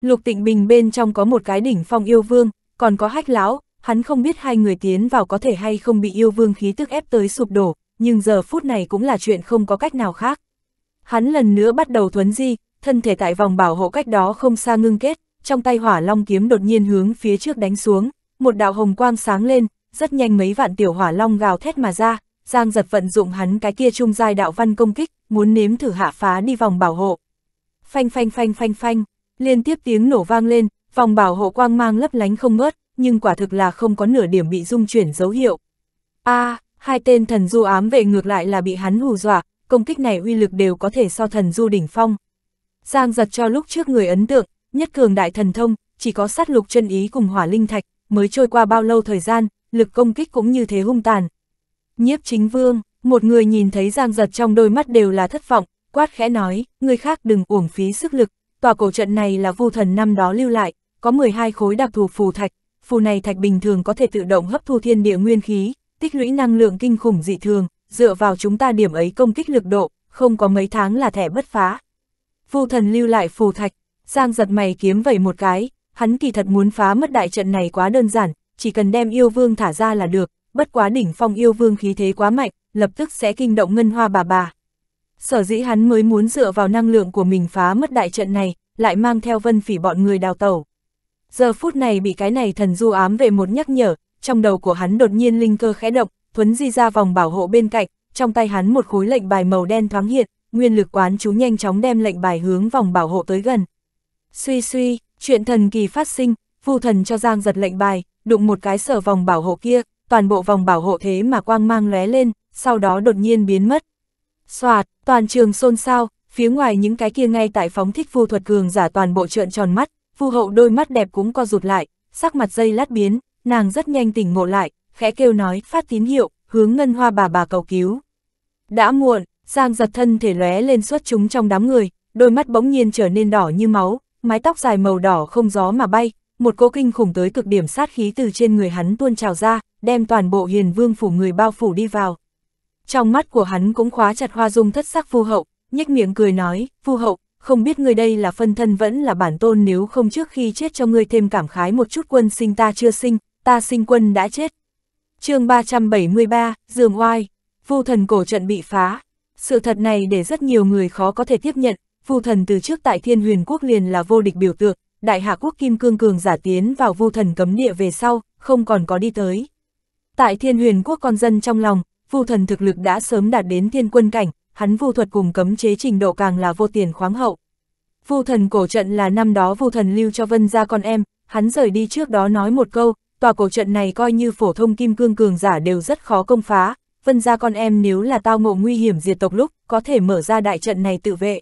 Lục tịnh bình bên trong có một cái đỉnh phong yêu vương, còn có hách lão, hắn không biết hai người tiến vào có thể hay không bị yêu vương khí tức ép tới sụp đổ, nhưng giờ phút này cũng là chuyện không có cách nào khác. Hắn lần nữa bắt đầu thuấn di, thân thể tại vòng bảo hộ cách đó không xa ngưng kết, trong tay hỏa long kiếm đột nhiên hướng phía trước đánh xuống, một đạo hồng quang sáng lên, rất nhanh mấy vạn tiểu hỏa long gào thét mà ra, Giang giật vận dụng hắn cái kia trung giai đạo văn công kích, muốn nếm thử hạ phá đi vòng bảo hộ. Phanh phanh phanh phanh phanh. phanh liên tiếp tiếng nổ vang lên, phòng bảo hộ quang mang lấp lánh không ngớt, nhưng quả thực là không có nửa điểm bị dung chuyển dấu hiệu. A, à, hai tên thần du ám vệ ngược lại là bị hắn hù dọa, công kích này uy lực đều có thể so thần du đỉnh phong. Giang giật cho lúc trước người ấn tượng, nhất cường đại thần thông, chỉ có sát lục chân ý cùng hỏa linh thạch, mới trôi qua bao lâu thời gian, lực công kích cũng như thế hung tàn. Nhiếp chính vương, một người nhìn thấy giang giật trong đôi mắt đều là thất vọng, quát khẽ nói, người khác đừng uổng phí sức lực, tòa cổ trận này là vu thần năm đó lưu lại, có 12 khối đặc thù phù thạch, phù này thạch bình thường có thể tự động hấp thu thiên địa nguyên khí, tích lũy năng lượng kinh khủng dị thường, dựa vào chúng ta điểm ấy công kích lực độ, không có mấy tháng là thẻ bất phá. Vu thần lưu lại phù thạch, Giang giật mày kiếm vẩy một cái, hắn kỳ thật muốn phá mất đại trận này quá đơn giản, chỉ cần đem yêu vương thả ra là được, bất quá đỉnh phong yêu vương khí thế quá mạnh, lập tức sẽ kinh động ngân hoa bà bà. Sở dĩ hắn mới muốn dựa vào năng lượng của mình phá mất đại trận này, lại mang theo vân phỉ bọn người đào tẩu. Giờ phút này bị cái này thần du ám về một nhắc nhở, trong đầu của hắn đột nhiên linh cơ khẽ động, thuấn di ra vòng bảo hộ bên cạnh, trong tay hắn một khối lệnh bài màu đen thoáng hiện, nguyên lực quán chú nhanh chóng đem lệnh bài hướng vòng bảo hộ tới gần. Suy suy, chuyện thần kỳ phát sinh, vu thần cho Giang giật lệnh bài, đụng một cái sở vòng bảo hộ kia, toàn bộ vòng bảo hộ thế mà quang mang lóe lên, sau đó đột nhiên biến mất, Xoạt, toàn trường xôn xao, phía ngoài những cái kia ngay tại phóng thích phu thuật cường giả toàn bộ trợn tròn mắt, phu hậu đôi mắt đẹp cũng co rụt lại, sắc mặt dây lát biến, nàng rất nhanh tỉnh ngộ lại, khẽ kêu nói phát tín hiệu, hướng ngân hoa bà bà cầu cứu. Đã muộn, Giang giật thân thể lóe lên suốt chúng trong đám người, đôi mắt bỗng nhiên trở nên đỏ như máu, mái tóc dài màu đỏ không gió mà bay, một cỗ kinh khủng tới cực điểm sát khí từ trên người hắn tuôn trào ra, đem toàn bộ hiền vương phủ người bao phủ đi vào trong mắt của hắn cũng khóa chặt hoa dung thất sắc phu hậu, nhếch miệng cười nói, phu hậu, không biết người đây là phân thân vẫn là bản tôn nếu không trước khi chết cho người thêm cảm khái một chút quân sinh ta chưa sinh, ta sinh quân đã chết. chương 373, Dường Oai, vu thần cổ trận bị phá. Sự thật này để rất nhiều người khó có thể tiếp nhận, vu thần từ trước tại thiên huyền quốc liền là vô địch biểu tượng, đại hạ quốc kim cương cường giả tiến vào vu thần cấm địa về sau, không còn có đi tới. Tại thiên huyền quốc con dân trong lòng, vu thần thực lực đã sớm đạt đến thiên quân cảnh, hắn vu thuật cùng cấm chế trình độ càng là vô tiền khoáng hậu. Vu thần cổ trận là năm đó vu thần lưu cho vân gia con em, hắn rời đi trước đó nói một câu, tòa cổ trận này coi như phổ thông kim cương cường giả đều rất khó công phá, vân gia con em nếu là tao ngộ nguy hiểm diệt tộc lúc, có thể mở ra đại trận này tự vệ.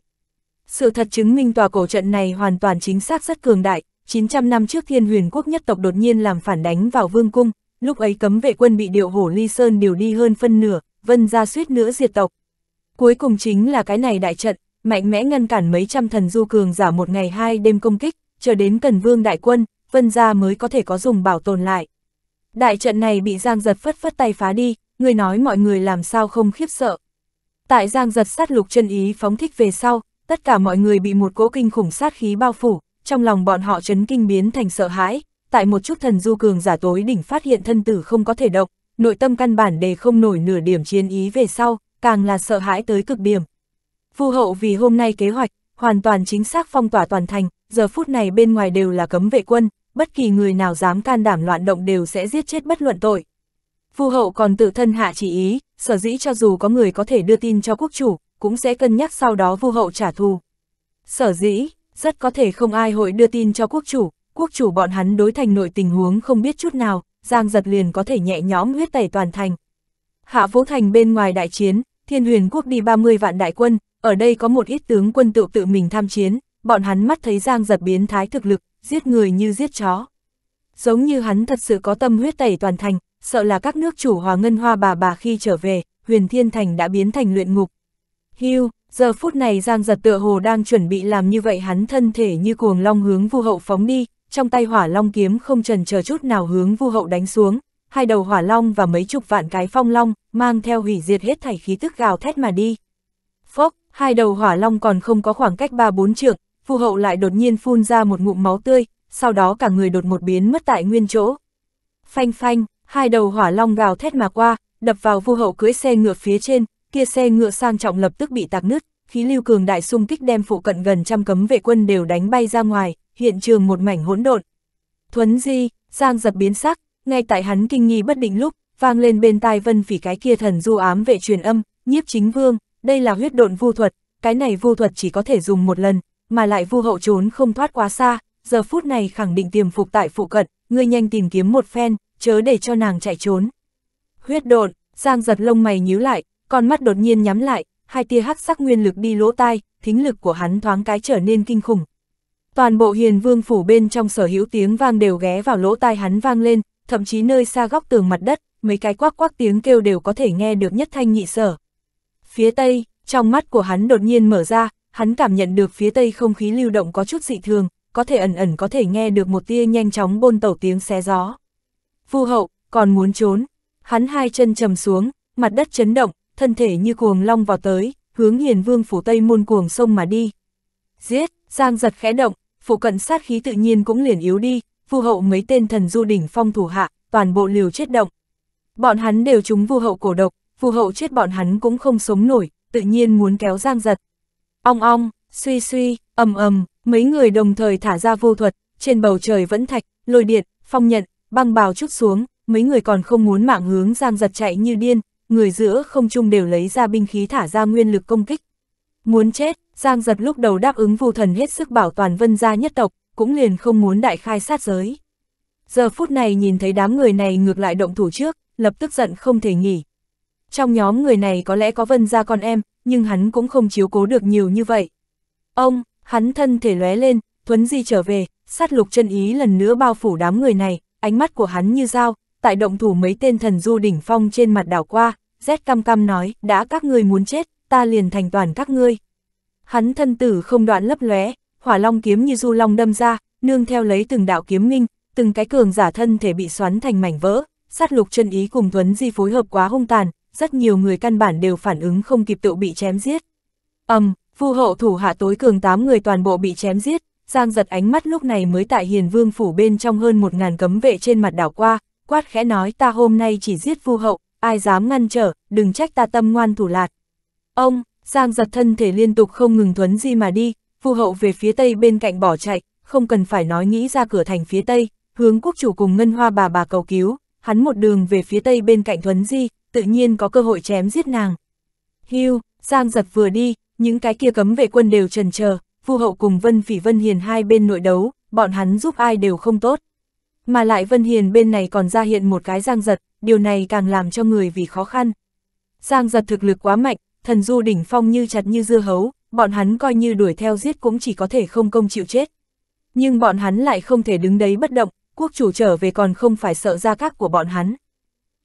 Sự thật chứng minh tòa cổ trận này hoàn toàn chính xác rất cường đại, 900 năm trước thiên huyền quốc nhất tộc đột nhiên làm phản đánh vào vương cung, lúc ấy cấm vệ quân bị điệu hổ ly sơn điều đi hơn phân nửa, vân ra suýt nữa diệt tộc. Cuối cùng chính là cái này đại trận, mạnh mẽ ngăn cản mấy trăm thần du cường giả một ngày hai đêm công kích, chờ đến cần vương đại quân, vân ra mới có thể có dùng bảo tồn lại. Đại trận này bị Giang Giật phất phất tay phá đi, người nói mọi người làm sao không khiếp sợ. Tại Giang Giật sát lục chân ý phóng thích về sau, tất cả mọi người bị một cỗ kinh khủng sát khí bao phủ, trong lòng bọn họ chấn kinh biến thành sợ hãi, tại một chút thần du cường giả tối đỉnh phát hiện thân tử không có thể động, nội tâm căn bản đề không nổi nửa điểm chiến ý về sau, càng là sợ hãi tới cực điểm. Vu hậu vì hôm nay kế hoạch, hoàn toàn chính xác phong tỏa toàn thành, giờ phút này bên ngoài đều là cấm vệ quân, bất kỳ người nào dám can đảm loạn động đều sẽ giết chết bất luận tội. Vu hậu còn tự thân hạ chỉ ý, sở dĩ cho dù có người có thể đưa tin cho quốc chủ, cũng sẽ cân nhắc sau đó vu hậu trả thù. Sở dĩ, rất có thể không ai hội đưa tin cho quốc chủ, quốc chủ bọn hắn đối thành nội tình huống không biết chút nào, Giang giật liền có thể nhẹ nhõm huyết tẩy toàn thành. Hạ Vũ Thành bên ngoài đại chiến, thiên huyền quốc đi 30 vạn đại quân, ở đây có một ít tướng quân tự tự mình tham chiến, bọn hắn mắt thấy Giang giật biến thái thực lực, giết người như giết chó. Giống như hắn thật sự có tâm huyết tẩy toàn thành, sợ là các nước chủ hòa ngân hoa bà bà khi trở về, huyền thiên thành đã biến thành luyện ngục. Hưu, giờ phút này Giang giật tựa hồ đang chuẩn bị làm như vậy hắn thân thể như cuồng long hướng vu hậu phóng đi, trong tay hỏa long kiếm không trần chờ chút nào hướng vu hậu đánh xuống, hai đầu hỏa long và mấy chục vạn cái phong long, mang theo hủy diệt hết thảy khí tức gào thét mà đi. Phốc, hai đầu hỏa long còn không có khoảng cách ba bốn trượng, vu hậu lại đột nhiên phun ra một ngụm máu tươi, sau đó cả người đột một biến mất tại nguyên chỗ. Phanh phanh, hai đầu hỏa long gào thét mà qua, đập vào vu hậu cưỡi xe ngựa phía trên, kia xe ngựa sang trọng lập tức bị tạc nứt, khí lưu cường đại xung kích đem phụ cận gần trăm cấm vệ quân đều đánh bay ra ngoài, hiện trường một mảnh hỗn độn. Thuấn Di, Giang giật biến sắc, ngay tại hắn kinh nghi bất định lúc, vang lên bên tai Vân Phỉ cái kia thần du ám vệ truyền âm, nhiếp chính vương, đây là huyết độn vu thuật, cái này vu thuật chỉ có thể dùng một lần, mà lại vu hậu trốn không thoát quá xa, giờ phút này khẳng định tiềm phục tại phụ cận, ngươi nhanh tìm kiếm một phen, chớ để cho nàng chạy trốn. Huyết độn, Giang giật lông mày nhíu lại, con mắt đột nhiên nhắm lại, hai tia hắc sắc nguyên lực đi lỗ tai, thính lực của hắn thoáng cái trở nên kinh khủng, Toàn bộ hiền vương phủ bên trong sở hữu tiếng vang đều ghé vào lỗ tai hắn vang lên, thậm chí nơi xa góc tường mặt đất, mấy cái quắc quắc tiếng kêu đều có thể nghe được nhất thanh nhị sở. Phía tây, trong mắt của hắn đột nhiên mở ra, hắn cảm nhận được phía tây không khí lưu động có chút dị thường, có thể ẩn ẩn có thể nghe được một tia nhanh chóng bôn tẩu tiếng xé gió. Vu hậu, còn muốn trốn, hắn hai chân trầm xuống, mặt đất chấn động, thân thể như cuồng long vào tới, hướng hiền vương phủ tây môn cuồng sông mà đi. Giết, giang giật khẽ động, phụ cận sát khí tự nhiên cũng liền yếu đi, vu hậu mấy tên thần du đỉnh phong thủ hạ, toàn bộ liều chết động. Bọn hắn đều trúng vu hậu cổ độc, vu hậu chết bọn hắn cũng không sống nổi, tự nhiên muốn kéo giang giật. Ong ong, suy suy, ầm ầm, mấy người đồng thời thả ra vô thuật, trên bầu trời vẫn thạch, lôi điện, phong nhận, băng bào chút xuống, mấy người còn không muốn mạng hướng giang giật chạy như điên, người giữa không chung đều lấy ra binh khí thả ra nguyên lực công kích, Muốn chết, Giang giật lúc đầu đáp ứng vu thần hết sức bảo toàn vân gia nhất tộc, cũng liền không muốn đại khai sát giới. Giờ phút này nhìn thấy đám người này ngược lại động thủ trước, lập tức giận không thể nghỉ. Trong nhóm người này có lẽ có vân gia con em, nhưng hắn cũng không chiếu cố được nhiều như vậy. Ông, hắn thân thể lóe lên, Thuấn Di trở về, sát lục chân ý lần nữa bao phủ đám người này, ánh mắt của hắn như dao, tại động thủ mấy tên thần du đỉnh phong trên mặt đảo qua, rét cam cam nói, đã các người muốn chết, ta liền thành toàn các ngươi. Hắn thân tử không đoạn lấp lóe, hỏa long kiếm như du long đâm ra, nương theo lấy từng đạo kiếm minh, từng cái cường giả thân thể bị xoắn thành mảnh vỡ, sát lục chân ý cùng thuấn Di phối hợp quá hung tàn, rất nhiều người căn bản đều phản ứng không kịp tự bị chém giết. Ầm, um, Vu hậu thủ hạ tối cường 8 người toàn bộ bị chém giết, Giang giật ánh mắt lúc này mới tại Hiền Vương phủ bên trong hơn 1000 cấm vệ trên mặt đảo qua, quát khẽ nói ta hôm nay chỉ giết Vu hậu, ai dám ngăn trở, đừng trách ta tâm ngoan thủ lạt, Ông, Giang giật thân thể liên tục không ngừng thuấn di mà đi, phù hậu về phía tây bên cạnh bỏ chạy, không cần phải nói nghĩ ra cửa thành phía tây, hướng quốc chủ cùng ngân hoa bà bà cầu cứu, hắn một đường về phía tây bên cạnh thuấn di, tự nhiên có cơ hội chém giết nàng. Hưu, Giang giật vừa đi, những cái kia cấm vệ quân đều trần chờ phù hậu cùng Vân Phỉ Vân Hiền hai bên nội đấu, bọn hắn giúp ai đều không tốt. Mà lại Vân Hiền bên này còn ra hiện một cái Giang giật, điều này càng làm cho người vì khó khăn. Giang giật thực lực quá mạnh, thần du đỉnh phong như chặt như dưa hấu, bọn hắn coi như đuổi theo giết cũng chỉ có thể không công chịu chết. Nhưng bọn hắn lại không thể đứng đấy bất động, quốc chủ trở về còn không phải sợ ra các của bọn hắn.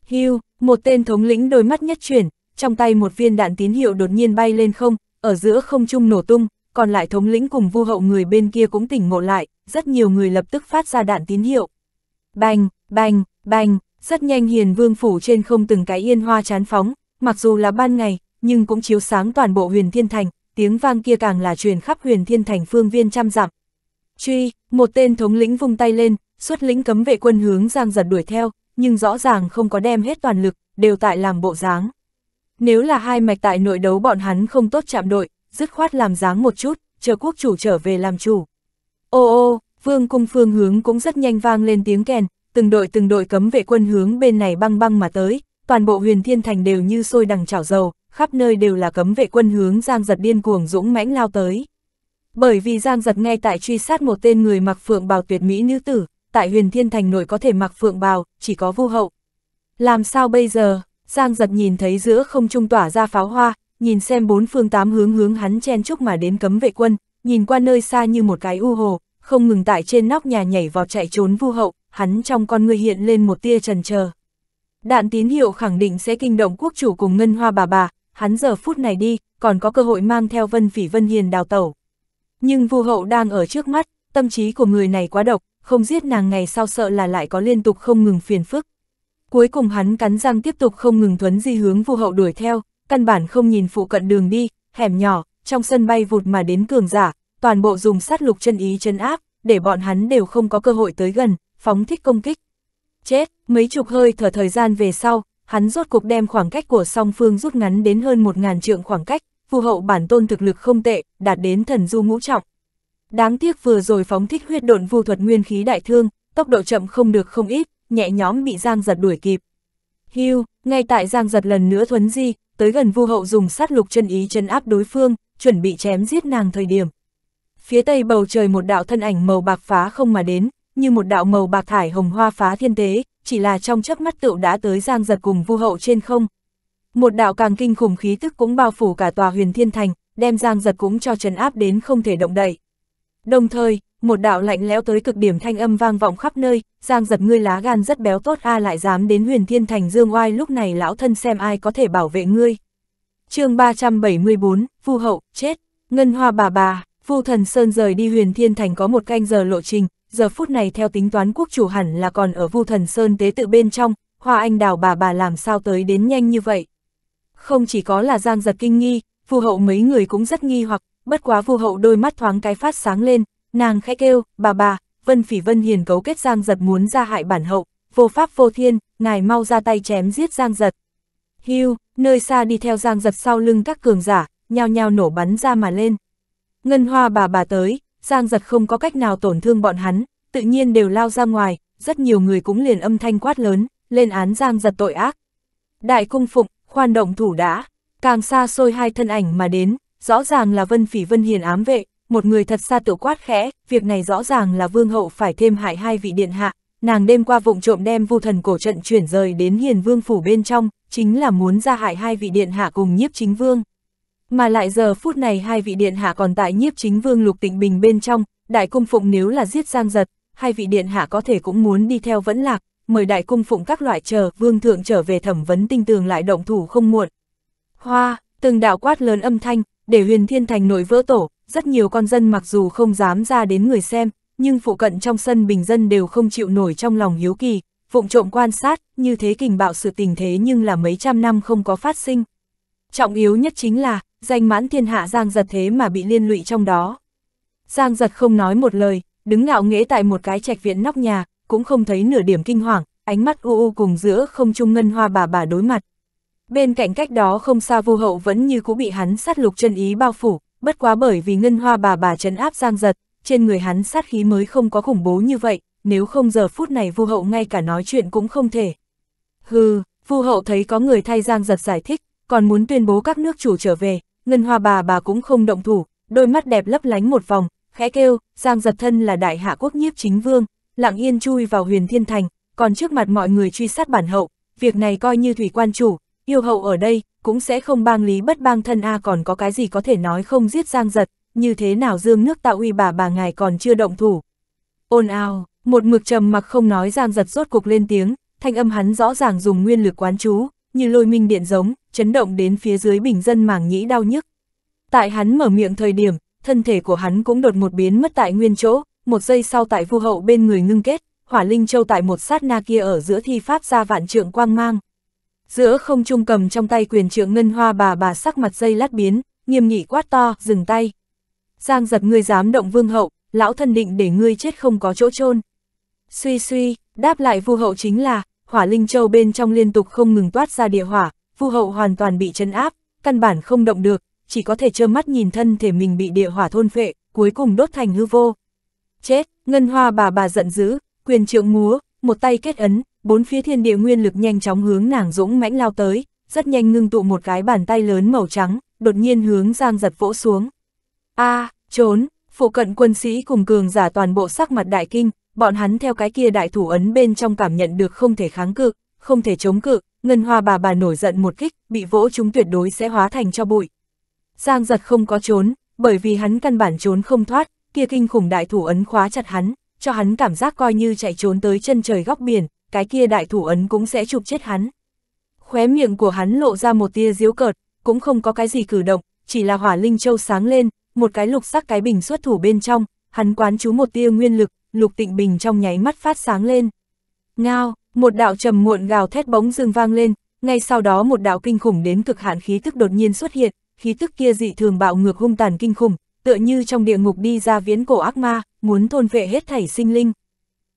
Hưu, một tên thống lĩnh đôi mắt nhất chuyển, trong tay một viên đạn tín hiệu đột nhiên bay lên không, ở giữa không trung nổ tung, còn lại thống lĩnh cùng vu hậu người bên kia cũng tỉnh ngộ lại, rất nhiều người lập tức phát ra đạn tín hiệu. Bành, bành, bành, rất nhanh hiền vương phủ trên không từng cái yên hoa chán phóng, mặc dù là ban ngày, nhưng cũng chiếu sáng toàn bộ huyền thiên thành, tiếng vang kia càng là truyền khắp huyền thiên thành phương viên trăm dặm. Truy, một tên thống lĩnh vung tay lên, xuất lĩnh cấm vệ quân hướng giang giật đuổi theo, nhưng rõ ràng không có đem hết toàn lực, đều tại làm bộ dáng. Nếu là hai mạch tại nội đấu bọn hắn không tốt chạm đội, dứt khoát làm dáng một chút, chờ quốc chủ trở về làm chủ. Ô ô, vương cung phương hướng cũng rất nhanh vang lên tiếng kèn, từng đội từng đội cấm vệ quân hướng bên này băng băng mà tới, toàn bộ huyền thiên thành đều như sôi đằng chảo dầu, khắp nơi đều là cấm vệ quân hướng Giang Giật điên cuồng dũng mãnh lao tới. Bởi vì Giang Giật ngay tại truy sát một tên người mặc phượng bào tuyệt mỹ nữ tử, tại huyền thiên thành nội có thể mặc phượng bào, chỉ có vu hậu. Làm sao bây giờ, Giang Giật nhìn thấy giữa không trung tỏa ra pháo hoa, nhìn xem bốn phương tám hướng hướng hắn chen chúc mà đến cấm vệ quân, nhìn qua nơi xa như một cái u hồ, không ngừng tại trên nóc nhà nhảy vào chạy trốn vu hậu, hắn trong con người hiện lên một tia trần chờ. Đạn tín hiệu khẳng định sẽ kinh động quốc chủ cùng ngân hoa bà bà, hắn giờ phút này đi, còn có cơ hội mang theo Vân Phỉ Vân Hiền đào tẩu. Nhưng Vu Hậu đang ở trước mắt, tâm trí của người này quá độc, không giết nàng ngày sau sợ là lại có liên tục không ngừng phiền phức. Cuối cùng hắn cắn răng tiếp tục không ngừng thuấn di hướng Vu Hậu đuổi theo, căn bản không nhìn phụ cận đường đi, hẻm nhỏ, trong sân bay vụt mà đến cường giả, toàn bộ dùng sát lục chân ý chân áp, để bọn hắn đều không có cơ hội tới gần, phóng thích công kích. Chết, mấy chục hơi thở thời gian về sau, hắn rốt cuộc đem khoảng cách của song phương rút ngắn đến hơn một ngàn trượng khoảng cách, phù hậu bản tôn thực lực không tệ, đạt đến thần du ngũ trọng. Đáng tiếc vừa rồi phóng thích huyết độn vu thuật nguyên khí đại thương, tốc độ chậm không được không ít, nhẹ nhóm bị Giang giật đuổi kịp. Hưu, ngay tại Giang giật lần nữa thuấn di, tới gần vu hậu dùng sát lục chân ý chân áp đối phương, chuẩn bị chém giết nàng thời điểm. Phía tây bầu trời một đạo thân ảnh màu bạc phá không mà đến, như một đạo màu bạc thải hồng hoa phá thiên tế, chỉ là trong chớp mắt tựu đã tới giang giật cùng vu hậu trên không. Một đạo càng kinh khủng khí tức cũng bao phủ cả tòa huyền thiên thành, đem giang giật cũng cho trấn áp đến không thể động đậy. Đồng thời, một đạo lạnh lẽo tới cực điểm thanh âm vang vọng khắp nơi, giang giật ngươi lá gan rất béo tốt a lại dám đến huyền thiên thành dương oai lúc này lão thân xem ai có thể bảo vệ ngươi. chương 374, Vu Hậu, chết, Ngân Hoa bà bà, Vu Thần Sơn rời đi huyền thiên thành có một canh giờ lộ trình, giờ phút này theo tính toán quốc chủ hẳn là còn ở vu thần sơn tế tự bên trong, hoa anh đào bà bà làm sao tới đến nhanh như vậy. Không chỉ có là giang giật kinh nghi, vu hậu mấy người cũng rất nghi hoặc, bất quá vu hậu đôi mắt thoáng cái phát sáng lên, nàng khẽ kêu, bà bà, vân phỉ vân hiền cấu kết giang giật muốn ra hại bản hậu, vô pháp vô thiên, ngài mau ra tay chém giết giang giật. Hưu, nơi xa đi theo giang giật sau lưng các cường giả, nhao nhao nổ bắn ra mà lên. Ngân hoa bà bà tới, Giang giật không có cách nào tổn thương bọn hắn, tự nhiên đều lao ra ngoài, rất nhiều người cũng liền âm thanh quát lớn, lên án Giang giật tội ác. Đại cung phụng, khoan động thủ đã, càng xa xôi hai thân ảnh mà đến, rõ ràng là Vân Phỉ Vân Hiền ám vệ, một người thật xa tự quát khẽ, việc này rõ ràng là vương hậu phải thêm hại hai vị điện hạ, nàng đêm qua vụng trộm đem vu thần cổ trận chuyển rời đến hiền vương phủ bên trong, chính là muốn ra hại hai vị điện hạ cùng nhiếp chính vương. Mà lại giờ phút này hai vị điện hạ còn tại nhiếp chính vương lục tịnh bình bên trong, đại cung phụng nếu là giết giang giật, hai vị điện hạ có thể cũng muốn đi theo vẫn lạc, mời đại cung phụng các loại chờ vương thượng trở về thẩm vấn tinh tường lại động thủ không muộn. Hoa, từng đạo quát lớn âm thanh, để huyền thiên thành nội vỡ tổ, rất nhiều con dân mặc dù không dám ra đến người xem, nhưng phụ cận trong sân bình dân đều không chịu nổi trong lòng hiếu kỳ, vụng trộm quan sát, như thế kình bạo sự tình thế nhưng là mấy trăm năm không có phát sinh. Trọng yếu nhất chính là, danh mãn thiên hạ Giang Giật thế mà bị liên lụy trong đó. Giang Giật không nói một lời, đứng ngạo nghễ tại một cái trạch viện nóc nhà, cũng không thấy nửa điểm kinh hoàng, ánh mắt u u cùng giữa không trung ngân hoa bà bà đối mặt. Bên cạnh cách đó không xa vô hậu vẫn như cũ bị hắn sát lục chân ý bao phủ, bất quá bởi vì ngân hoa bà bà trấn áp Giang Giật, trên người hắn sát khí mới không có khủng bố như vậy, nếu không giờ phút này vô hậu ngay cả nói chuyện cũng không thể. Hừ, vô hậu thấy có người thay Giang Giật giải thích, còn muốn tuyên bố các nước chủ trở về, Ngân Hoa bà bà cũng không động thủ, đôi mắt đẹp lấp lánh một vòng, khẽ kêu, Giang giật thân là đại hạ quốc nhiếp chính vương, lặng yên chui vào huyền thiên thành, còn trước mặt mọi người truy sát bản hậu, việc này coi như thủy quan chủ, yêu hậu ở đây, cũng sẽ không bang lý bất bang thân A còn có cái gì có thể nói không giết Giang giật, như thế nào dương nước tạo uy bà bà ngài còn chưa động thủ. Ôn ao, một mực trầm mặc không nói Giang giật rốt cục lên tiếng, thanh âm hắn rõ ràng dùng nguyên lực quán chú, như lôi minh điện giống, chấn động đến phía dưới bình dân mảng nhĩ đau nhức. Tại hắn mở miệng thời điểm, thân thể của hắn cũng đột một biến mất tại nguyên chỗ, một giây sau tại vu hậu bên người ngưng kết, hỏa linh châu tại một sát na kia ở giữa thi pháp ra vạn trượng quang mang. Giữa không trung cầm trong tay quyền trượng ngân hoa bà bà sắc mặt dây lát biến, nghiêm nghị quát to, dừng tay. Giang giật ngươi dám động vương hậu, lão thân định để ngươi chết không có chỗ chôn Suy suy, đáp lại vu hậu chính là, hỏa linh châu bên trong liên tục không ngừng toát ra địa hỏa, vu hậu hoàn toàn bị chân áp, căn bản không động được, chỉ có thể trơ mắt nhìn thân thể mình bị địa hỏa thôn phệ, cuối cùng đốt thành hư vô. Chết, ngân hoa bà bà giận dữ, quyền trượng múa, một tay kết ấn, bốn phía thiên địa nguyên lực nhanh chóng hướng nàng dũng mãnh lao tới, rất nhanh ngưng tụ một cái bàn tay lớn màu trắng, đột nhiên hướng Giang giật vỗ xuống. A, à, trốn, phụ cận quân sĩ cùng cường giả toàn bộ sắc mặt đại kinh, bọn hắn theo cái kia đại thủ ấn bên trong cảm nhận được không thể kháng cự, không thể chống cự, ngân hoa bà bà nổi giận một kích, bị vỗ chúng tuyệt đối sẽ hóa thành cho bụi. Giang giật không có trốn, bởi vì hắn căn bản trốn không thoát, kia kinh khủng đại thủ ấn khóa chặt hắn, cho hắn cảm giác coi như chạy trốn tới chân trời góc biển, cái kia đại thủ ấn cũng sẽ chụp chết hắn. Khóe miệng của hắn lộ ra một tia diếu cợt, cũng không có cái gì cử động, chỉ là hỏa linh châu sáng lên, một cái lục sắc cái bình xuất thủ bên trong, hắn quán chú một tia nguyên lực, Lục Tịnh Bình trong nháy mắt phát sáng lên. Ngao, một đạo trầm muộn gào thét bóng dương vang lên, ngay sau đó một đạo kinh khủng đến cực hạn khí tức đột nhiên xuất hiện, khí tức kia dị thường bạo ngược hung tàn kinh khủng, tựa như trong địa ngục đi ra viễn cổ ác ma, muốn thôn vệ hết thảy sinh linh.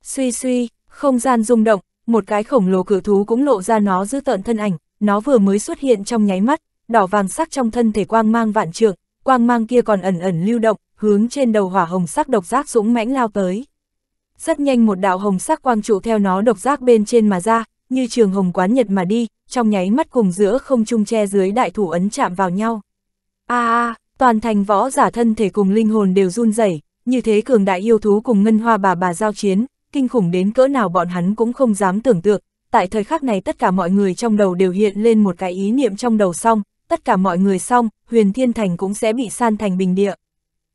Suy suy, không gian rung động, một cái khổng lồ cử thú cũng lộ ra nó giữ tợn thân ảnh, nó vừa mới xuất hiện trong nháy mắt, đỏ vàng sắc trong thân thể quang mang vạn trượng, quang mang kia còn ẩn ẩn lưu động, hướng trên đầu hỏa hồng sắc độc giác dũng mãnh lao tới rất nhanh một đạo hồng sắc quang trụ theo nó độc giác bên trên mà ra, như trường hồng quán nhật mà đi, trong nháy mắt cùng giữa không trung che dưới đại thủ ấn chạm vào nhau. A à, a, toàn thành võ giả thân thể cùng linh hồn đều run rẩy, như thế cường đại yêu thú cùng ngân hoa bà bà giao chiến, kinh khủng đến cỡ nào bọn hắn cũng không dám tưởng tượng. Tại thời khắc này tất cả mọi người trong đầu đều hiện lên một cái ý niệm trong đầu xong, tất cả mọi người xong, huyền thiên thành cũng sẽ bị san thành bình địa.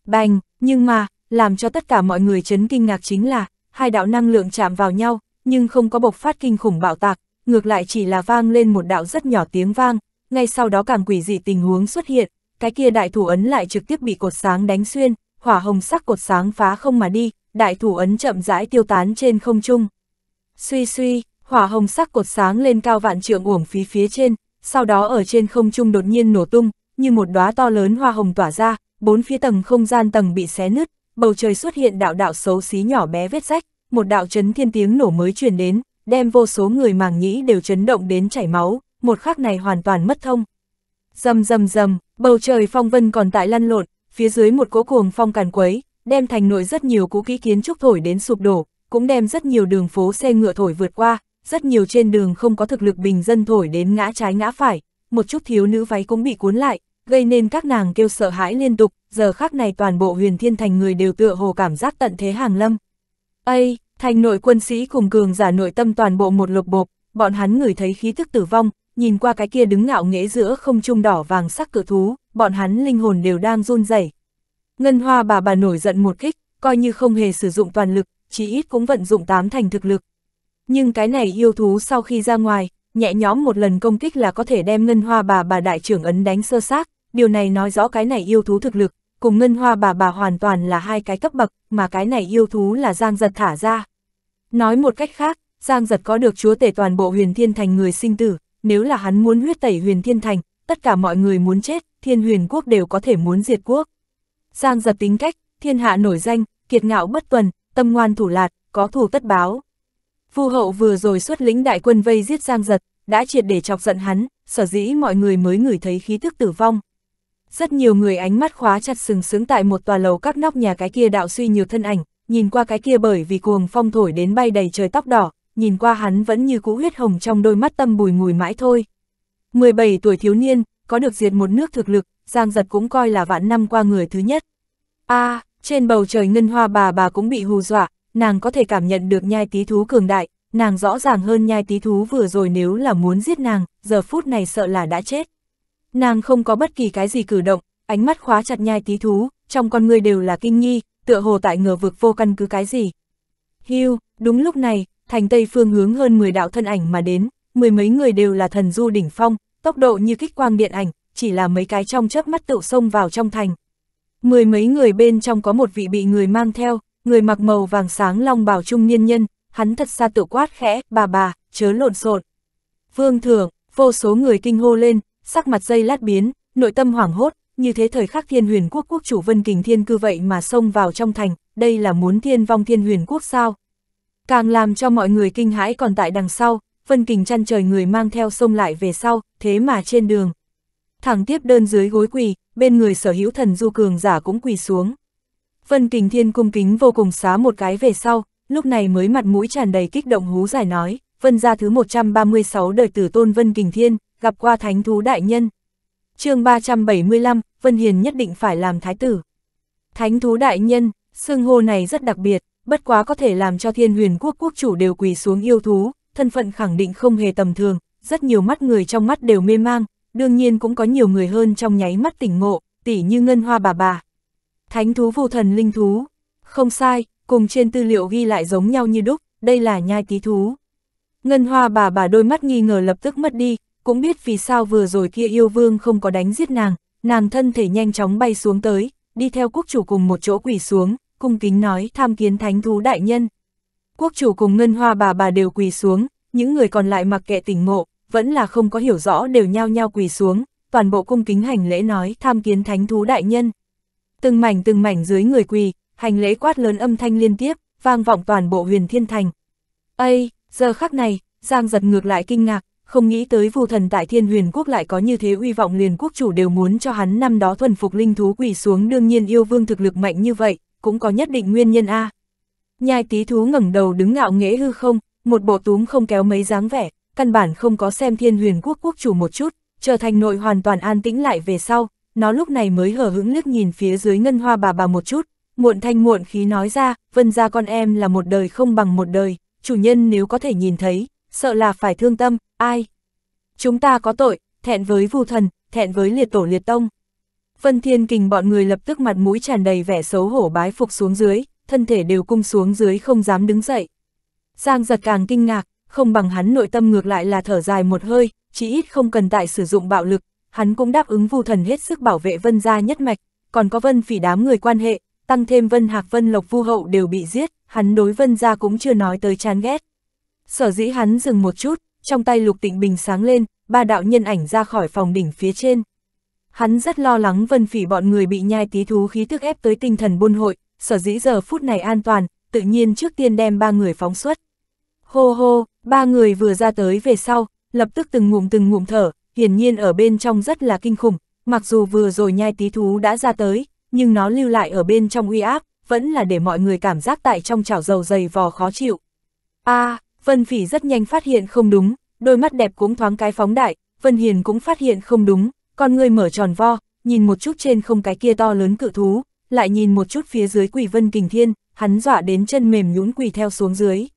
Bành, nhưng mà, làm cho tất cả mọi người chấn kinh ngạc chính là, hai đạo năng lượng chạm vào nhau, nhưng không có bộc phát kinh khủng bạo tạc, ngược lại chỉ là vang lên một đạo rất nhỏ tiếng vang, ngay sau đó càng quỷ dị tình huống xuất hiện, cái kia đại thủ ấn lại trực tiếp bị cột sáng đánh xuyên, hỏa hồng sắc cột sáng phá không mà đi, đại thủ ấn chậm rãi tiêu tán trên không trung. Suy suy, hỏa hồng sắc cột sáng lên cao vạn trượng uổng phí phía trên, sau đó ở trên không trung đột nhiên nổ tung, như một đóa to lớn hoa hồng tỏa ra, bốn phía tầng không gian tầng bị xé nứt, bầu trời xuất hiện đạo đạo xấu xí nhỏ bé vết rách, một đạo chấn thiên tiếng nổ mới truyền đến, đem vô số người màng nhĩ đều chấn động đến chảy máu, một khắc này hoàn toàn mất thông. Dầm dầm dầm, bầu trời phong vân còn tại lăn lộn, phía dưới một cỗ cuồng phong càn quấy, đem thành nội rất nhiều cũ kỹ kiến trúc thổi đến sụp đổ, cũng đem rất nhiều đường phố xe ngựa thổi vượt qua, rất nhiều trên đường không có thực lực bình dân thổi đến ngã trái ngã phải, một chút thiếu nữ váy cũng bị cuốn lại, gây nên các nàng kêu sợ hãi liên tục, giờ khác này toàn bộ huyền thiên thành người đều tựa hồ cảm giác tận thế hàng lâm. Ây, thành nội quân sĩ cùng cường giả nội tâm toàn bộ một lục bộp, bọn hắn ngửi thấy khí thức tử vong, nhìn qua cái kia đứng ngạo nghễ giữa không trung đỏ vàng sắc cự thú, bọn hắn linh hồn đều đang run rẩy. Ngân Hoa bà bà nổi giận một kích, coi như không hề sử dụng toàn lực, chỉ ít cũng vận dụng tám thành thực lực. Nhưng cái này yêu thú sau khi ra ngoài, nhẹ nhõm một lần công kích là có thể đem Ngân Hoa bà bà đại trưởng ấn đánh sơ xác, điều này nói rõ cái này yêu thú thực lực, cùng ngân hoa bà bà hoàn toàn là hai cái cấp bậc, mà cái này yêu thú là Giang Giật thả ra. Nói một cách khác, Giang Giật có được chúa tể toàn bộ huyền thiên thành người sinh tử, nếu là hắn muốn huyết tẩy huyền thiên thành, tất cả mọi người muốn chết, thiên huyền quốc đều có thể muốn diệt quốc. Giang Giật tính cách, thiên hạ nổi danh, kiệt ngạo bất tuần, tâm ngoan thủ lạt, có thù tất báo. Vu hậu vừa rồi xuất lĩnh đại quân vây giết Giang Giật, đã triệt để chọc giận hắn, sở dĩ mọi người mới ngửi thấy khí thức tử vong, rất nhiều người ánh mắt khóa chặt sừng sướng tại một tòa lầu các nóc nhà cái kia đạo suy nhiều thân ảnh, nhìn qua cái kia bởi vì cuồng phong thổi đến bay đầy trời tóc đỏ, nhìn qua hắn vẫn như cũ huyết hồng trong đôi mắt tâm bùi ngùi mãi thôi. 17 tuổi thiếu niên, có được diệt một nước thực lực, Giang Giật cũng coi là vạn năm qua người thứ nhất. a à, trên bầu trời ngân hoa bà bà cũng bị hù dọa, nàng có thể cảm nhận được nhai tí thú cường đại, nàng rõ ràng hơn nhai tí thú vừa rồi nếu là muốn giết nàng, giờ phút này sợ là đã chết. Nàng không có bất kỳ cái gì cử động, ánh mắt khóa chặt nhai tí thú, trong con người đều là kinh nghi, tựa hồ tại ngờ vực vô căn cứ cái gì. Hưu, đúng lúc này, thành tây phương hướng hơn 10 đạo thân ảnh mà đến, mười mấy người đều là thần du đỉnh phong, tốc độ như kích quang điện ảnh, chỉ là mấy cái trong chớp mắt tựu xông vào trong thành. Mười mấy người bên trong có một vị bị người mang theo, người mặc màu vàng sáng long bào trung niên nhân, hắn thật xa tự quát khẽ, bà bà, chớ lộn xộn. Vương thưởng, vô số người kinh hô lên, sắc mặt dây lát biến, nội tâm hoảng hốt, như thế thời khắc thiên huyền quốc quốc chủ Vân Kình Thiên cư vậy mà xông vào trong thành, đây là muốn thiên vong thiên huyền quốc sao. Càng làm cho mọi người kinh hãi còn tại đằng sau, Vân Kình chăn trời người mang theo xông lại về sau, thế mà trên đường. Thẳng tiếp đơn dưới gối quỳ, bên người sở hữu thần du cường giả cũng quỳ xuống. Vân Kình Thiên cung kính vô cùng xá một cái về sau, lúc này mới mặt mũi tràn đầy kích động hú giải nói, Vân ra thứ 136 đời tử tôn Vân Kình Thiên, gặp qua thánh thú đại nhân. chương 375, Vân Hiền nhất định phải làm thái tử. Thánh thú đại nhân, xưng hô này rất đặc biệt, bất quá có thể làm cho thiên huyền quốc quốc chủ đều quỳ xuống yêu thú, thân phận khẳng định không hề tầm thường, rất nhiều mắt người trong mắt đều mê mang, đương nhiên cũng có nhiều người hơn trong nháy mắt tỉnh ngộ, tỉ như ngân hoa bà bà. Thánh thú vô thần linh thú, không sai, cùng trên tư liệu ghi lại giống nhau như đúc, đây là nhai tí thú. Ngân hoa bà bà đôi mắt nghi ngờ lập tức mất đi, cũng biết vì sao vừa rồi kia yêu vương không có đánh giết nàng, nàng thân thể nhanh chóng bay xuống tới, đi theo quốc chủ cùng một chỗ quỷ xuống, cung kính nói tham kiến thánh thú đại nhân. Quốc chủ cùng ngân hoa bà bà đều quỳ xuống, những người còn lại mặc kệ tỉnh ngộ, vẫn là không có hiểu rõ đều nhao nhao quỳ xuống, toàn bộ cung kính hành lễ nói tham kiến thánh thú đại nhân. Từng mảnh từng mảnh dưới người quỳ, hành lễ quát lớn âm thanh liên tiếp, vang vọng toàn bộ huyền thiên thành. Ây, giờ khắc này, Giang giật ngược lại kinh ngạc, không nghĩ tới vu thần tại thiên huyền quốc lại có như thế uy vọng liền quốc chủ đều muốn cho hắn năm đó thuần phục linh thú quỷ xuống đương nhiên yêu vương thực lực mạnh như vậy, cũng có nhất định nguyên nhân A. Nhai tí thú ngẩng đầu đứng ngạo nghễ hư không, một bộ túm không kéo mấy dáng vẻ, căn bản không có xem thiên huyền quốc quốc chủ một chút, trở thành nội hoàn toàn an tĩnh lại về sau, nó lúc này mới hở hững liếc nhìn phía dưới ngân hoa bà bà một chút, muộn thanh muộn khí nói ra, vân ra con em là một đời không bằng một đời, chủ nhân nếu có thể nhìn thấy, sợ là phải thương tâm, ai? Chúng ta có tội, thẹn với vu thần, thẹn với liệt tổ liệt tông. Vân Thiên Kình bọn người lập tức mặt mũi tràn đầy vẻ xấu hổ bái phục xuống dưới, thân thể đều cung xuống dưới không dám đứng dậy. Giang giật càng kinh ngạc, không bằng hắn nội tâm ngược lại là thở dài một hơi, chỉ ít không cần tại sử dụng bạo lực, hắn cũng đáp ứng vu thần hết sức bảo vệ vân gia nhất mạch, còn có vân phỉ đám người quan hệ, tăng thêm vân hạc vân lộc vu hậu đều bị giết, hắn đối vân gia cũng chưa nói tới chán ghét. Sở dĩ hắn dừng một chút, trong tay lục tịnh bình sáng lên, ba đạo nhân ảnh ra khỏi phòng đỉnh phía trên. Hắn rất lo lắng vân phỉ bọn người bị nhai tí thú khí tức ép tới tinh thần buôn hội, sở dĩ giờ phút này an toàn, tự nhiên trước tiên đem ba người phóng xuất. Hô hô, ba người vừa ra tới về sau, lập tức từng ngụm từng ngụm thở, hiển nhiên ở bên trong rất là kinh khủng, mặc dù vừa rồi nhai tí thú đã ra tới, nhưng nó lưu lại ở bên trong uy áp, vẫn là để mọi người cảm giác tại trong chảo dầu dày vò khó chịu. a à, Vân Phỉ rất nhanh phát hiện không đúng, đôi mắt đẹp cũng thoáng cái phóng đại, Vân Hiền cũng phát hiện không đúng, con người mở tròn vo, nhìn một chút trên không cái kia to lớn cự thú, lại nhìn một chút phía dưới quỷ Vân Kình Thiên, hắn dọa đến chân mềm nhũn quỳ theo xuống dưới.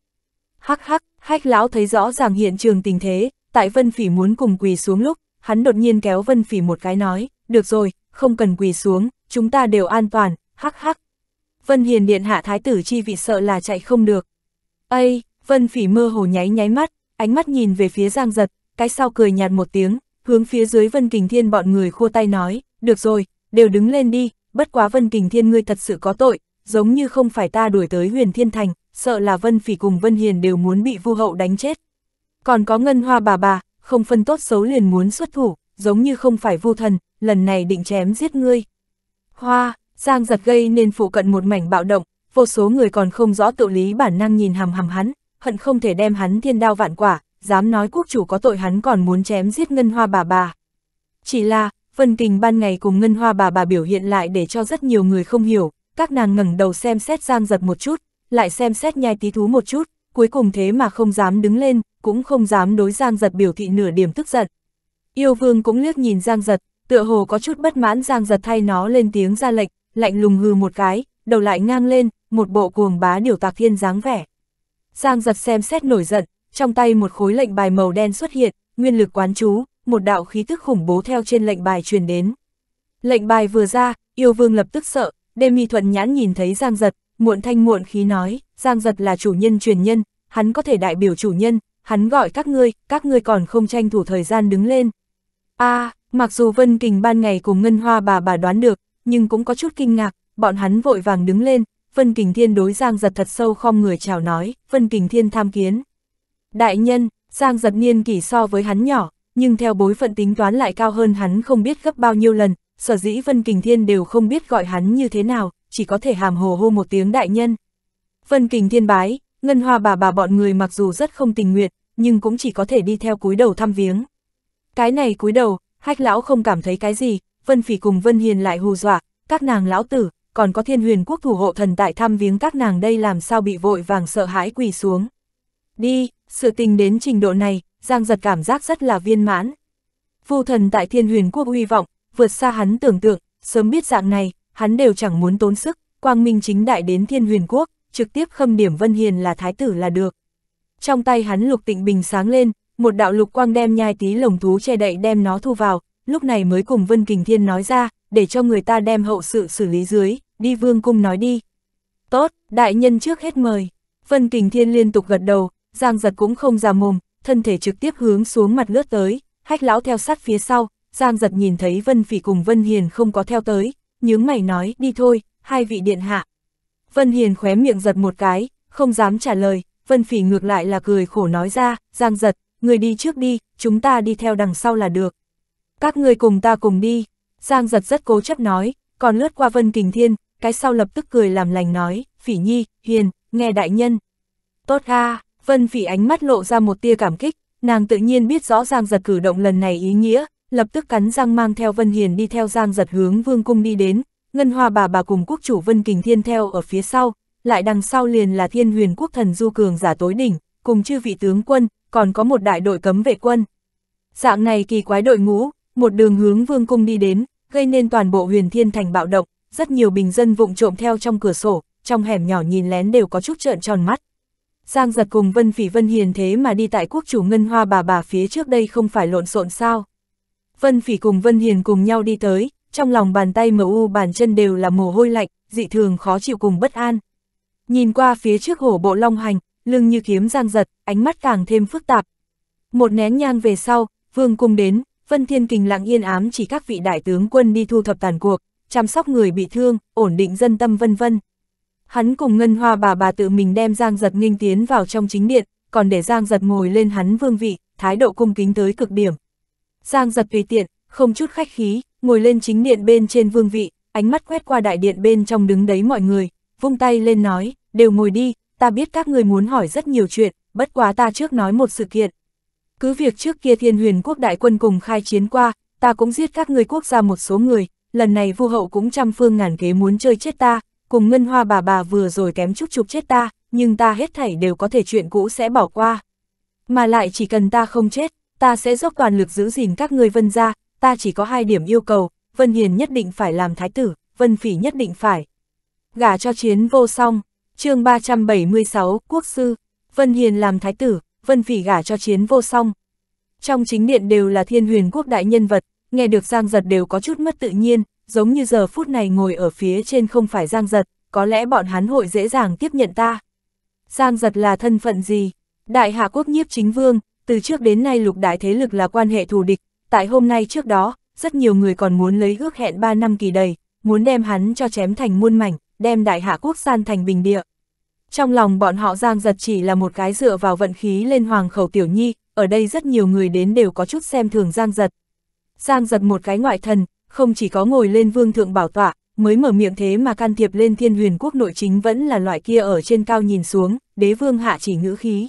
Hắc hắc, hách lão thấy rõ ràng hiện trường tình thế, tại Vân Phỉ muốn cùng quỳ xuống lúc, hắn đột nhiên kéo Vân Phỉ một cái nói, được rồi, không cần quỳ xuống, chúng ta đều an toàn, hắc hắc. Vân Hiền Điện hạ Thái tử chi vị sợ là chạy không được. Ây, Vân phỉ mơ hồ nháy nháy mắt, ánh mắt nhìn về phía giang giật, cái sau cười nhạt một tiếng, hướng phía dưới Vân Kình Thiên bọn người khua tay nói, được rồi, đều đứng lên đi, bất quá Vân Kình Thiên ngươi thật sự có tội, giống như không phải ta đuổi tới huyền thiên thành, sợ là Vân Phỉ cùng Vân Hiền đều muốn bị vu hậu đánh chết. Còn có ngân hoa bà bà, không phân tốt xấu liền muốn xuất thủ, giống như không phải vu thần, lần này định chém giết ngươi. Hoa, Giang giật gây nên phụ cận một mảnh bạo động, vô số người còn không rõ tự lý bản năng nhìn hầm hầm hắn, hận không thể đem hắn thiên đao vạn quả, dám nói quốc chủ có tội hắn còn muốn chém giết ngân hoa bà bà. Chỉ là, Vân Kình ban ngày cùng ngân hoa bà bà biểu hiện lại để cho rất nhiều người không hiểu, các nàng ngẩng đầu xem xét giang giật một chút, lại xem xét nhai tí thú một chút, cuối cùng thế mà không dám đứng lên, cũng không dám đối giang giật biểu thị nửa điểm tức giận. Yêu vương cũng liếc nhìn giang giật, tựa hồ có chút bất mãn giang giật thay nó lên tiếng ra lệnh, lạnh lùng hư một cái, đầu lại ngang lên, một bộ cuồng bá điều tạc thiên dáng vẻ. Giang giật xem xét nổi giận, trong tay một khối lệnh bài màu đen xuất hiện, nguyên lực quán chú, một đạo khí tức khủng bố theo trên lệnh bài truyền đến. Lệnh bài vừa ra, yêu vương lập tức sợ, đêm mi thuận nhãn nhìn thấy Giang giật, muộn thanh muộn khí nói, Giang giật là chủ nhân truyền nhân, hắn có thể đại biểu chủ nhân, hắn gọi các ngươi, các ngươi còn không tranh thủ thời gian đứng lên. a à, mặc dù Vân Kình ban ngày cùng Ngân Hoa bà bà đoán được, nhưng cũng có chút kinh ngạc, bọn hắn vội vàng đứng lên, Vân Kình Thiên đối Giang Giật thật sâu khom người chào nói, Vân Kình Thiên tham kiến. Đại nhân, Giang Giật niên kỷ so với hắn nhỏ, nhưng theo bối phận tính toán lại cao hơn hắn không biết gấp bao nhiêu lần, sở dĩ Vân Kình Thiên đều không biết gọi hắn như thế nào, chỉ có thể hàm hồ hô một tiếng đại nhân. Vân Kình Thiên bái, Ngân Hoa bà bà bọn người mặc dù rất không tình nguyện, nhưng cũng chỉ có thể đi theo cúi đầu thăm viếng. Cái này cúi đầu, hách lão không cảm thấy cái gì, Vân Phỉ cùng Vân Hiền lại hù dọa, các nàng lão tử, còn có thiên huyền quốc thủ hộ thần tại thăm viếng các nàng đây làm sao bị vội vàng sợ hãi quỳ xuống. Đi, sự tình đến trình độ này, Giang giật cảm giác rất là viên mãn. Phu thần tại thiên huyền quốc uy vọng, vượt xa hắn tưởng tượng, sớm biết dạng này, hắn đều chẳng muốn tốn sức, quang minh chính đại đến thiên huyền quốc, trực tiếp khâm điểm Vân Hiền là thái tử là được. Trong tay hắn lục tịnh bình sáng lên, một đạo lục quang đem nhai tí lồng thú che đậy đem nó thu vào, lúc này mới cùng Vân Kình Thiên nói ra, để cho người ta đem hậu sự xử lý dưới, đi vương cung nói đi. Tốt, đại nhân trước hết mời. Vân Kình Thiên liên tục gật đầu, Giang Giật cũng không ra mồm, thân thể trực tiếp hướng xuống mặt lướt tới, hách lão theo sát phía sau, Giang Giật nhìn thấy Vân Phỉ cùng Vân Hiền không có theo tới, nhướng mày nói, đi thôi, hai vị điện hạ. Vân Hiền khóe miệng giật một cái, không dám trả lời, Vân Phỉ ngược lại là cười khổ nói ra, Giang Giật, người đi trước đi, chúng ta đi theo đằng sau là được. Các người cùng ta cùng đi, Giang giật rất cố chấp nói, còn lướt qua Vân Kình Thiên, cái sau lập tức cười làm lành nói, phỉ nhi, hiền, nghe đại nhân. Tốt a Vân phỉ ánh mắt lộ ra một tia cảm kích, nàng tự nhiên biết rõ Giang giật cử động lần này ý nghĩa, lập tức cắn răng mang theo Vân Hiền đi theo Giang giật hướng vương cung đi đến, Ngân Hoa bà bà cùng quốc chủ Vân Kình Thiên theo ở phía sau, lại đằng sau liền là thiên huyền quốc thần du cường giả tối đỉnh, cùng chư vị tướng quân, còn có một đại đội cấm vệ quân. Dạng này kỳ quái đội ngũ, một đường hướng vương cung đi đến, gây nên toàn bộ huyền thiên thành bạo động, rất nhiều bình dân vụng trộm theo trong cửa sổ, trong hẻm nhỏ nhìn lén đều có chút trợn tròn mắt. Giang giật cùng Vân Phỉ Vân Hiền thế mà đi tại quốc chủ Ngân Hoa bà bà phía trước đây không phải lộn xộn sao. Vân Phỉ cùng Vân Hiền cùng nhau đi tới, trong lòng bàn tay mờ u bàn chân đều là mồ hôi lạnh, dị thường khó chịu cùng bất an. Nhìn qua phía trước hổ bộ long hành, lưng như kiếm giang giật, ánh mắt càng thêm phức tạp. Một nén nhang về sau, vương cung đến, Vân Thiên Kình lặng yên ám chỉ các vị đại tướng quân đi thu thập tàn cuộc, chăm sóc người bị thương, ổn định dân tâm vân vân. Hắn cùng Ngân Hoa bà bà tự mình đem Giang Giật nghinh tiến vào trong chính điện, còn để Giang Giật ngồi lên hắn vương vị, thái độ cung kính tới cực điểm. Giang Giật tùy tiện, không chút khách khí, ngồi lên chính điện bên trên vương vị, ánh mắt quét qua đại điện bên trong đứng đấy mọi người, vung tay lên nói, đều ngồi đi, ta biết các người muốn hỏi rất nhiều chuyện, bất quá ta trước nói một sự kiện. Cứ việc trước kia thiên huyền quốc đại quân cùng khai chiến qua, ta cũng giết các người quốc gia một số người, lần này vua hậu cũng trăm phương ngàn kế muốn chơi chết ta, cùng ngân hoa bà bà vừa rồi kém chút chụp chết ta, nhưng ta hết thảy đều có thể chuyện cũ sẽ bỏ qua. Mà lại chỉ cần ta không chết, ta sẽ dốc toàn lực giữ gìn các người vân gia. ta chỉ có hai điểm yêu cầu, vân hiền nhất định phải làm thái tử, vân phỉ nhất định phải. Gả cho chiến vô song, chương 376, quốc sư, vân hiền làm thái tử, Vân Phỉ gả cho chiến vô song. Trong chính điện đều là thiên huyền quốc đại nhân vật, nghe được Giang Giật đều có chút mất tự nhiên, giống như giờ phút này ngồi ở phía trên không phải Giang Giật, có lẽ bọn hắn hội dễ dàng tiếp nhận ta. Giang Giật là thân phận gì? Đại hạ quốc nhiếp chính vương, từ trước đến nay lục đại thế lực là quan hệ thù địch, tại hôm nay trước đó, rất nhiều người còn muốn lấy ước hẹn 3 năm kỳ đầy, muốn đem hắn cho chém thành muôn mảnh, đem đại hạ quốc san thành bình địa, trong lòng bọn họ Giang Giật chỉ là một cái dựa vào vận khí lên hoàng khẩu tiểu nhi, ở đây rất nhiều người đến đều có chút xem thường Giang Giật. Giang Giật một cái ngoại thần, không chỉ có ngồi lên vương thượng bảo tọa, mới mở miệng thế mà can thiệp lên thiên huyền quốc nội chính vẫn là loại kia ở trên cao nhìn xuống, đế vương hạ chỉ ngữ khí.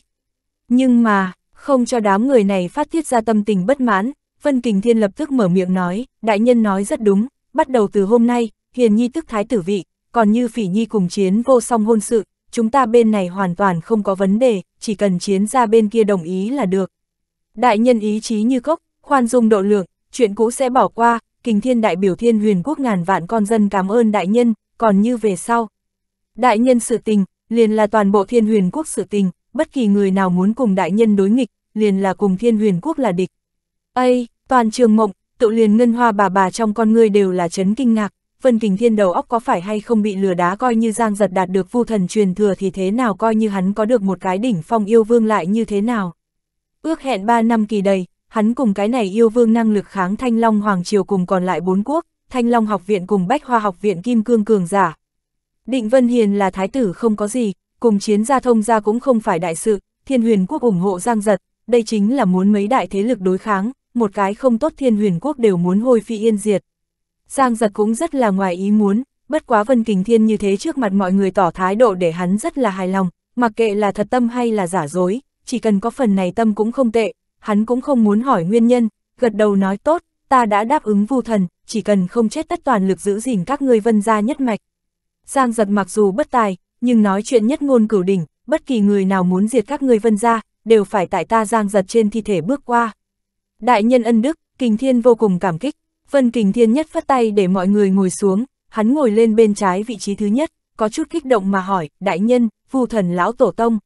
Nhưng mà, không cho đám người này phát tiết ra tâm tình bất mãn, Vân Kình Thiên lập tức mở miệng nói, đại nhân nói rất đúng, bắt đầu từ hôm nay, hiền nhi tức thái tử vị, còn như phỉ nhi cùng chiến vô song hôn sự, chúng ta bên này hoàn toàn không có vấn đề, chỉ cần chiến ra bên kia đồng ý là được. Đại nhân ý chí như cốc, khoan dung độ lượng, chuyện cũ sẽ bỏ qua, kình thiên đại biểu thiên huyền quốc ngàn vạn con dân cảm ơn đại nhân, còn như về sau. Đại nhân sự tình, liền là toàn bộ thiên huyền quốc sự tình, bất kỳ người nào muốn cùng đại nhân đối nghịch, liền là cùng thiên huyền quốc là địch. Ây, toàn trường mộng, tự liền ngân hoa bà bà trong con người đều là chấn kinh ngạc, Vân Kình Thiên đầu óc có phải hay không bị lừa đá coi như Giang Giật đạt được vu thần truyền thừa thì thế nào coi như hắn có được một cái đỉnh phong yêu vương lại như thế nào. Ước hẹn 3 năm kỳ đầy, hắn cùng cái này yêu vương năng lực kháng Thanh Long Hoàng Triều cùng còn lại bốn quốc, Thanh Long học viện cùng Bách Hoa học viện Kim Cương Cường giả. Định Vân Hiền là thái tử không có gì, cùng chiến gia thông gia cũng không phải đại sự, thiên huyền quốc ủng hộ Giang Giật, đây chính là muốn mấy đại thế lực đối kháng, một cái không tốt thiên huyền quốc đều muốn hôi phi yên diệt. Giang giật cũng rất là ngoài ý muốn, bất quá Vân Kình Thiên như thế trước mặt mọi người tỏ thái độ để hắn rất là hài lòng, mặc kệ là thật tâm hay là giả dối, chỉ cần có phần này tâm cũng không tệ, hắn cũng không muốn hỏi nguyên nhân, gật đầu nói tốt, ta đã đáp ứng vu thần, chỉ cần không chết tất toàn lực giữ gìn các ngươi vân gia nhất mạch. Giang giật mặc dù bất tài, nhưng nói chuyện nhất ngôn cửu đỉnh, bất kỳ người nào muốn diệt các ngươi vân gia, đều phải tại ta giang giật trên thi thể bước qua. Đại nhân ân đức, kình thiên vô cùng cảm kích, Vân Kình Thiên nhất phát tay để mọi người ngồi xuống, hắn ngồi lên bên trái vị trí thứ nhất, có chút kích động mà hỏi, đại nhân, vu thần lão tổ tông.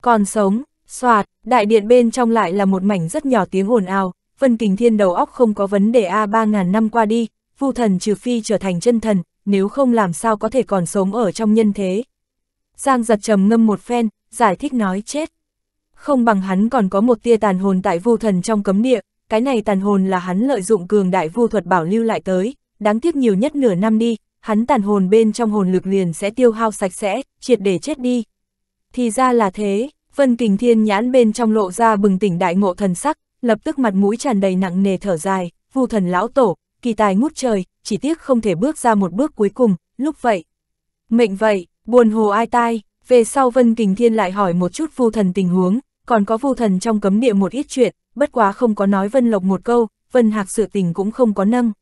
Còn sống, soạt, đại điện bên trong lại là một mảnh rất nhỏ tiếng ồn ào, Vân Kình Thiên đầu óc không có vấn đề A 3.000 năm qua đi, vu thần trừ phi trở thành chân thần, nếu không làm sao có thể còn sống ở trong nhân thế. Giang giật trầm ngâm một phen, giải thích nói chết. Không bằng hắn còn có một tia tàn hồn tại vu thần trong cấm địa, cái này tàn hồn là hắn lợi dụng cường đại vu thuật bảo lưu lại tới, đáng tiếc nhiều nhất nửa năm đi, hắn tàn hồn bên trong hồn lực liền sẽ tiêu hao sạch sẽ, triệt để chết đi. Thì ra là thế, Vân Kình Thiên nhãn bên trong lộ ra bừng tỉnh đại ngộ thần sắc, lập tức mặt mũi tràn đầy nặng nề thở dài, vu thần lão tổ, kỳ tài ngút trời, chỉ tiếc không thể bước ra một bước cuối cùng, lúc vậy. Mệnh vậy, buồn hồ ai tai, về sau Vân Kình Thiên lại hỏi một chút vu thần tình huống, còn có vu thần trong cấm địa một ít chuyện, bất quá không có nói Vân Lộc một câu, Vân Hạc sự tình cũng không có nâng.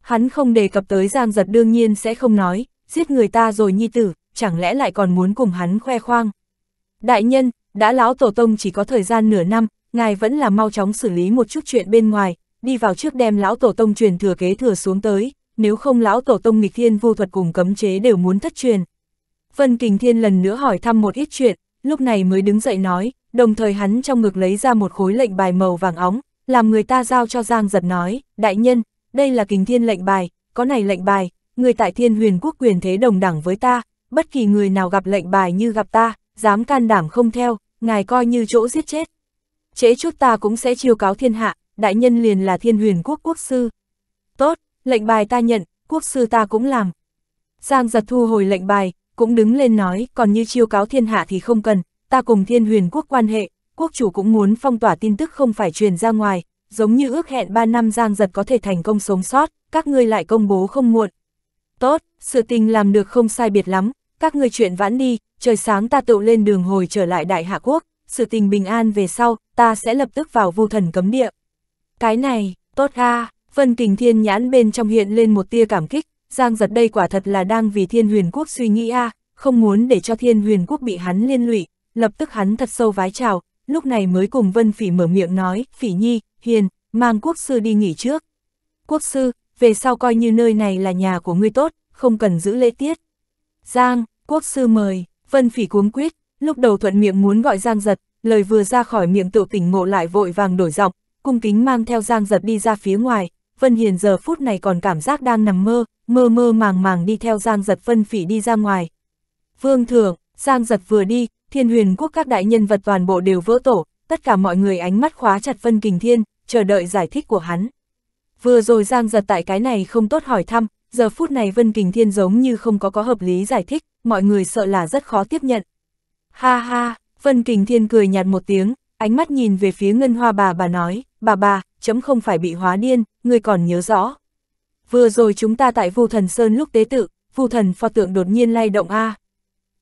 Hắn không đề cập tới Giang Giật đương nhiên sẽ không nói, giết người ta rồi nhi tử, chẳng lẽ lại còn muốn cùng hắn khoe khoang. Đại nhân, đã lão tổ tông chỉ có thời gian nửa năm, ngài vẫn là mau chóng xử lý một chút chuyện bên ngoài, đi vào trước đem lão tổ tông truyền thừa kế thừa xuống tới, nếu không lão tổ tông nghịch thiên vô thuật cùng cấm chế đều muốn thất truyền. Vân Kình Thiên lần nữa hỏi thăm một ít chuyện, lúc này mới đứng dậy nói, đồng thời hắn trong ngực lấy ra một khối lệnh bài màu vàng óng, làm người ta giao cho Giang giật nói, đại nhân, đây là kình thiên lệnh bài, có này lệnh bài, người tại thiên huyền quốc quyền thế đồng đẳng với ta, bất kỳ người nào gặp lệnh bài như gặp ta, dám can đảm không theo, ngài coi như chỗ giết chết. Trễ chút ta cũng sẽ chiêu cáo thiên hạ, đại nhân liền là thiên huyền quốc quốc sư. Tốt, lệnh bài ta nhận, quốc sư ta cũng làm. Giang giật thu hồi lệnh bài, cũng đứng lên nói, còn như chiêu cáo thiên hạ thì không cần, ta cùng thiên huyền quốc quan hệ, quốc chủ cũng muốn phong tỏa tin tức không phải truyền ra ngoài, giống như ước hẹn 3 năm giang giật có thể thành công sống sót, các ngươi lại công bố không muộn. Tốt, sự tình làm được không sai biệt lắm, các ngươi chuyện vãn đi, trời sáng ta tự lên đường hồi trở lại đại hạ quốc, sự tình bình an về sau, ta sẽ lập tức vào vu thần cấm địa. Cái này, tốt ha, Vân Kình Thiên nhãn bên trong hiện lên một tia cảm kích, Giang giật đây quả thật là đang vì thiên huyền quốc suy nghĩ a không muốn để cho thiên huyền quốc bị hắn liên lụy, lập tức hắn thật sâu vái chào, lúc này mới cùng Vân Phỉ mở miệng nói, Phỉ Nhi, Hiền, mang quốc sư đi nghỉ trước. Quốc sư, về sau coi như nơi này là nhà của ngươi tốt, không cần giữ lễ tiết. Giang, quốc sư mời, Vân Phỉ cuống quyết, lúc đầu thuận miệng muốn gọi Giang giật, lời vừa ra khỏi miệng tự tỉnh ngộ lại vội vàng đổi giọng, cung kính mang theo Giang giật đi ra phía ngoài, Vân Hiền giờ phút này còn cảm giác đang nằm mơ, mơ mơ màng màng đi theo Giang Giật phân Phỉ đi ra ngoài. Vương Thưởng, Giang Giật vừa đi, thiên huyền quốc các đại nhân vật toàn bộ đều vỡ tổ, tất cả mọi người ánh mắt khóa chặt Vân Kình Thiên, chờ đợi giải thích của hắn. Vừa rồi Giang Giật tại cái này không tốt hỏi thăm, giờ phút này Vân Kình Thiên giống như không có có hợp lý giải thích, mọi người sợ là rất khó tiếp nhận. Ha ha, Vân Kình Thiên cười nhạt một tiếng, ánh mắt nhìn về phía Ngân Hoa bà bà nói, bà bà, chấm không phải bị hóa điên, ngươi còn nhớ rõ. Vừa rồi chúng ta tại Vu Thần Sơn lúc tế tự, Vu Thần pho tượng đột nhiên lay động a.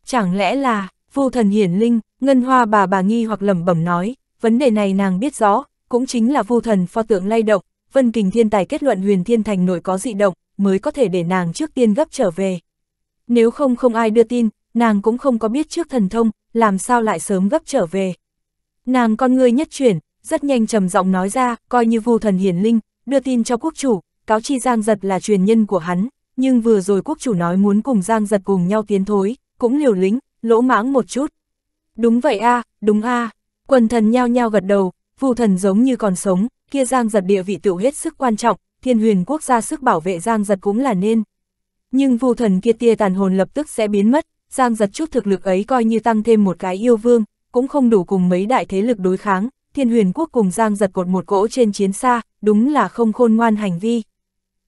Chẳng lẽ là, Vu Thần hiển linh, Ngân Hoa bà bà nghi hoặc lẩm bẩm nói, vấn đề này nàng biết rõ, cũng chính là Vu Thần pho tượng lay động, Vân Kình Thiên Tài kết luận Huyền Thiên Thành nội có dị động, mới có thể để nàng trước tiên gấp trở về. Nếu không không ai đưa tin, nàng cũng không có biết trước thần thông, làm sao lại sớm gấp trở về. Nàng con ngươi nhất chuyển, rất nhanh trầm giọng nói ra, coi như vu thần hiển linh, đưa tin cho quốc chủ, cáo chi Giang Giật là truyền nhân của hắn, nhưng vừa rồi quốc chủ nói muốn cùng Giang Giật cùng nhau tiến thối, cũng liều lĩnh, lỗ mãng một chút. Đúng vậy a à, đúng a à. quần thần nhao nhao gật đầu, phù thần giống như còn sống, kia Giang Giật địa vị tựu hết sức quan trọng, thiên huyền quốc gia sức bảo vệ Giang Giật cũng là nên. Nhưng phù thần kia tia tàn hồn lập tức sẽ biến mất, Giang Giật chút thực lực ấy coi như tăng thêm một cái yêu vương, cũng không đủ cùng mấy đại thế lực đối kháng, thiên huyền quốc cùng giang giật cột một cỗ trên chiến xa, đúng là không khôn ngoan hành vi.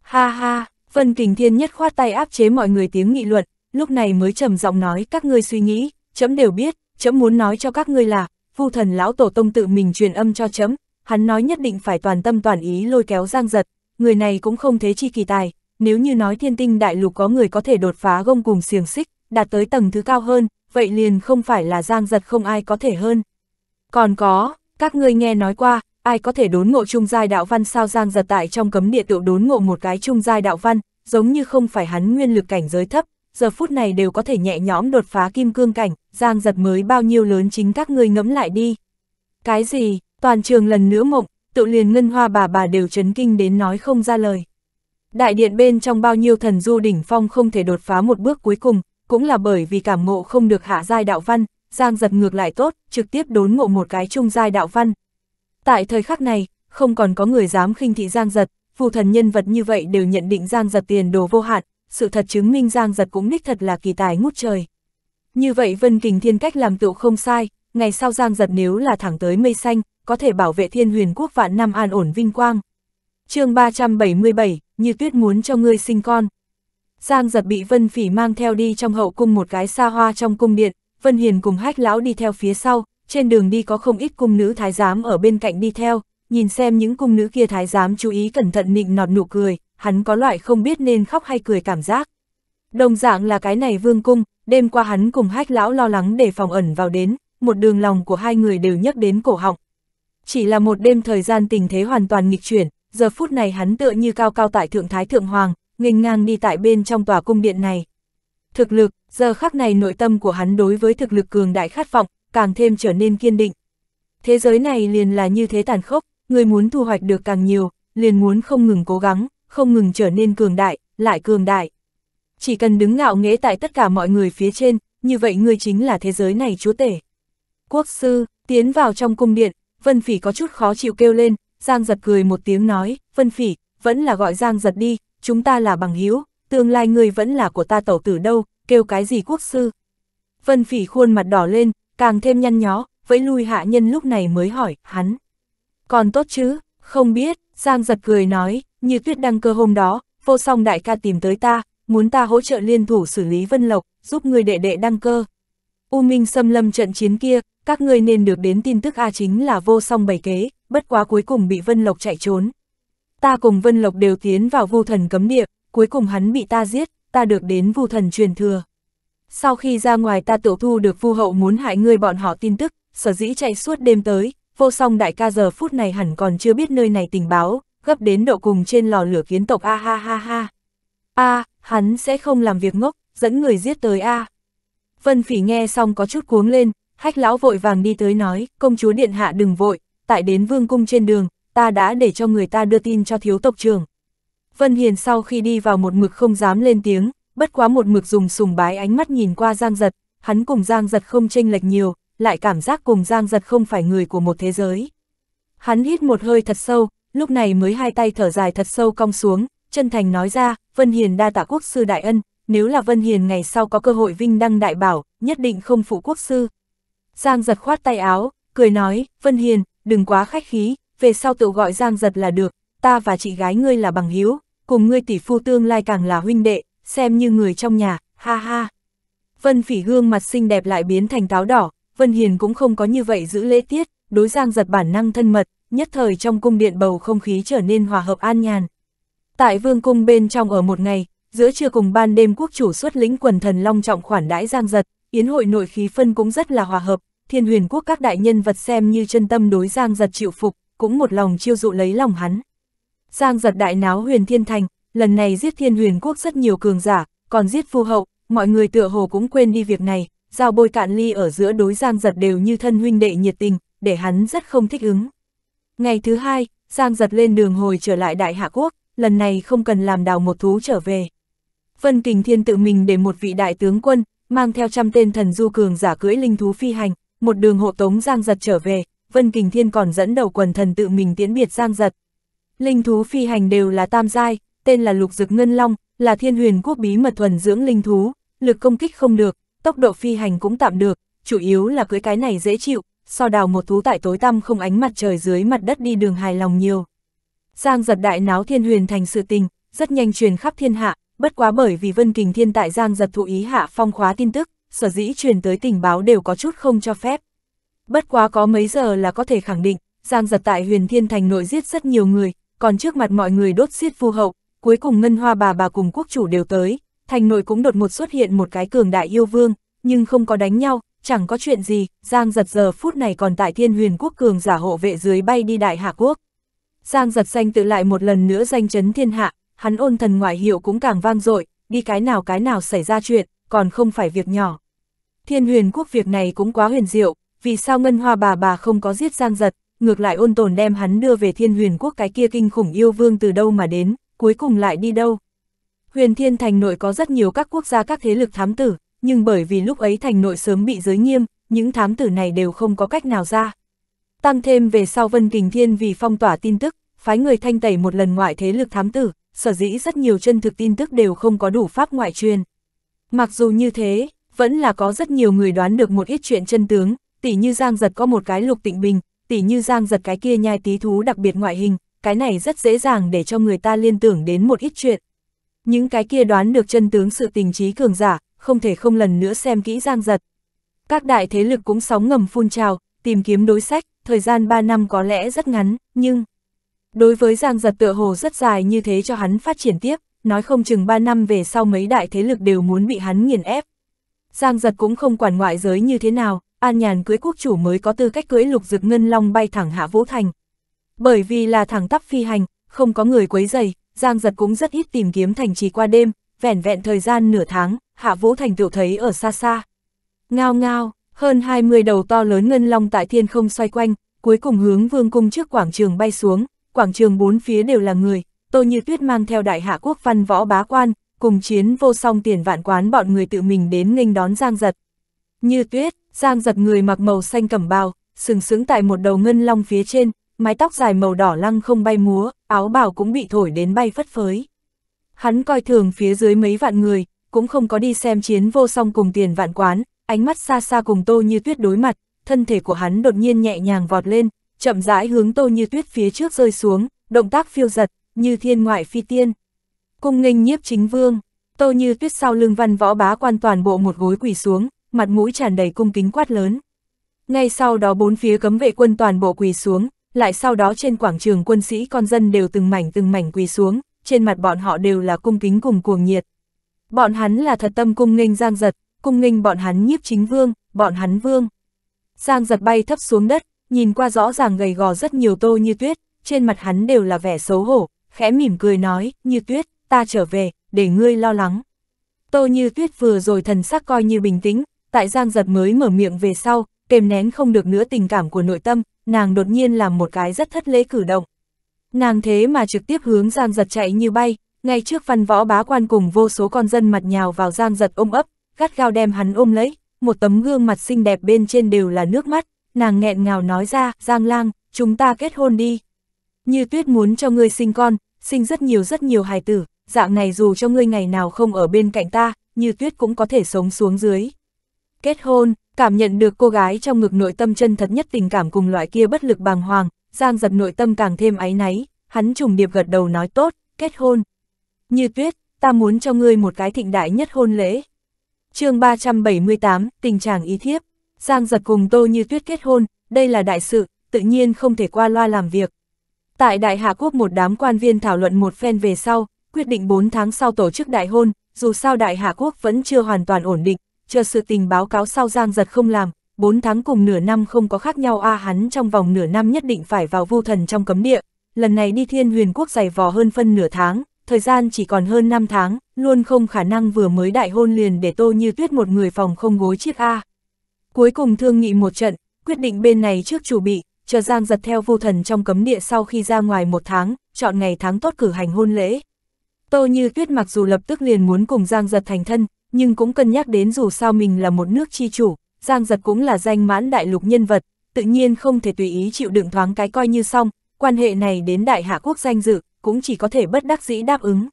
Ha ha, Vân Kình Thiên nhất khoát tay áp chế mọi người tiếng nghị luận, lúc này mới trầm giọng nói các ngươi suy nghĩ, chấm đều biết, chấm muốn nói cho các ngươi là, vu thần lão tổ tông tự mình truyền âm cho chấm, hắn nói nhất định phải toàn tâm toàn ý lôi kéo giang giật, người này cũng không thế chi kỳ tài, nếu như nói thiên tinh đại lục có người có thể đột phá gông cùng xiềng xích, đạt tới tầng thứ cao hơn, vậy liền không phải là giang giật không ai có thể hơn. Còn có, các ngươi nghe nói qua, ai có thể đốn ngộ trung giai đạo văn sao Giang giật tại trong cấm địa tự đốn ngộ một cái trung giai đạo văn, giống như không phải hắn nguyên lực cảnh giới thấp, giờ phút này đều có thể nhẹ nhõm đột phá kim cương cảnh, Giang giật mới bao nhiêu lớn chính các ngươi ngẫm lại đi. Cái gì, toàn trường lần nữa mộng, tự liền ngân hoa bà bà đều chấn kinh đến nói không ra lời. Đại điện bên trong bao nhiêu thần du đỉnh phong không thể đột phá một bước cuối cùng, cũng là bởi vì cảm ngộ không được hạ giai đạo văn, Giang giật ngược lại tốt, trực tiếp đốn ngộ một cái trung giai đạo văn. Tại thời khắc này, không còn có người dám khinh thị Giang giật, phù thần nhân vật như vậy đều nhận định Giang giật tiền đồ vô hạn, sự thật chứng minh Giang giật cũng đích thật là kỳ tài ngút trời. Như vậy Vân Kình Thiên cách làm tựu không sai, ngày sau Giang giật nếu là thẳng tới mây xanh, có thể bảo vệ thiên huyền quốc vạn năm an ổn vinh quang. chương 377, như tuyết muốn cho ngươi sinh con. Giang giật bị Vân Phỉ mang theo đi trong hậu cung một cái xa hoa trong cung điện, Vân Hiền cùng hách lão đi theo phía sau, trên đường đi có không ít cung nữ thái giám ở bên cạnh đi theo, nhìn xem những cung nữ kia thái giám chú ý cẩn thận nịnh nọt nụ cười, hắn có loại không biết nên khóc hay cười cảm giác. Đồng dạng là cái này vương cung, đêm qua hắn cùng hách lão lo lắng để phòng ẩn vào đến, một đường lòng của hai người đều nhấc đến cổ họng. Chỉ là một đêm thời gian tình thế hoàn toàn nghịch chuyển, giờ phút này hắn tựa như cao cao tại thượng thái thượng hoàng, nghênh ngang đi tại bên trong tòa cung điện này. Thực lực, giờ khắc này nội tâm của hắn đối với thực lực cường đại khát vọng, càng thêm trở nên kiên định. Thế giới này liền là như thế tàn khốc, người muốn thu hoạch được càng nhiều, liền muốn không ngừng cố gắng, không ngừng trở nên cường đại, lại cường đại. Chỉ cần đứng ngạo nghễ tại tất cả mọi người phía trên, như vậy ngươi chính là thế giới này chúa tể. Quốc sư, tiến vào trong cung điện, Vân Phỉ có chút khó chịu kêu lên, Giang giật cười một tiếng nói, Vân Phỉ, vẫn là gọi Giang giật đi, chúng ta là bằng hữu tương lai ngươi vẫn là của ta tẩu tử đâu, kêu cái gì quốc sư. Vân phỉ khuôn mặt đỏ lên, càng thêm nhăn nhó, vẫy lui hạ nhân lúc này mới hỏi, hắn. Còn tốt chứ, không biết, Giang giật cười nói, như tuyết đăng cơ hôm đó, vô song đại ca tìm tới ta, muốn ta hỗ trợ liên thủ xử lý Vân Lộc, giúp người đệ đệ đăng cơ. U Minh xâm lâm trận chiến kia, các ngươi nên được đến tin tức A chính là vô song bày kế, bất quá cuối cùng bị Vân Lộc chạy trốn. Ta cùng Vân Lộc đều tiến vào vô thần cấm địa, cuối cùng hắn bị ta giết, ta được đến vu thần truyền thừa. Sau khi ra ngoài ta tiểu thu được vu hậu muốn hại ngươi bọn họ tin tức, sở dĩ chạy suốt đêm tới, vô song đại ca giờ phút này hẳn còn chưa biết nơi này tình báo, gấp đến độ cùng trên lò lửa kiến tộc a ha ha ha. A, hắn sẽ không làm việc ngốc, dẫn người giết tới a. Vân phỉ nghe xong có chút cuống lên, hách lão vội vàng đi tới nói, công chúa điện hạ đừng vội, tại đến vương cung trên đường, ta đã để cho người ta đưa tin cho thiếu tộc trưởng, Vân Hiền sau khi đi vào một mực không dám lên tiếng, bất quá một mực dùng sùng bái ánh mắt nhìn qua Giang Giật, hắn cùng Giang Giật không chênh lệch nhiều, lại cảm giác cùng Giang Giật không phải người của một thế giới. Hắn hít một hơi thật sâu, lúc này mới hai tay thở dài thật sâu cong xuống, chân thành nói ra, Vân Hiền đa tạ quốc sư đại ân, nếu là Vân Hiền ngày sau có cơ hội vinh đăng đại bảo, nhất định không phụ quốc sư. Giang giật khoát tay áo, cười nói, Vân Hiền, đừng quá khách khí, về sau tự gọi Giang giật là được, ta và chị gái ngươi là bằng hiếu, cùng ngươi tỷ phu tương lai càng là huynh đệ, xem như người trong nhà, ha ha. Vân phỉ gương mặt xinh đẹp lại biến thành táo đỏ, Vân Hiền cũng không có như vậy giữ lễ tiết, đối giang giật bản năng thân mật, nhất thời trong cung điện bầu không khí trở nên hòa hợp an nhàn. Tại vương cung bên trong ở một ngày, giữa trưa cùng ban đêm quốc chủ xuất lĩnh quần thần long trọng khoản đãi giang giật, yến hội nội khí phân cũng rất là hòa hợp, thiên huyền quốc các đại nhân vật xem như chân tâm đối giang giật chịu phục, cũng một lòng chiêu dụ lấy lòng hắn. Giang giật đại náo huyền thiên thành, lần này giết thiên huyền quốc rất nhiều cường giả, còn giết phu hậu, mọi người tựa hồ cũng quên đi việc này, giao bôi cạn ly ở giữa đối Giang giật đều như thân huynh đệ nhiệt tình, để hắn rất không thích ứng. Ngày thứ hai, Giang giật lên đường hồi trở lại Đại Hạ Quốc, lần này không cần làm đào một thú trở về. Vân Kình Thiên tự mình để một vị đại tướng quân, mang theo trăm tên thần du cường giả cưỡi linh thú phi hành, một đường hộ tống Giang giật trở về, Vân Kình Thiên còn dẫn đầu quần thần tự mình tiễn biệt Giang giật, Linh thú phi hành đều là tam giai, tên là lục dực ngân long, là thiên huyền quốc bí mật thuần dưỡng linh thú, lực công kích không được, tốc độ phi hành cũng tạm được, chủ yếu là cưới cái này dễ chịu, so đào một thú tại tối tăm không ánh mặt trời dưới mặt đất đi đường hài lòng nhiều. Giang giật đại náo thiên huyền thành sự tình, rất nhanh truyền khắp thiên hạ, bất quá bởi vì vân kình thiên tại Giang giật thụ ý hạ phong khóa tin tức, sở dĩ truyền tới tình báo đều có chút không cho phép. Bất quá có mấy giờ là có thể khẳng định, Giang giật tại huyền thiên thành nội giết rất nhiều người, còn trước mặt mọi người đốt xiết phu hậu, cuối cùng ngân hoa bà bà cùng quốc chủ đều tới, thành nội cũng đột một xuất hiện một cái cường đại yêu vương, nhưng không có đánh nhau, chẳng có chuyện gì, Giang giật giờ phút này còn tại thiên huyền quốc cường giả hộ vệ dưới bay đi đại hạ quốc. Giang giật danh tự lại một lần nữa danh chấn thiên hạ, hắn ôn thần ngoại hiệu cũng càng vang dội, đi cái nào cái nào xảy ra chuyện, còn không phải việc nhỏ. Thiên huyền quốc việc này cũng quá huyền diệu, vì sao ngân hoa bà bà không có giết Giang giật, ngược lại ôn tồn đem hắn đưa về thiên huyền quốc cái kia kinh khủng yêu vương từ đâu mà đến, cuối cùng lại đi đâu. Huyền thiên thành nội có rất nhiều các quốc gia các thế lực thám tử, nhưng bởi vì lúc ấy thành nội sớm bị giới nghiêm, những thám tử này đều không có cách nào ra. Tăng thêm về sau Vân Kình Thiên vì phong tỏa tin tức, phái người thanh tẩy một lần ngoại thế lực thám tử, sở dĩ rất nhiều chân thực tin tức đều không có đủ pháp ngoại truyền. Mặc dù như thế, vẫn là có rất nhiều người đoán được một ít chuyện chân tướng, tỉ như Giang Giật có một cái lục tịnh bình, tỉ như giang giật cái kia nhai tí thú đặc biệt ngoại hình, cái này rất dễ dàng để cho người ta liên tưởng đến một ít chuyện. Những cái kia đoán được chân tướng sự tình trí cường giả, không thể không lần nữa xem kỹ giang giật. Các đại thế lực cũng sóng ngầm phun trào, tìm kiếm đối sách, thời gian 3 năm có lẽ rất ngắn, nhưng... Đối với giang giật tựa hồ rất dài như thế cho hắn phát triển tiếp, nói không chừng 3 năm về sau mấy đại thế lực đều muốn bị hắn nghiền ép. Giang giật cũng không quản ngoại giới như thế nào, an nhàn cưới quốc chủ mới có tư cách cưới lục dực ngân long bay thẳng hạ vũ thành. Bởi vì là thẳng tắp phi hành, không có người quấy dày, Giang Giật cũng rất ít tìm kiếm thành trì qua đêm, vẻn vẹn thời gian nửa tháng, hạ vũ thành tiểu thấy ở xa xa. Ngao ngao, hơn 20 đầu to lớn ngân long tại thiên không xoay quanh, cuối cùng hướng vương cung trước quảng trường bay xuống, quảng trường bốn phía đều là người, Tô Như Tuyết mang theo đại hạ quốc văn võ bá quan, cùng chiến vô song tiền vạn quán bọn người tự mình đến nghênh đón Giang Giật. Như Tuyết, Giang giật người mặc màu xanh cẩm bào, sừng sững tại một đầu ngân long phía trên, mái tóc dài màu đỏ lăng không bay múa, áo bào cũng bị thổi đến bay phất phới. Hắn coi thường phía dưới mấy vạn người, cũng không có đi xem chiến vô song cùng tiền vạn quán, ánh mắt xa xa cùng tô như tuyết đối mặt, thân thể của hắn đột nhiên nhẹ nhàng vọt lên, chậm rãi hướng tô như tuyết phía trước rơi xuống, động tác phiêu giật, như thiên ngoại phi tiên. Cung nghênh nhiếp chính vương, tô như tuyết sau lưng văn võ bá quan toàn bộ một gối quỳ xuống, mặt mũi tràn đầy cung kính quát lớn. Ngay sau đó bốn phía cấm vệ quân toàn bộ quỳ xuống, lại sau đó trên quảng trường quân sĩ con dân đều từng mảnh từng mảnh quỳ xuống, trên mặt bọn họ đều là cung kính cùng cuồng nhiệt. Bọn hắn là thật tâm cung nghênh Giang Giật, cung nghênh bọn hắn nhiếp chính vương, bọn hắn vương. Giang Giật bay thấp xuống đất, nhìn qua rõ ràng gầy gò rất nhiều tô như tuyết, trên mặt hắn đều là vẻ xấu hổ, khẽ mỉm cười nói, như tuyết, ta trở về, để ngươi lo lắng. Tô như tuyết vừa rồi thần sắc coi như bình tĩnh, tại Giang Giật mới mở miệng về sau, kềm nén không được nữa tình cảm của nội tâm, nàng đột nhiên làm một cái rất thất lễ cử động. Nàng thế mà trực tiếp hướng Giang Giật chạy như bay, ngay trước văn võ bá quan cùng vô số con dân mặt nhào vào Giang Giật ôm ấp, gắt gao đem hắn ôm lấy, một tấm gương mặt xinh đẹp bên trên đều là nước mắt, nàng nghẹn ngào nói ra, Giang Lang, chúng ta kết hôn đi. Như tuyết muốn cho ngươi sinh con, sinh rất nhiều rất nhiều hài tử, dạng này dù cho ngươi ngày nào không ở bên cạnh ta, như tuyết cũng có thể sống xuống dưới. Kết hôn, cảm nhận được cô gái trong ngực nội tâm chân thật nhất tình cảm cùng loại kia bất lực bàng hoàng, Giang giật nội tâm càng thêm áy náy, hắn trùng điệp gật đầu nói tốt, kết hôn. Như tuyết, ta muốn cho ngươi một cái thịnh đại nhất hôn lễ. chương 378, tình trạng ý thiếp, Giang giật cùng tô như tuyết kết hôn, đây là đại sự, tự nhiên không thể qua loa làm việc. Tại Đại Hạ Quốc một đám quan viên thảo luận một phen về sau, quyết định 4 tháng sau tổ chức đại hôn, dù sao Đại Hạ Quốc vẫn chưa hoàn toàn ổn định, chờ sự tình báo cáo sau Giang Giật không làm, 4 tháng cùng nửa năm không có khác nhau a à hắn trong vòng nửa năm nhất định phải vào vu thần trong cấm địa, lần này đi thiên huyền quốc giày vò hơn phân nửa tháng, thời gian chỉ còn hơn 5 tháng, luôn không khả năng vừa mới đại hôn liền để tô như tuyết một người phòng không gối chiếc A. Cuối cùng thương nghị một trận, quyết định bên này trước chủ bị, chờ Giang giật theo vu thần trong cấm địa sau khi ra ngoài một tháng, chọn ngày tháng tốt cử hành hôn lễ. Tô như tuyết mặc dù lập tức liền muốn cùng Giang giật thành thân, nhưng cũng cân nhắc đến dù sao mình là một nước chi chủ, Giang Giật cũng là danh mãn đại lục nhân vật, tự nhiên không thể tùy ý chịu đựng thoáng cái coi như xong, quan hệ này đến đại hạ quốc danh dự, cũng chỉ có thể bất đắc dĩ đáp ứng.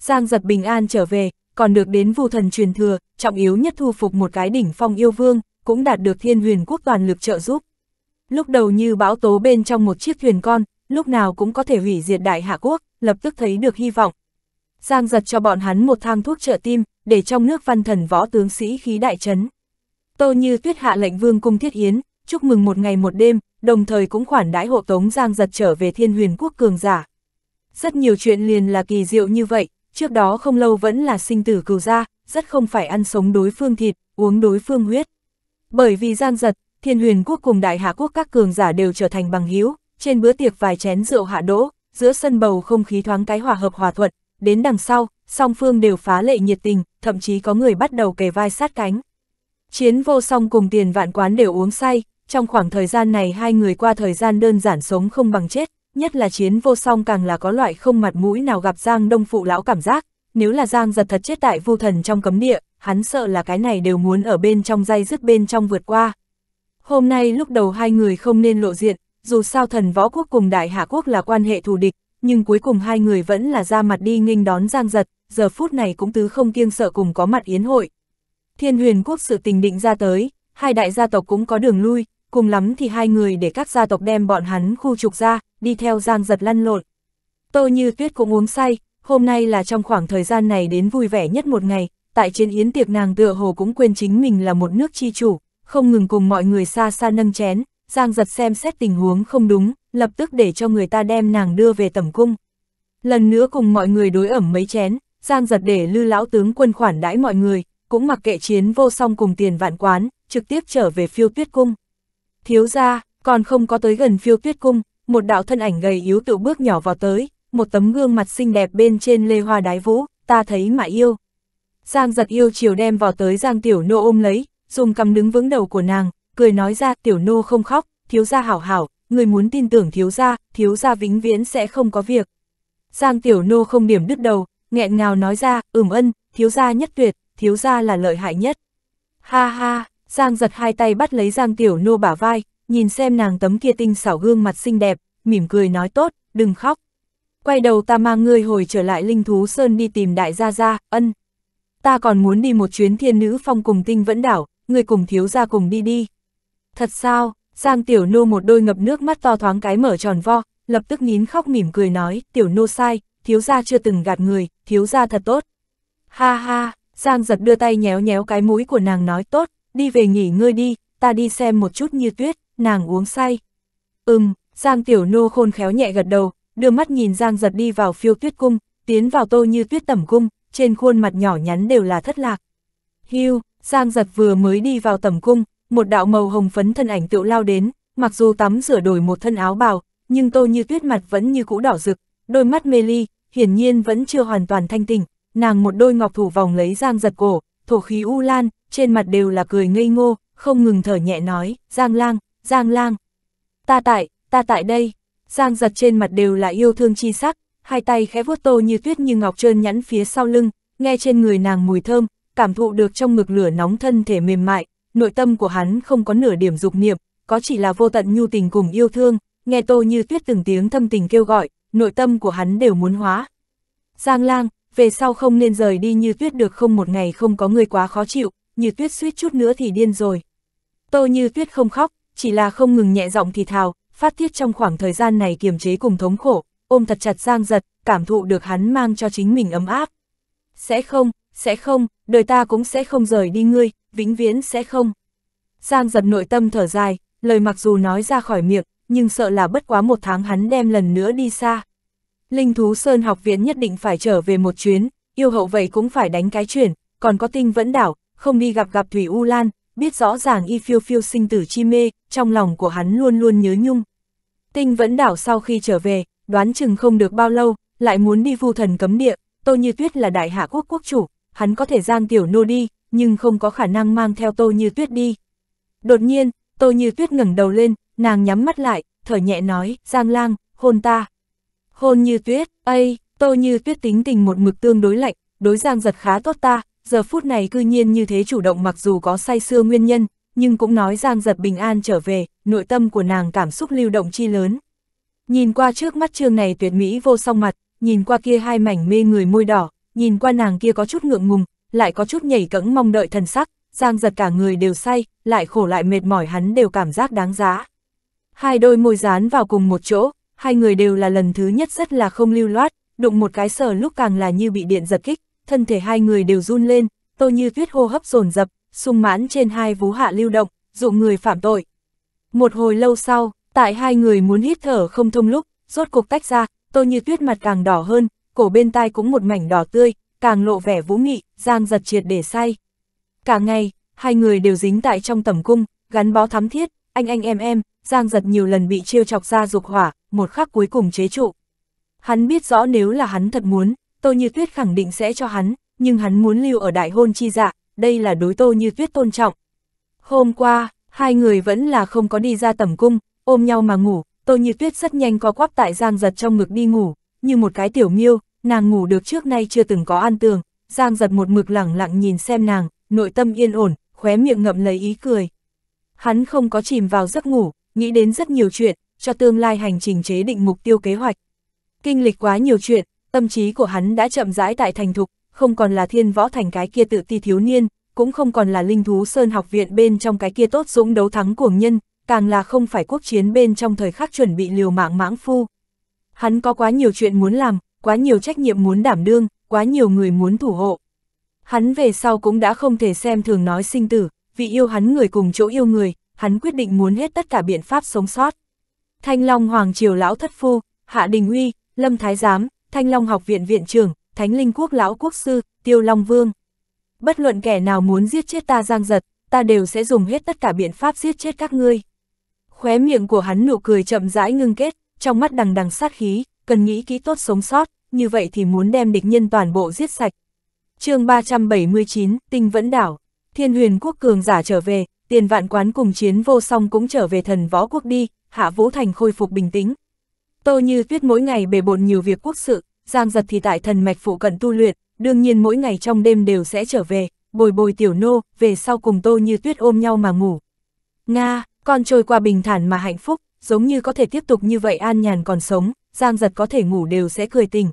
Giang Giật bình an trở về, còn được đến vu thần truyền thừa, trọng yếu nhất thu phục một cái đỉnh phong yêu vương, cũng đạt được thiên huyền quốc toàn lực trợ giúp. Lúc đầu như bão tố bên trong một chiếc thuyền con, lúc nào cũng có thể hủy diệt đại hạ quốc, lập tức thấy được hy vọng, Giang giật cho bọn hắn một thang thuốc trợ tim, để trong nước văn thần võ tướng sĩ khí đại trấn. Tô Như Tuyết hạ lệnh vương cung thiết yến, chúc mừng một ngày một đêm, đồng thời cũng khoản đãi hộ tống Giang giật trở về thiên huyền quốc cường giả. Rất nhiều chuyện liền là kỳ diệu như vậy, trước đó không lâu vẫn là sinh tử cừu ra, rất không phải ăn sống đối phương thịt, uống đối phương huyết. Bởi vì Giang giật, thiên huyền quốc cùng đại hạ quốc các cường giả đều trở thành bằng hữu trên bữa tiệc vài chén rượu hạ đỗ, giữa sân bầu không khí thoáng cái hòa hợp hòa thuận, đến đằng sau, song phương đều phá lệ nhiệt tình, thậm chí có người bắt đầu kề vai sát cánh. Chiến vô song cùng tiền vạn quán đều uống say, trong khoảng thời gian này hai người qua thời gian đơn giản sống không bằng chết, nhất là chiến vô song càng là có loại không mặt mũi nào gặp Giang Đông Phụ Lão cảm giác, nếu là Giang giật thật chết tại vu thần trong cấm địa, hắn sợ là cái này đều muốn ở bên trong dây dứt bên trong vượt qua. Hôm nay lúc đầu hai người không nên lộ diện, dù sao thần võ quốc cùng đại hạ quốc là quan hệ thù địch, nhưng cuối cùng hai người vẫn là ra mặt đi nghinh đón Giang Giật, giờ phút này cũng tứ không kiêng sợ cùng có mặt yến hội. Thiên huyền quốc sự tình định ra tới, hai đại gia tộc cũng có đường lui, cùng lắm thì hai người để các gia tộc đem bọn hắn khu trục ra, đi theo Giang Giật lăn lộn. Tô Như Tuyết cũng uống say, hôm nay là trong khoảng thời gian này đến vui vẻ nhất một ngày, tại trên yến tiệc nàng tựa hồ cũng quên chính mình là một nước chi chủ, không ngừng cùng mọi người xa xa nâng chén, Giang giật xem xét tình huống không đúng, lập tức để cho người ta đem nàng đưa về tẩm cung. Lần nữa cùng mọi người đối ẩm mấy chén, Giang giật để lư lão tướng quân khoản đãi mọi người, cũng mặc kệ chiến vô song cùng tiền vạn quán, trực tiếp trở về phiêu tuyết cung. Thiếu ra, còn không có tới gần phiêu tuyết cung, một đạo thân ảnh gầy yếu tự bước nhỏ vào tới, một tấm gương mặt xinh đẹp bên trên lê hoa đái vũ, ta thấy mà yêu. Giang giật yêu chiều đem vào tới Giang tiểu nô ôm lấy, dùng cầm đứng vững đầu của nàng, cười nói ra tiểu nô không khóc, thiếu gia hảo hảo, người muốn tin tưởng thiếu gia, thiếu gia vĩnh viễn sẽ không có việc. Giang tiểu nô không điểm đứt đầu, nghẹn ngào nói ra, ừm ân, thiếu gia nhất tuyệt, thiếu gia là lợi hại nhất. Ha ha, Giang giật hai tay bắt lấy Giang tiểu nô bả vai, nhìn xem nàng tấm kia tinh xảo gương mặt xinh đẹp, mỉm cười nói tốt, đừng khóc. Quay đầu ta mang ngươi hồi trở lại linh thú sơn đi tìm đại gia gia, ân. Ta còn muốn đi một chuyến thiên nữ phong cùng tinh vẫn đảo, người cùng thiếu gia cùng đi đi. Thật sao, Giang Tiểu Nô một đôi ngập nước mắt to thoáng cái mở tròn vo, lập tức nín khóc mỉm cười nói, Tiểu Nô sai, thiếu gia chưa từng gạt người, thiếu gia thật tốt. Ha ha, Giang giật đưa tay nhéo nhéo cái mũi của nàng nói tốt, đi về nghỉ ngơi đi, ta đi xem một chút như tuyết, nàng uống say. Ừm, Giang Tiểu Nô khôn khéo nhẹ gật đầu, đưa mắt nhìn Giang giật đi vào phiêu tuyết cung, tiến vào tô như tuyết tẩm cung, trên khuôn mặt nhỏ nhắn đều là thất lạc. Hiu, Giang giật vừa mới đi vào tẩm cung, một đạo màu hồng phấn thân ảnh tựu lao đến, mặc dù tắm rửa đổi một thân áo bào, nhưng tô như tuyết mặt vẫn như cũ đỏ rực, đôi mắt mê ly, hiển nhiên vẫn chưa hoàn toàn thanh tỉnh, nàng một đôi ngọc thủ vòng lấy giang giật cổ, thổ khí u lan, trên mặt đều là cười ngây ngô, không ngừng thở nhẹ nói, giang lang, giang lang, ta tại, ta tại đây, giang giật trên mặt đều là yêu thương chi sắc, hai tay khẽ vuốt tô như tuyết như ngọc trơn nhẵn phía sau lưng, nghe trên người nàng mùi thơm, cảm thụ được trong ngực lửa nóng thân thể mềm mại, nội tâm của hắn không có nửa điểm dục niệm, có chỉ là vô tận nhu tình cùng yêu thương, nghe tô như tuyết từng tiếng thâm tình kêu gọi, nội tâm của hắn đều muốn hóa. Giang lang, về sau không nên rời đi như tuyết được không một ngày không có người quá khó chịu, như tuyết suýt chút nữa thì điên rồi. Tô như tuyết không khóc, chỉ là không ngừng nhẹ giọng thì thào, phát tiết trong khoảng thời gian này kiềm chế cùng thống khổ, ôm thật chặt Giang giật, cảm thụ được hắn mang cho chính mình ấm áp. Sẽ không, sẽ không, đời ta cũng sẽ không rời đi ngươi, vĩnh viễn sẽ không. Giang giật nội tâm thở dài, lời mặc dù nói ra khỏi miệng, nhưng sợ là bất quá một tháng hắn đem lần nữa đi xa. Linh thú Sơn học viện nhất định phải trở về một chuyến, yêu hậu vậy cũng phải đánh cái chuyển, còn có tinh vẫn đảo, không đi gặp gặp Thủy U Lan, biết rõ ràng y phiêu phiêu sinh tử chi mê, trong lòng của hắn luôn luôn nhớ nhung. Tinh vẫn đảo sau khi trở về, đoán chừng không được bao lâu, lại muốn đi vu thần cấm địa, tô như tuyết là đại hạ quốc quốc chủ, hắn có thể giang tiểu nô đi, nhưng không có khả năng mang theo Tô Như Tuyết đi. Đột nhiên, Tô Như Tuyết ngẩng đầu lên, nàng nhắm mắt lại, thở nhẹ nói, Giang Lang, hôn ta. Hôn Như Tuyết, ây, Tô Như Tuyết tính tình một mực tương đối lạnh, đối Giang giật khá tốt ta, giờ phút này cư nhiên như thế chủ động mặc dù có say xưa nguyên nhân, nhưng cũng nói Giang giật bình an trở về, nội tâm của nàng cảm xúc lưu động chi lớn. Nhìn qua trước mắt trường này tuyệt mỹ vô song mặt, nhìn qua kia hai mảnh mê người môi đỏ, nhìn qua nàng kia có chút ngượng ngùng, lại có chút nhảy cẫng mong đợi thần sắc, Giang giật cả người đều say, lại khổ lại mệt mỏi hắn đều cảm giác đáng giá. Hai đôi môi dán vào cùng một chỗ, hai người đều là lần thứ nhất rất là không lưu loát, đụng một cái sờ lúc càng là như bị điện giật kích, thân thể hai người đều run lên, tô như tuyết hô hấp dồn dập, sung mãn trên hai vú hạ lưu động, dụ người phạm tội. Một hồi lâu sau, tại hai người muốn hít thở không thông lúc, rốt cuộc tách ra, tô như tuyết mặt càng đỏ hơn, cổ bên tai cũng một mảnh đỏ tươi, càng lộ vẻ vũ nghị, giang giật triệt để say. Cả ngày, hai người đều dính tại trong tầm cung, gắn bó thắm thiết, anh anh em em, giang giật nhiều lần bị trêu chọc ra dục hỏa, một khắc cuối cùng chế trụ. Hắn biết rõ nếu là hắn thật muốn, Tô Như Tuyết khẳng định sẽ cho hắn, nhưng hắn muốn lưu ở đại hôn chi dạ, đây là đối Tô Như Tuyết tôn trọng. Hôm qua, hai người vẫn là không có đi ra tầm cung, ôm nhau mà ngủ, Tô Như Tuyết rất nhanh có quắp tại giang giật trong ngực đi ngủ, như một cái tiểu miêu, nàng ngủ được trước nay chưa từng có an tường, Giang giật một mực lẳng lặng nhìn xem nàng, nội tâm yên ổn, khóe miệng ngậm lấy ý cười. Hắn không có chìm vào giấc ngủ, nghĩ đến rất nhiều chuyện, cho tương lai hành trình chế định mục tiêu kế hoạch. Kinh lịch quá nhiều chuyện, tâm trí của hắn đã chậm rãi tại thành thục, không còn là thiên võ thành cái kia tự ti thiếu niên, cũng không còn là linh thú sơn học viện bên trong cái kia tốt dũng đấu thắng cuồng nhân, càng là không phải quốc chiến bên trong thời khắc chuẩn bị liều mạng mãng phu. Hắn có quá nhiều chuyện muốn làm, quá nhiều trách nhiệm muốn đảm đương, quá nhiều người muốn thủ hộ. Hắn về sau cũng đã không thể xem thường nói sinh tử, vì yêu hắn người cùng chỗ yêu người, hắn quyết định muốn hết tất cả biện pháp sống sót. Thanh Long Hoàng Triều Lão Thất Phu, Hạ Đình Uy, Lâm Thái Giám, Thanh Long Học Viện Viện trưởng, Thánh Linh Quốc Lão Quốc Sư, Tiêu Long Vương. Bất luận kẻ nào muốn giết chết ta giang giật, ta đều sẽ dùng hết tất cả biện pháp giết chết các ngươi. Khóe miệng của hắn nụ cười chậm rãi ngưng kết, trong mắt đằng đằng sát khí, cần nghĩ kỹ tốt sống sót, như vậy thì muốn đem địch nhân toàn bộ giết sạch. chương 379, Tinh Vẫn Đảo, Thiên Huyền Quốc Cường giả trở về, tiền vạn quán cùng chiến vô song cũng trở về thần võ quốc đi, Hạ Vũ Thành khôi phục bình tĩnh. Tô Như Tuyết mỗi ngày bề bộn nhiều việc quốc sự, Giang Giật thì tại thần mạch phụ cận tu luyện, đương nhiên mỗi ngày trong đêm đều sẽ trở về, bồi bồi tiểu nô, về sau cùng Tô Như Tuyết ôm nhau mà ngủ. Nga, con trôi qua bình thản mà hạnh phúc, giống như có thể tiếp tục như vậy an nhàn còn sống, Giang giật có thể ngủ đều sẽ cười tình.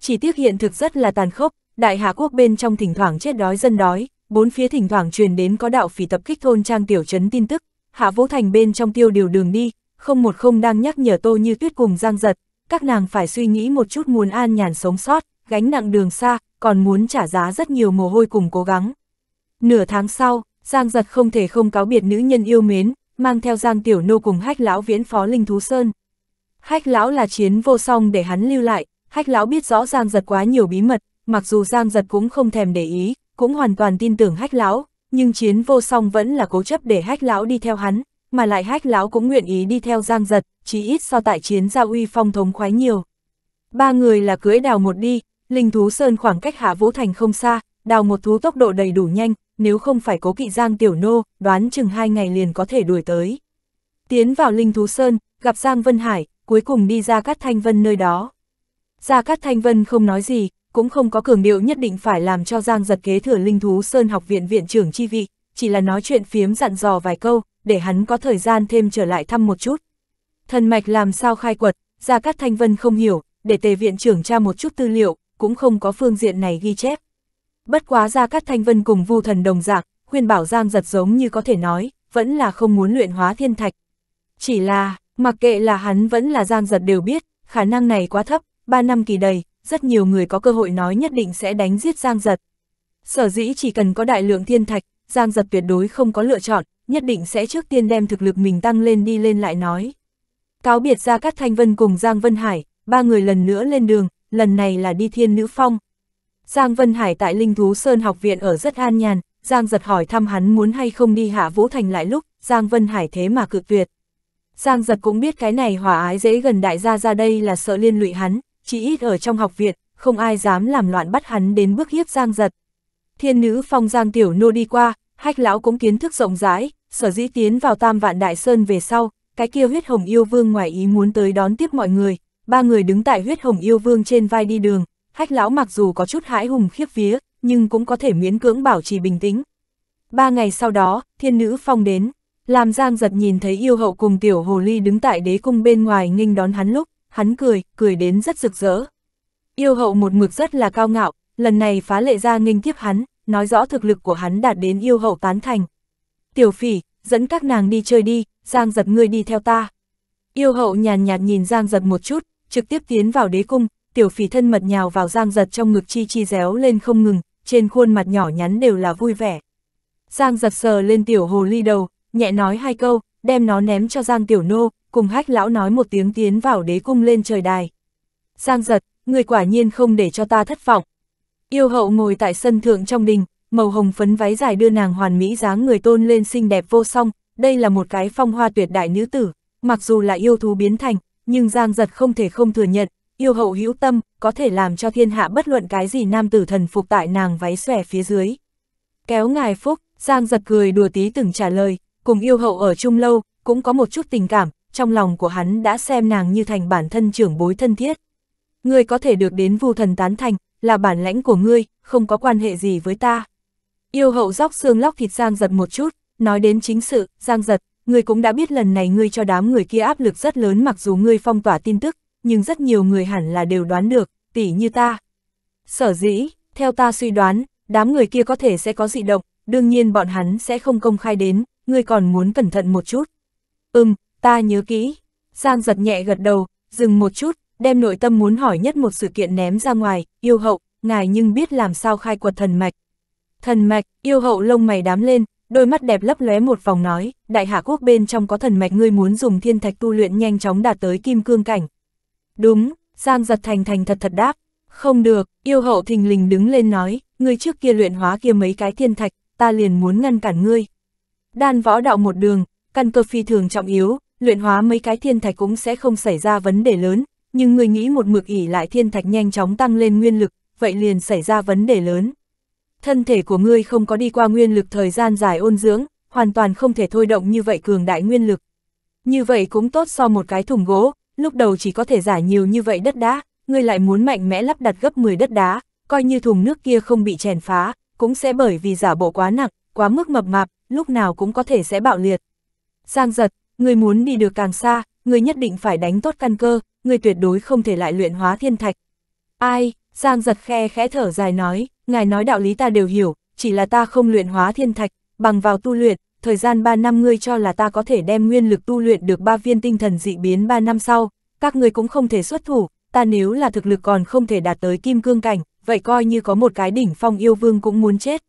Chỉ tiếc hiện thực rất là tàn khốc, đại hạ quốc bên trong thỉnh thoảng chết đói dân đói, bốn phía thỉnh thoảng truyền đến có đạo phỉ tập kích thôn trang tiểu trấn tin tức, hạ vũ thành bên trong tiêu điều đường đi, không một không đang nhắc nhở tô như tuyết cùng Giang giật, các nàng phải suy nghĩ một chút muốn an nhàn sống sót, gánh nặng đường xa, còn muốn trả giá rất nhiều mồ hôi cùng cố gắng. Nửa tháng sau, Giang giật không thể không cáo biệt nữ nhân yêu mến, mang theo Giang Tiểu Nô cùng hách lão viễn phó Linh Thú Sơn, Hách lão là chiến vô song để hắn lưu lại, hách lão biết rõ Giang Giật quá nhiều bí mật, mặc dù Giang Giật cũng không thèm để ý, cũng hoàn toàn tin tưởng hách lão, nhưng chiến vô song vẫn là cố chấp để hách lão đi theo hắn, mà lại hách lão cũng nguyện ý đi theo Giang Giật, chỉ ít so tại chiến gia uy phong thống khoái nhiều. Ba người là cưỡi đào một đi, linh thú sơn khoảng cách hạ vũ thành không xa, đào một thú tốc độ đầy đủ nhanh, nếu không phải cố kỵ Giang Tiểu Nô, đoán chừng hai ngày liền có thể đuổi tới. Tiến vào Linh Thú Sơn, gặp Giang Vân Hải, cuối cùng đi ra Cát Thanh Vân nơi đó. Ra Cát Thanh Vân không nói gì, cũng không có cường điệu nhất định phải làm cho Giang giật kế thừa linh thú Sơn học viện viện trưởng chi vị, chỉ là nói chuyện phiếm dặn dò vài câu, để hắn có thời gian thêm trở lại thăm một chút. Thần mạch làm sao khai quật, ra Cát Thanh Vân không hiểu, để tề viện trưởng tra một chút tư liệu, cũng không có phương diện này ghi chép. Bất quá ra Cát Thanh Vân cùng vu thần đồng dạng, khuyên bảo Giang giật giống như có thể nói, vẫn là không muốn luyện hóa thiên thạch. Chỉ là, Mặc kệ là hắn vẫn là Giang Giật đều biết, khả năng này quá thấp, 3 năm kỳ đầy, rất nhiều người có cơ hội nói nhất định sẽ đánh giết Giang Giật. Sở dĩ chỉ cần có đại lượng thiên thạch, Giang Giật tuyệt đối không có lựa chọn, nhất định sẽ trước tiên đem thực lực mình tăng lên đi lên lại nói. Cáo biệt ra các Thanh Vân cùng Giang Vân Hải, ba người lần nữa lên đường, lần này là đi thiên nữ phong. Giang Vân Hải tại Linh Thú Sơn học viện ở rất an nhàn, Giang giật hỏi thăm hắn muốn hay không đi hạ Vũ Thành lại lúc, Giang Vân Hải thế mà cự tuyệt. Giang giật cũng biết cái này hỏa ái dễ gần đại gia ra đây là sợ liên lụy hắn, chỉ ít ở trong học viện, không ai dám làm loạn bắt hắn đến bước hiếp Giang giật. Thiên nữ phong Giang Tiểu Nô đi qua, hách lão cũng kiến thức rộng rãi, sở dĩ tiến vào tam vạn đại sơn về sau, cái kia huyết hồng yêu vương ngoài ý muốn tới đón tiếp mọi người, ba người đứng tại huyết hồng yêu vương trên vai đi đường, hách lão mặc dù có chút hãi hùng khiếp vía, nhưng cũng có thể miễn cưỡng bảo trì bình tĩnh. Ba ngày sau đó, thiên nữ phong đến. Làm Giang giật nhìn thấy yêu hậu cùng tiểu hồ ly đứng tại đế cung bên ngoài nghênh đón hắn lúc, hắn cười, cười đến rất rực rỡ. Yêu hậu một mực rất là cao ngạo, lần này phá lệ ra nghênh tiếp hắn, nói rõ thực lực của hắn đạt đến yêu hậu tán thành. Tiểu phỉ, dẫn các nàng đi chơi đi, Giang giật ngươi đi theo ta. Yêu hậu nhàn nhạt, nhạt nhìn Giang giật một chút, trực tiếp tiến vào đế cung, tiểu phỉ thân mật nhào vào Giang giật trong ngực chi chi réo lên không ngừng, trên khuôn mặt nhỏ nhắn đều là vui vẻ. Giang giật sờ lên tiểu hồ ly đầu, nhẹ nói hai câu, đem nó ném cho Giang Tiểu Nô, cùng hách lão nói một tiếng tiến vào đế cung lên trời đài. Giang giật, người quả nhiên không để cho ta thất vọng. Yêu hậu ngồi tại sân thượng trong đình, màu hồng phấn váy dài đưa nàng hoàn mỹ dáng người tôn lên xinh đẹp vô song, đây là một cái phong hoa tuyệt đại nữ tử, mặc dù là yêu thú biến thành, nhưng Giang giật không thể không thừa nhận, yêu hậu hữu tâm, có thể làm cho thiên hạ bất luận cái gì nam tử thần phục tại nàng váy xòe phía dưới. Kéo ngài phúc, Giang giật cười đùa tí từng trả lời, cùng yêu hậu ở chung lâu, cũng có một chút tình cảm, trong lòng của hắn đã xem nàng như thành bản thân trưởng bối thân thiết. Ngươi có thể được đến vu thần tán thành, là bản lãnh của ngươi, không có quan hệ gì với ta. Yêu hậu róc xương lóc thịt Giang giật một chút, nói đến chính sự, Giang giật, ngươi cũng đã biết lần này ngươi cho đám người kia áp lực rất lớn mặc dù ngươi phong tỏa tin tức, nhưng rất nhiều người hẳn là đều đoán được, tỉ như ta. Sở dĩ, theo ta suy đoán, đám người kia có thể sẽ có dị động, đương nhiên bọn hắn sẽ không công khai đến, ngươi còn muốn cẩn thận một chút. Ừm, ta nhớ kỹ. Giang giật nhẹ gật đầu, dừng một chút, đem nội tâm muốn hỏi nhất một sự kiện ném ra ngoài, yêu hậu, ngài nhưng biết làm sao khai quật thần mạch. Thần mạch, yêu hậu lông mày đám lên, đôi mắt đẹp lấp lóe một vòng nói, đại hạ quốc bên trong có thần mạch ngươi muốn dùng thiên thạch tu luyện nhanh chóng đạt tới kim cương cảnh. Đúng, Giang giật thành thành thật thật đáp, không được, yêu hậu thình lình đứng lên nói, ngươi trước kia luyện hóa kia mấy cái thiên thạch, ta liền muốn ngăn cản ngươi, Đan võ đạo một đường, căn cơ phi thường trọng yếu, luyện hóa mấy cái thiên thạch cũng sẽ không xảy ra vấn đề lớn, nhưng người nghĩ một mực ỉ lại thiên thạch nhanh chóng tăng lên nguyên lực, vậy liền xảy ra vấn đề lớn. Thân thể của ngươi không có đi qua nguyên lực thời gian dài ôn dưỡng, hoàn toàn không thể thôi động như vậy cường đại nguyên lực. Như vậy cũng tốt so một cái thùng gỗ, lúc đầu chỉ có thể giải nhiều như vậy đất đá, ngươi lại muốn mạnh mẽ lắp đặt gấp 10 đất đá, coi như thùng nước kia không bị chèn phá, cũng sẽ bởi vì giả bộ quá nặng, quá mức mập mạp, lúc nào cũng có thể sẽ bạo liệt. Giang giật, người muốn đi được càng xa, người nhất định phải đánh tốt căn cơ, người tuyệt đối không thể lại luyện hóa thiên thạch. Ai, Giang giật khe khẽ thở dài nói, ngài nói đạo lý ta đều hiểu, chỉ là ta không luyện hóa thiên thạch, bằng vào tu luyện, thời gian 3 năm ngươi cho là ta có thể đem nguyên lực tu luyện được ba viên tinh thần dị biến 3 năm sau, các ngươi cũng không thể xuất thủ, ta nếu là thực lực còn không thể đạt tới kim cương cảnh, vậy coi như có một cái đỉnh phong yêu vương cũng muốn chết.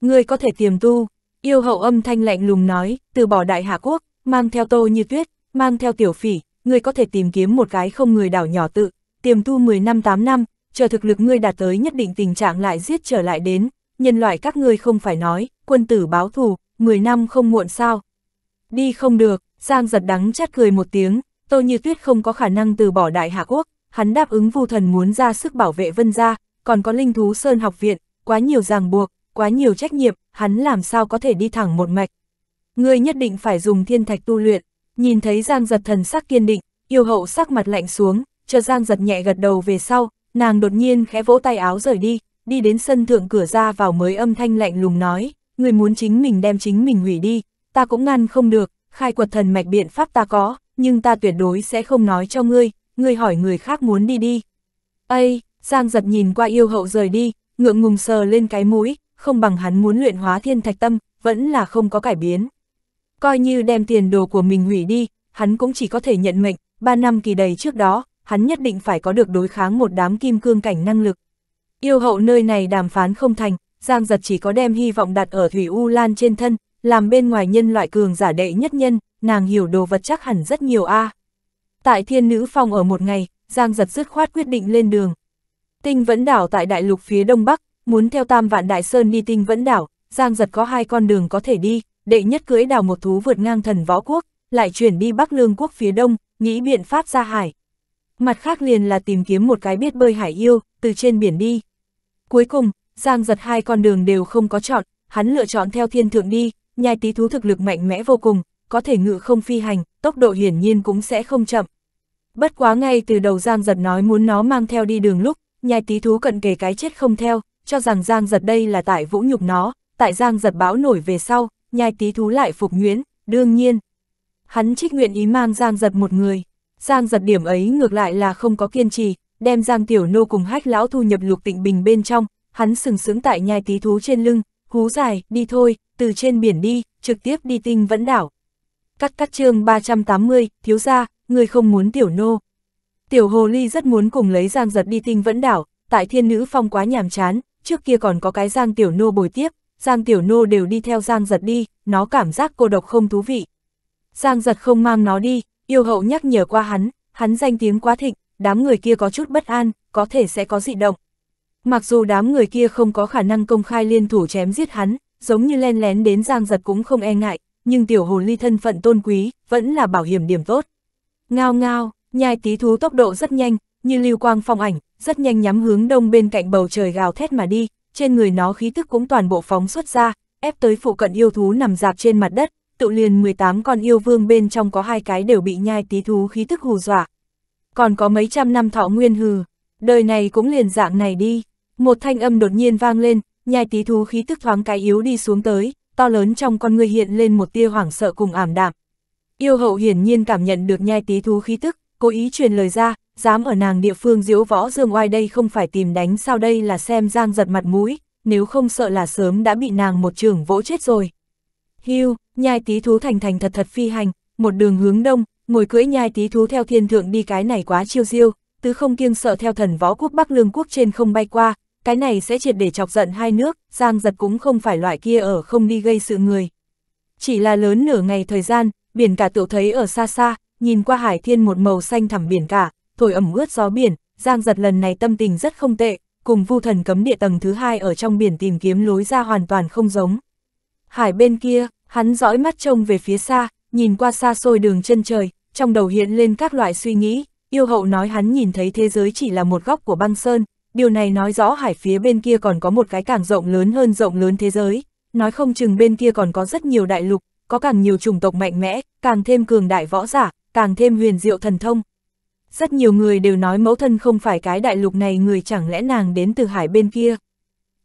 Ngươi có thể tiềm tu, Yêu hậu âm thanh lạnh lùng nói, từ bỏ đại hạ quốc, mang theo tô như tuyết, mang theo tiểu phỉ, ngươi có thể tìm kiếm một cái không người đảo nhỏ tự, tiềm tu 10 năm 8 năm, chờ thực lực ngươi đạt tới nhất định tình trạng lại giết trở lại đến, nhân loại các ngươi không phải nói, quân tử báo thù, 10 năm không muộn sao. Đi không được, Giang giật đắng chát cười một tiếng, tô như tuyết không có khả năng từ bỏ đại hạ quốc, hắn đáp ứng vu thần muốn ra sức bảo vệ vân gia, còn có linh thú sơn học viện, quá nhiều ràng buộc, quá nhiều trách nhiệm, hắn làm sao có thể đi thẳng một mạch. Ngươi nhất định phải dùng thiên thạch tu luyện, nhìn thấy Giang giật thần sắc kiên định, yêu hậu sắc mặt lạnh xuống, cho Giang giật nhẹ gật đầu về sau, nàng đột nhiên khẽ vỗ tay áo rời đi, đi đến sân thượng cửa ra vào mới âm thanh lạnh lùng nói, người muốn chính mình đem chính mình hủy đi, ta cũng ngăn không được, khai quật thần mạch biện pháp ta có, nhưng ta tuyệt đối sẽ không nói cho ngươi, ngươi hỏi người khác muốn đi đi. Ây, Giang giật nhìn qua yêu hậu rời đi, ngượng ngùng sờ lên cái mũi, không bằng hắn muốn luyện hóa thiên thạch tâm, vẫn là không có cải biến. Coi như đem tiền đồ của mình hủy đi, hắn cũng chỉ có thể nhận mệnh, 3 năm kỳ đầy trước đó, hắn nhất định phải có được đối kháng một đám kim cương cảnh năng lực. Yêu hậu nơi này đàm phán không thành, Giang Giật chỉ có đem hy vọng đặt ở Thủy U Lan trên thân, làm bên ngoài nhân loại cường giả đệ nhất nhân, nàng hiểu đồ vật chắc hẳn rất nhiều a. À. Tại thiên nữ phong ở một ngày, Giang Giật dứt khoát quyết định lên đường. Tinh vẫn đảo tại đại lục phía đông bắc, Muốn theo tam vạn đại sơn đi tinh vẫn đảo, Giang giật có hai con đường có thể đi, đệ nhất cưới đảo một thú vượt ngang thần võ quốc, lại chuyển đi Bắc Lương quốc phía đông, nghĩ biện pháp ra hải. Mặt khác liền là tìm kiếm một cái biết bơi hải yêu, từ trên biển đi. Cuối cùng, Giang giật hai con đường đều không có chọn, hắn lựa chọn theo thiên thượng đi, nhai tí thú thực lực mạnh mẽ vô cùng, có thể ngự không phi hành, tốc độ hiển nhiên cũng sẽ không chậm. Bất quá ngay từ đầu Giang giật nói muốn nó mang theo đi đường lúc, nhai tí thú cận kề cái chết không theo, cho rằng Giang giật đây là tại vũ nhục nó, tại Giang giật báo nổi về sau, nhai tí thú lại phục nguyễn, đương nhiên. Hắn trích nguyện ý mang Giang giật một người, Giang giật điểm ấy ngược lại là không có kiên trì, đem Giang Tiểu Nô cùng hách lão thu nhập lục tịnh bình bên trong, hắn sừng sững tại nhai tí thú trên lưng, hú dài, đi thôi, từ trên biển đi, trực tiếp đi tinh vẫn đảo. Cắt cắt chương 380, thiếu gia, người không muốn Tiểu Nô. Tiểu Hồ Ly rất muốn cùng lấy Giang giật đi tinh vẫn đảo, tại thiên nữ phong quá nhàm chán, trước kia còn có cái Giang Tiểu Nô bồi tiếp, Giang Tiểu Nô đều đi theo Giang Giật đi, nó cảm giác cô độc không thú vị. Giang Giật không mang nó đi, yêu hậu nhắc nhở qua hắn, hắn danh tiếng quá thịnh, đám người kia có chút bất an, có thể sẽ có dị động. Mặc dù đám người kia không có khả năng công khai liên thủ chém giết hắn, giống như len lén đến Giang Giật cũng không e ngại, nhưng tiểu hồ ly thân phận tôn quý, vẫn là bảo hiểm điểm tốt. Ngao ngao, nhai tí thú tốc độ rất nhanh, như lưu quang phong ảnh, rất nhanh nhắm hướng đông bên cạnh bầu trời gào thét mà đi, trên người nó khí tức cũng toàn bộ phóng xuất ra, ép tới phụ cận yêu thú nằm dạp trên mặt đất, tự liền 18 con yêu vương bên trong có hai cái đều bị nhai tí thú khí tức hù dọa. Còn có mấy trăm năm thọ nguyên hừ, đời này cũng liền dạng này đi. Một thanh âm đột nhiên vang lên, nhai tí thú khí tức thoáng cái yếu đi xuống tới, to lớn trong con người hiện lên một tia hoảng sợ cùng ảm đạm. Yêu hậu hiển nhiên cảm nhận được nhai tí thú khí tức, cố ý truyền lời ra, dám ở nàng địa phương diếu võ dương oai đây không phải tìm đánh sao đây là xem giang giật mặt mũi, nếu không sợ là sớm đã bị nàng một trường vỗ chết rồi. Hưu, nhai tí thú thành thành thật thật phi hành, một đường hướng đông, ngồi cưỡi nhai tí thú theo thiên thượng đi cái này quá chiêu diêu, tứ không kiêng sợ theo thần võ quốc Bắc Lương quốc trên không bay qua, cái này sẽ triệt để chọc giận hai nước, giang giật cũng không phải loại kia ở không đi gây sự người. Chỉ là lớn nửa ngày thời gian, biển cả tự thấy ở xa xa, nhìn qua hải thiên một màu xanh thẳm biển cả, thổi ẩm ướt gió biển, Giang giật lần này tâm tình rất không tệ, cùng vu thần cấm địa tầng thứ hai ở trong biển tìm kiếm lối ra hoàn toàn không giống. Hải bên kia, hắn dõi mắt trông về phía xa, nhìn qua xa xôi đường chân trời, trong đầu hiện lên các loại suy nghĩ, yêu hậu nói hắn nhìn thấy thế giới chỉ là một góc của băng sơn, điều này nói rõ hải phía bên kia còn có một cái càng rộng lớn hơn rộng lớn thế giới, nói không chừng bên kia còn có rất nhiều đại lục, có càng nhiều chủng tộc mạnh mẽ, càng thêm cường đại võ giả, càng thêm huyền diệu thần thông, rất nhiều người đều nói mẫu thân không phải cái đại lục này người chẳng lẽ nàng đến từ hải bên kia.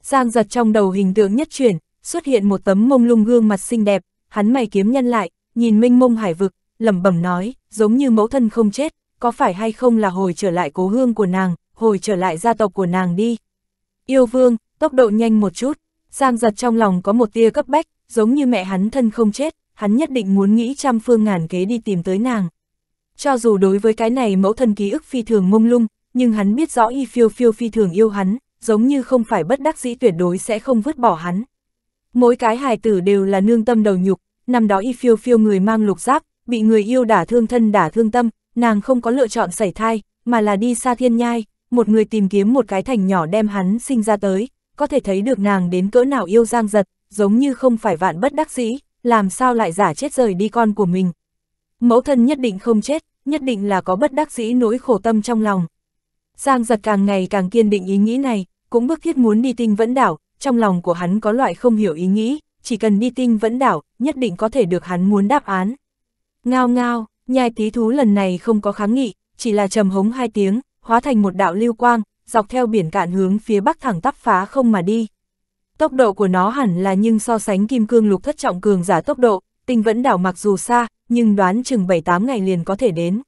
Giang giật trong đầu hình tượng nhất chuyển, xuất hiện một tấm mông lung gương mặt xinh đẹp, hắn mày kiếm nhân lại, nhìn minh mông hải vực, lẩm bẩm nói, giống như mẫu thân không chết, có phải hay không là hồi trở lại cố hương của nàng, hồi trở lại gia tộc của nàng đi. Yêu vương, tốc độ nhanh một chút, Giang giật trong lòng có một tia cấp bách, giống như mẹ hắn thân không chết, hắn nhất định muốn nghĩ trăm phương ngàn kế đi tìm tới nàng. Cho dù đối với cái này mẫu thân ký ức phi thường mông lung, nhưng hắn biết rõ y phiêu phiêu phi thường yêu hắn, giống như không phải bất đắc dĩ tuyệt đối sẽ không vứt bỏ hắn. Mỗi cái hài tử đều là nương tâm đầu nhục, năm đó y phiêu phiêu người mang lục giáp, bị người yêu đả thương thân đả thương tâm, nàng không có lựa chọn sảy thai, mà là đi xa thiên nhai, một người tìm kiếm một cái thành nhỏ đem hắn sinh ra tới, có thể thấy được nàng đến cỡ nào yêu giang giật, giống như không phải vạn bất đắc dĩ, làm sao lại giả chết rời đi con của mình. Mẫu thân nhất định không chết, nhất định là có bất đắc dĩ nỗi khổ tâm trong lòng. Giang giật càng ngày càng kiên định ý nghĩ này, cũng bức thiết muốn đi tinh vẫn đảo, trong lòng của hắn có loại không hiểu ý nghĩ, chỉ cần đi tinh vẫn đảo, nhất định có thể được hắn muốn đáp án. Ngao ngao, nhai tí thú lần này không có kháng nghị, chỉ là trầm hống hai tiếng, hóa thành một đạo lưu quang, dọc theo biển cạn hướng phía bắc thẳng tắp phá không mà đi. Tốc độ của nó hẳn là nhưng so sánh kim cương lục thất trọng cường giả tốc độ, tinh vẫn đảo mặc dù xa, nhưng đoán chừng 7-8 ngày liền có thể đến.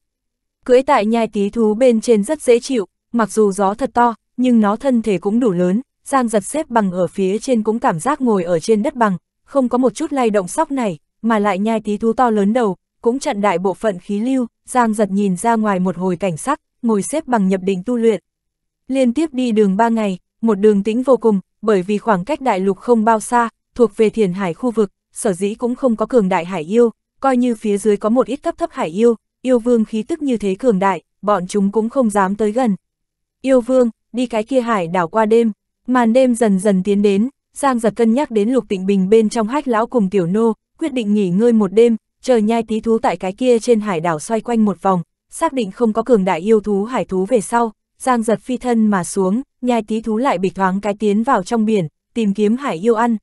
Cưỡi tại nhai tí thú bên trên rất dễ chịu, mặc dù gió thật to, nhưng nó thân thể cũng đủ lớn, Giang giật xếp bằng ở phía trên cũng cảm giác ngồi ở trên đất bằng, không có một chút lay động sóc này, mà lại nhai tí thú to lớn đầu, cũng chặn đại bộ phận khí lưu, Giang giật nhìn ra ngoài một hồi cảnh sắc, ngồi xếp bằng nhập định tu luyện. Liên tiếp đi đường 3 ngày, một đường tĩnh vô cùng, bởi vì khoảng cách đại lục không bao xa, thuộc về thiền hải khu vực, sở dĩ cũng không có cường đại hải yêu, coi như phía dưới có một ít thấp thấp hải yêu, yêu vương khí tức như thế cường đại, bọn chúng cũng không dám tới gần. Yêu vương, đi cái kia hải đảo qua đêm, màn đêm dần dần tiến đến, Giang giật cân nhắc đến lục tịnh bình bên trong hách lão cùng tiểu nô, quyết định nghỉ ngơi một đêm, chờ nhai tí thú tại cái kia trên hải đảo xoay quanh một vòng, xác định không có cường đại yêu thú hải thú về sau, Giang giật phi thân mà xuống, nhai tí thú lại bị thoáng cái tiến vào trong biển, tìm kiếm hải yêu ăn.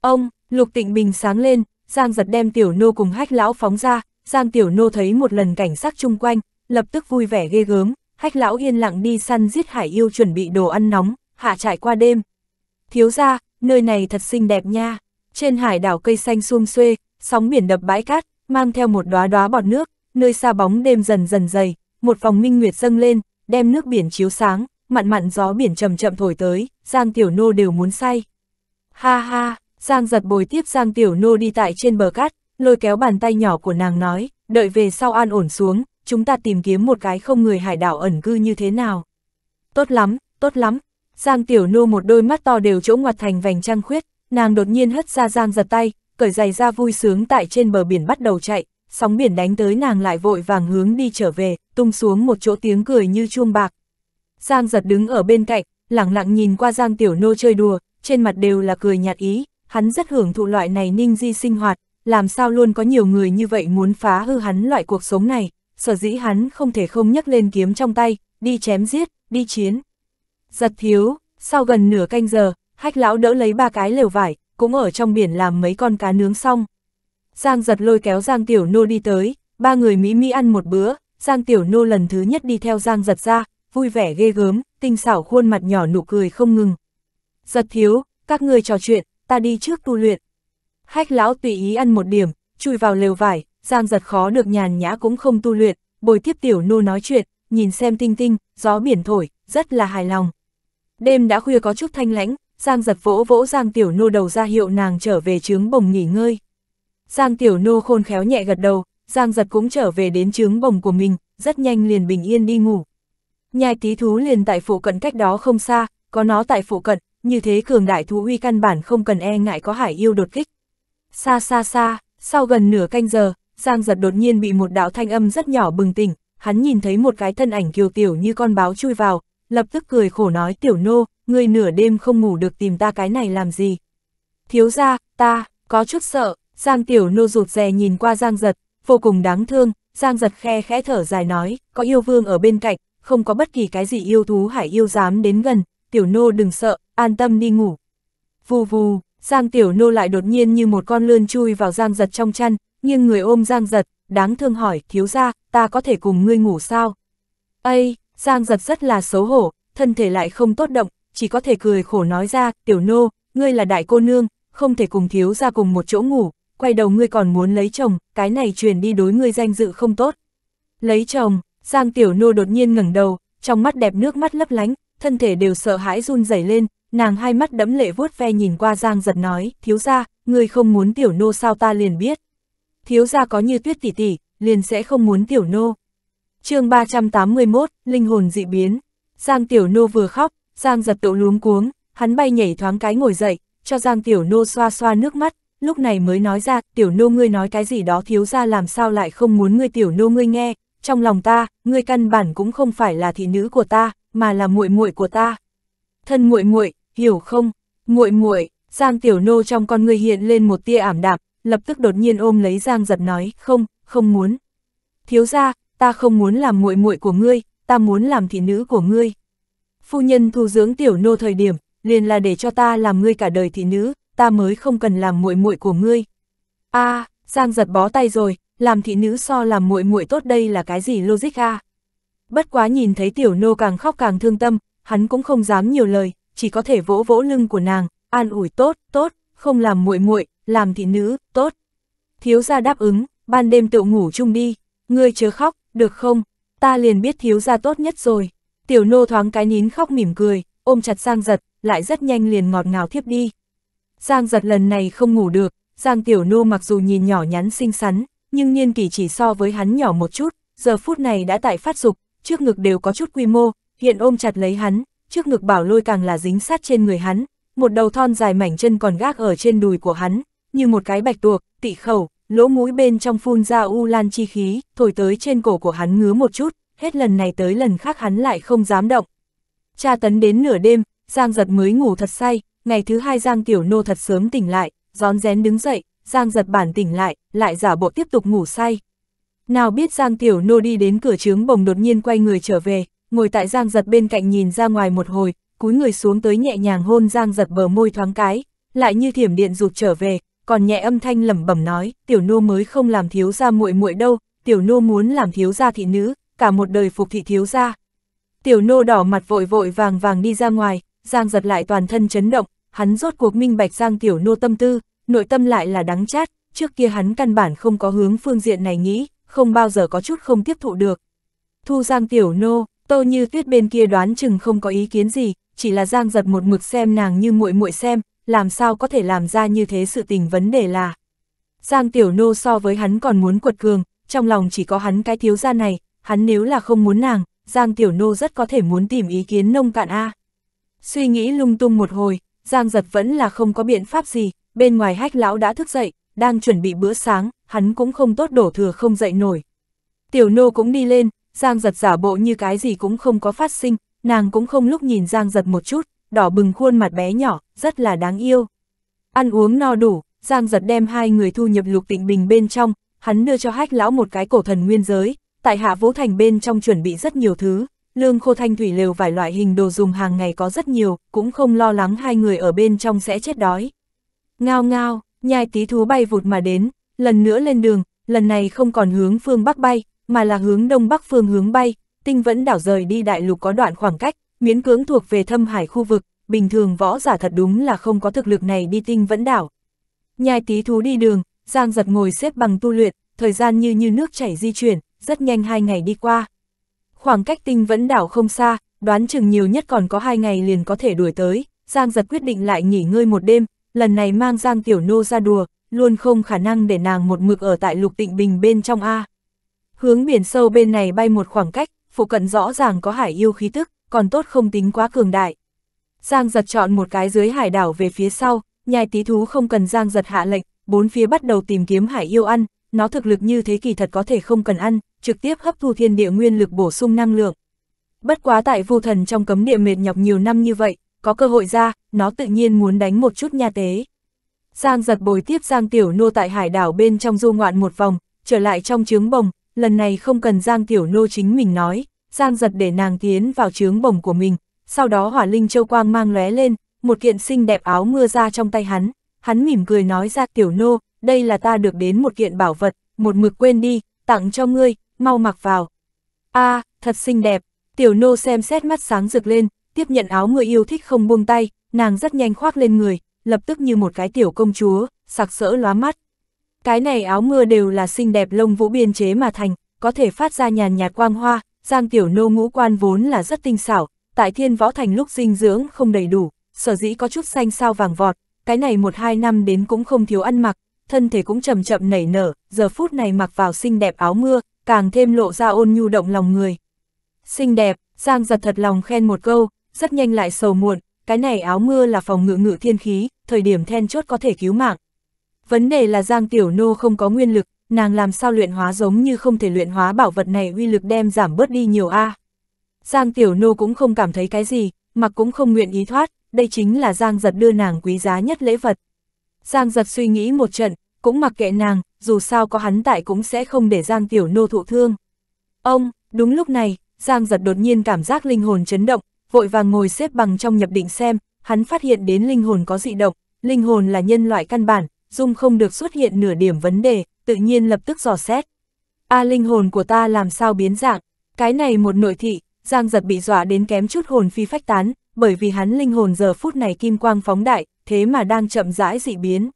Ông, lục tịnh bình sáng lên, Giang giật đem tiểu nô cùng hách lão phóng ra, Giang tiểu nô thấy một lần cảnh sắc chung quanh, lập tức vui vẻ ghê gớm, hách lão yên lặng đi săn giết hải yêu chuẩn bị đồ ăn nóng, hạ trại qua đêm. Thiếu ra, nơi này thật xinh đẹp nha, trên hải đảo cây xanh xuông xuê, sóng biển đập bãi cát, mang theo một đóa đóa bọt nước, nơi xa bóng đêm dần dần dày, một vòng minh nguyệt dâng lên, đem nước biển chiếu sáng, mặn mặn gió biển chậm chậm thổi tới, Giang Tiểu Nô đều muốn say. Ha ha, Giang giật bồi tiếp Giang Tiểu Nô đi tại trên bờ cát, lôi kéo bàn tay nhỏ của nàng nói, đợi về sau an ổn xuống, chúng ta tìm kiếm một cái không người hải đảo ẩn cư như thế nào. Tốt lắm, tốt lắm. Giang Tiểu Nô một đôi mắt to đều chỗ ngoặt thành vành trăng khuyết, nàng đột nhiên hất ra Giang giật tay, cởi giày ra vui sướng tại trên bờ biển bắt đầu chạy, sóng biển đánh tới nàng lại vội vàng hướng đi trở về, tung xuống một chỗ tiếng cười như chuông bạc. Giang giật đứng ở bên cạnh, lặng lặng nhìn qua Giang Tiểu Nô chơi đùa, trên mặt đều là cười nhạt ý, hắn rất hưởng thụ loại này ninh di sinh hoạt, làm sao luôn có nhiều người như vậy muốn phá hư hắn loại cuộc sống này, sở dĩ hắn không thể không nhắc lên kiếm trong tay, đi chém giết, đi chiến. Giật thiếu, sau gần nửa canh giờ, hách lão đỡ lấy ba cái lều vải, cũng ở trong biển làm mấy con cá nướng xong. Giang giật lôi kéo Giang Tiểu Nô đi tới, ba người Mỹ Mỹ ăn một bữa, Giang Tiểu Nô lần thứ nhất đi theo Giang giật ra, vui vẻ ghê gớm, tinh xảo khuôn mặt nhỏ nụ cười không ngừng. Giật thiếu, các người trò chuyện, ta đi trước tu luyện. Hách lão tùy ý ăn một điểm, chui vào lều vải, giang giật khó được nhàn nhã cũng không tu luyện, bồi tiếp tiểu nô nói chuyện, nhìn xem tinh tinh, gió biển thổi, rất là hài lòng. Đêm đã khuya có chút thanh lãnh, giang giật vỗ vỗ giang tiểu nô đầu ra hiệu nàng trở về trướng bồng nghỉ ngơi. Giang tiểu nô khôn khéo nhẹ gật đầu, giang giật cũng trở về đến trướng bồng của mình, rất nhanh liền bình yên đi ngủ. Nhai tí thú liền tại phụ cận cách đó không xa, có nó tại phụ cận, như thế cường đại thú uy căn bản không cần e ngại có hải yêu đột kích. Xa xa xa, sau gần nửa canh giờ, Giang giật đột nhiên bị một đạo thanh âm rất nhỏ bừng tỉnh, hắn nhìn thấy một cái thân ảnh kiều tiểu như con báo chui vào, lập tức cười khổ nói tiểu nô, người nửa đêm không ngủ được tìm ta cái này làm gì. Thiếu ra, ta, có chút sợ, Giang tiểu nô rụt rè nhìn qua Giang giật, vô cùng đáng thương, Giang giật khe khẽ thở dài nói, có yêu vương ở bên cạnh, không có bất kỳ cái gì yêu thú hải yêu dám đến gần, tiểu nô đừng sợ, an tâm đi ngủ. Vù vù, Giang tiểu nô lại đột nhiên như một con lươn chui vào Giang giật trong chăn, nghiêng người ôm Giang giật, đáng thương hỏi, thiếu ra, ta có thể cùng ngươi ngủ sao? Ây, Giang giật rất là xấu hổ, thân thể lại không tốt động, chỉ có thể cười khổ nói ra, tiểu nô, ngươi là đại cô nương, không thể cùng thiếu ra cùng một chỗ ngủ, quay đầu ngươi còn muốn lấy chồng, cái này truyền đi đối ngươi danh dự không tốt. Lấy chồng, Giang Tiểu Nô đột nhiên ngẩng đầu, trong mắt đẹp nước mắt lấp lánh, thân thể đều sợ hãi run rẩy lên, nàng hai mắt đẫm lệ vuốt ve nhìn qua Giang giật nói, thiếu gia người không muốn tiểu nô sao ta liền biết. Thiếu gia có như tuyết tỷ tỷ, liền sẽ không muốn tiểu nô. chương 381, Linh hồn dị biến. Giang tiểu nô vừa khóc, Giang giật tụ luống cuống, hắn bay nhảy thoáng cái ngồi dậy, cho Giang tiểu nô xoa xoa nước mắt, lúc này mới nói ra, tiểu nô ngươi nói cái gì đó thiếu ra làm sao lại không muốn ngươi tiểu nô ngươi nghe, trong lòng ta, ngươi căn bản cũng không phải là thị nữ của ta, mà là muội muội của ta. Thân muội muội, hiểu không? Muội muội, Giang Tiểu Nô trong con người hiện lên một tia ảm đạm, lập tức đột nhiên ôm lấy Giang Giật nói, "Không, không muốn. Thiếu gia, ta không muốn làm muội muội của ngươi, ta muốn làm thị nữ của ngươi." Phu nhân thu dưỡng Tiểu Nô thời điểm, liền là để cho ta làm ngươi cả đời thị nữ, ta mới không cần làm muội muội của ngươi. A, à, Giang Giật bó tay rồi, làm thị nữ so làm muội muội tốt đây là cái gì logic a? À? bất quá nhìn thấy tiểu nô càng khóc càng thương tâm, hắn cũng không dám nhiều lời, chỉ có thể vỗ vỗ lưng của nàng, an ủi tốt, tốt, không làm muội muội, làm thị nữ, tốt. Thiếu gia đáp ứng, ban đêm tự ngủ chung đi, ngươi chớ khóc, được không? Ta liền biết thiếu gia tốt nhất rồi. Tiểu nô thoáng cái nín khóc mỉm cười, ôm chặt Giang Giật, lại rất nhanh liền ngọt ngào thiếp đi. Giang Giật lần này không ngủ được, Giang Tiểu Nô mặc dù nhìn nhỏ nhắn xinh xắn, nhưng niên kỷ chỉ so với hắn nhỏ một chút, giờ phút này đã tại phát dục, trước ngực đều có chút quy mô, hiện ôm chặt lấy hắn, trước ngực bảo lôi càng là dính sát trên người hắn, một đầu thon dài mảnh chân còn gác ở trên đùi của hắn, như một cái bạch tuộc, tị khẩu, lỗ mũi bên trong phun ra u lan chi khí, thổi tới trên cổ của hắn ngứa một chút, hết lần này tới lần khác hắn lại không dám động. Cha tấn đến nửa đêm, Giang giật mới ngủ thật say, ngày thứ hai Giang tiểu nô thật sớm tỉnh lại, gión rén đứng dậy, Giang giật bản tỉnh lại, lại giả bộ tiếp tục ngủ say. Nào biết Giang Tiểu Nô đi đến cửa trướng bồng đột nhiên quay người trở về, ngồi tại Giang giật bên cạnh nhìn ra ngoài một hồi, cúi người xuống tới nhẹ nhàng hôn Giang giật bờ môi thoáng cái, lại như thiểm điện rụt trở về, còn nhẹ âm thanh lẩm bẩm nói, Tiểu Nô mới không làm thiếu gia muội muội đâu, Tiểu Nô muốn làm thiếu gia thị nữ, cả một đời phục thị thiếu gia. Tiểu Nô đỏ mặt vội vội vàng vàng đi ra ngoài, Giang giật lại toàn thân chấn động, hắn rốt cuộc minh bạch Giang Tiểu Nô tâm tư, nội tâm lại là đắng chát, trước kia hắn căn bản không có hướng phương diện này nghĩ, không bao giờ có chút không tiếp thụ được. Thu Giang tiểu nô, Tô Như Tuyết bên kia đoán chừng không có ý kiến gì, chỉ là Giang giật một mực xem nàng như muội muội xem, làm sao có thể làm ra như thế sự tình vấn đề là. Giang tiểu nô so với hắn còn muốn quật cường, trong lòng chỉ có hắn cái thiếu gia này, hắn nếu là không muốn nàng, Giang tiểu nô rất có thể muốn tìm ý kiến nông cạn A. Suy nghĩ lung tung một hồi, Giang giật vẫn là không có biện pháp gì, bên ngoài hách lão đã thức dậy, đang chuẩn bị bữa sáng, hắn cũng không tốt đổ thừa không dậy nổi. Tiểu nô cũng đi lên, Giang giật giả bộ như cái gì cũng không có phát sinh, nàng cũng không lúc nhìn Giang giật một chút, đỏ bừng khuôn mặt bé nhỏ, rất là đáng yêu. Ăn uống no đủ, Giang giật đem hai người thu nhập lục tịnh bình bên trong, hắn đưa cho hách lão một cái cổ thần nguyên giới, tại hạ vũ thành bên trong chuẩn bị rất nhiều thứ, lương khô thanh thủy lều vài loại hình đồ dùng hàng ngày có rất nhiều, cũng không lo lắng hai người ở bên trong sẽ chết đói. Ngao ngao, Nhai tí thú bay vụt mà đến, lần nữa lên đường, lần này không còn hướng phương bắc bay, mà là hướng đông bắc phương hướng bay, tinh vẫn đảo rời đi đại lục có đoạn khoảng cách, miễn cưỡng thuộc về thâm hải khu vực, bình thường võ giả thật đúng là không có thực lực này đi tinh vẫn đảo. Nhai tí thú đi đường, Giang giật ngồi xếp bằng tu luyện, thời gian như như nước chảy di chuyển, rất nhanh hai ngày đi qua. Khoảng cách tinh vẫn đảo không xa, đoán chừng nhiều nhất còn có hai ngày liền có thể đuổi tới, Giang giật quyết định lại nghỉ ngơi một đêm, lần này mang Giang Tiểu Nô ra đùa, luôn không khả năng để nàng một mực ở tại lục tịnh bình bên trong A. Hướng biển sâu bên này bay một khoảng cách, phụ cận rõ ràng có hải yêu khí tức, còn tốt không tính quá cường đại. Giang giật chọn một cái dưới hải đảo về phía sau, nhai tí thú không cần Giang giật hạ lệnh, bốn phía bắt đầu tìm kiếm hải yêu ăn, nó thực lực như thế kỳ thật có thể không cần ăn, trực tiếp hấp thu thiên địa nguyên lực bổ sung năng lượng. Bất quá tại vu thần trong cấm địa mệt nhọc nhiều năm như vậy, có cơ hội ra, nó tự nhiên muốn đánh một chút nha tế. Giang giật bồi tiếp Giang Tiểu Nô tại hải đảo bên trong du ngoạn một vòng, trở lại trong trướng bồng, lần này không cần Giang Tiểu Nô chính mình nói, Giang giật để nàng tiến vào trướng bồng của mình, sau đó hỏa linh châu quang mang lóe lên, một kiện xinh đẹp áo mưa ra trong tay hắn, hắn mỉm cười nói ra Tiểu Nô, đây là ta được đến một kiện bảo vật, một mực quên đi, tặng cho ngươi, mau mặc vào. a à, thật xinh đẹp, Tiểu Nô xem xét mắt sáng rực lên, tiếp nhận áo người yêu thích không buông tay, nàng rất nhanh khoác lên người, lập tức như một cái tiểu công chúa, sặc sỡ lóa mắt. Cái này áo mưa đều là xinh đẹp lông vũ biên chế mà thành, có thể phát ra nhàn nhạt quang hoa, giang tiểu nô ngũ quan vốn là rất tinh xảo, tại thiên võ thành lúc dinh dưỡng không đầy đủ, sở dĩ có chút xanh sao vàng vọt, cái này một hai năm đến cũng không thiếu ăn mặc, thân thể cũng chậm chậm nảy nở, giờ phút này mặc vào xinh đẹp áo mưa, càng thêm lộ ra ôn nhu động lòng người. Xinh đẹp, Giang giật thật lòng khen một câu, rất nhanh lại sầu muộn, cái này áo mưa là phòng ngự ngự thiên khí, thời điểm then chốt có thể cứu mạng. Vấn đề là Giang Tiểu Nô không có nguyên lực, nàng làm sao luyện hóa giống như không thể luyện hóa bảo vật này uy lực đem giảm bớt đi nhiều a. À. Giang Tiểu Nô cũng không cảm thấy cái gì, mặc cũng không nguyện ý thoát, đây chính là Giang Giật đưa nàng quý giá nhất lễ vật. Giang Giật suy nghĩ một trận, cũng mặc kệ nàng, dù sao có hắn tại cũng sẽ không để Giang Tiểu Nô thụ thương. Ông, đúng lúc này, Giang Giật đột nhiên cảm giác linh hồn chấn động, vội vàng ngồi xếp bằng trong nhập định xem, hắn phát hiện đến linh hồn có dị động, linh hồn là nhân loại căn bản, dung không được xuất hiện nửa điểm vấn đề, tự nhiên lập tức dò xét. A à, linh hồn của ta làm sao biến dạng, cái này một nội thị, Giang giật bị dọa đến kém chút hồn phi phách tán, bởi vì hắn linh hồn giờ phút này kim quang phóng đại, thế mà đang chậm rãi dị biến.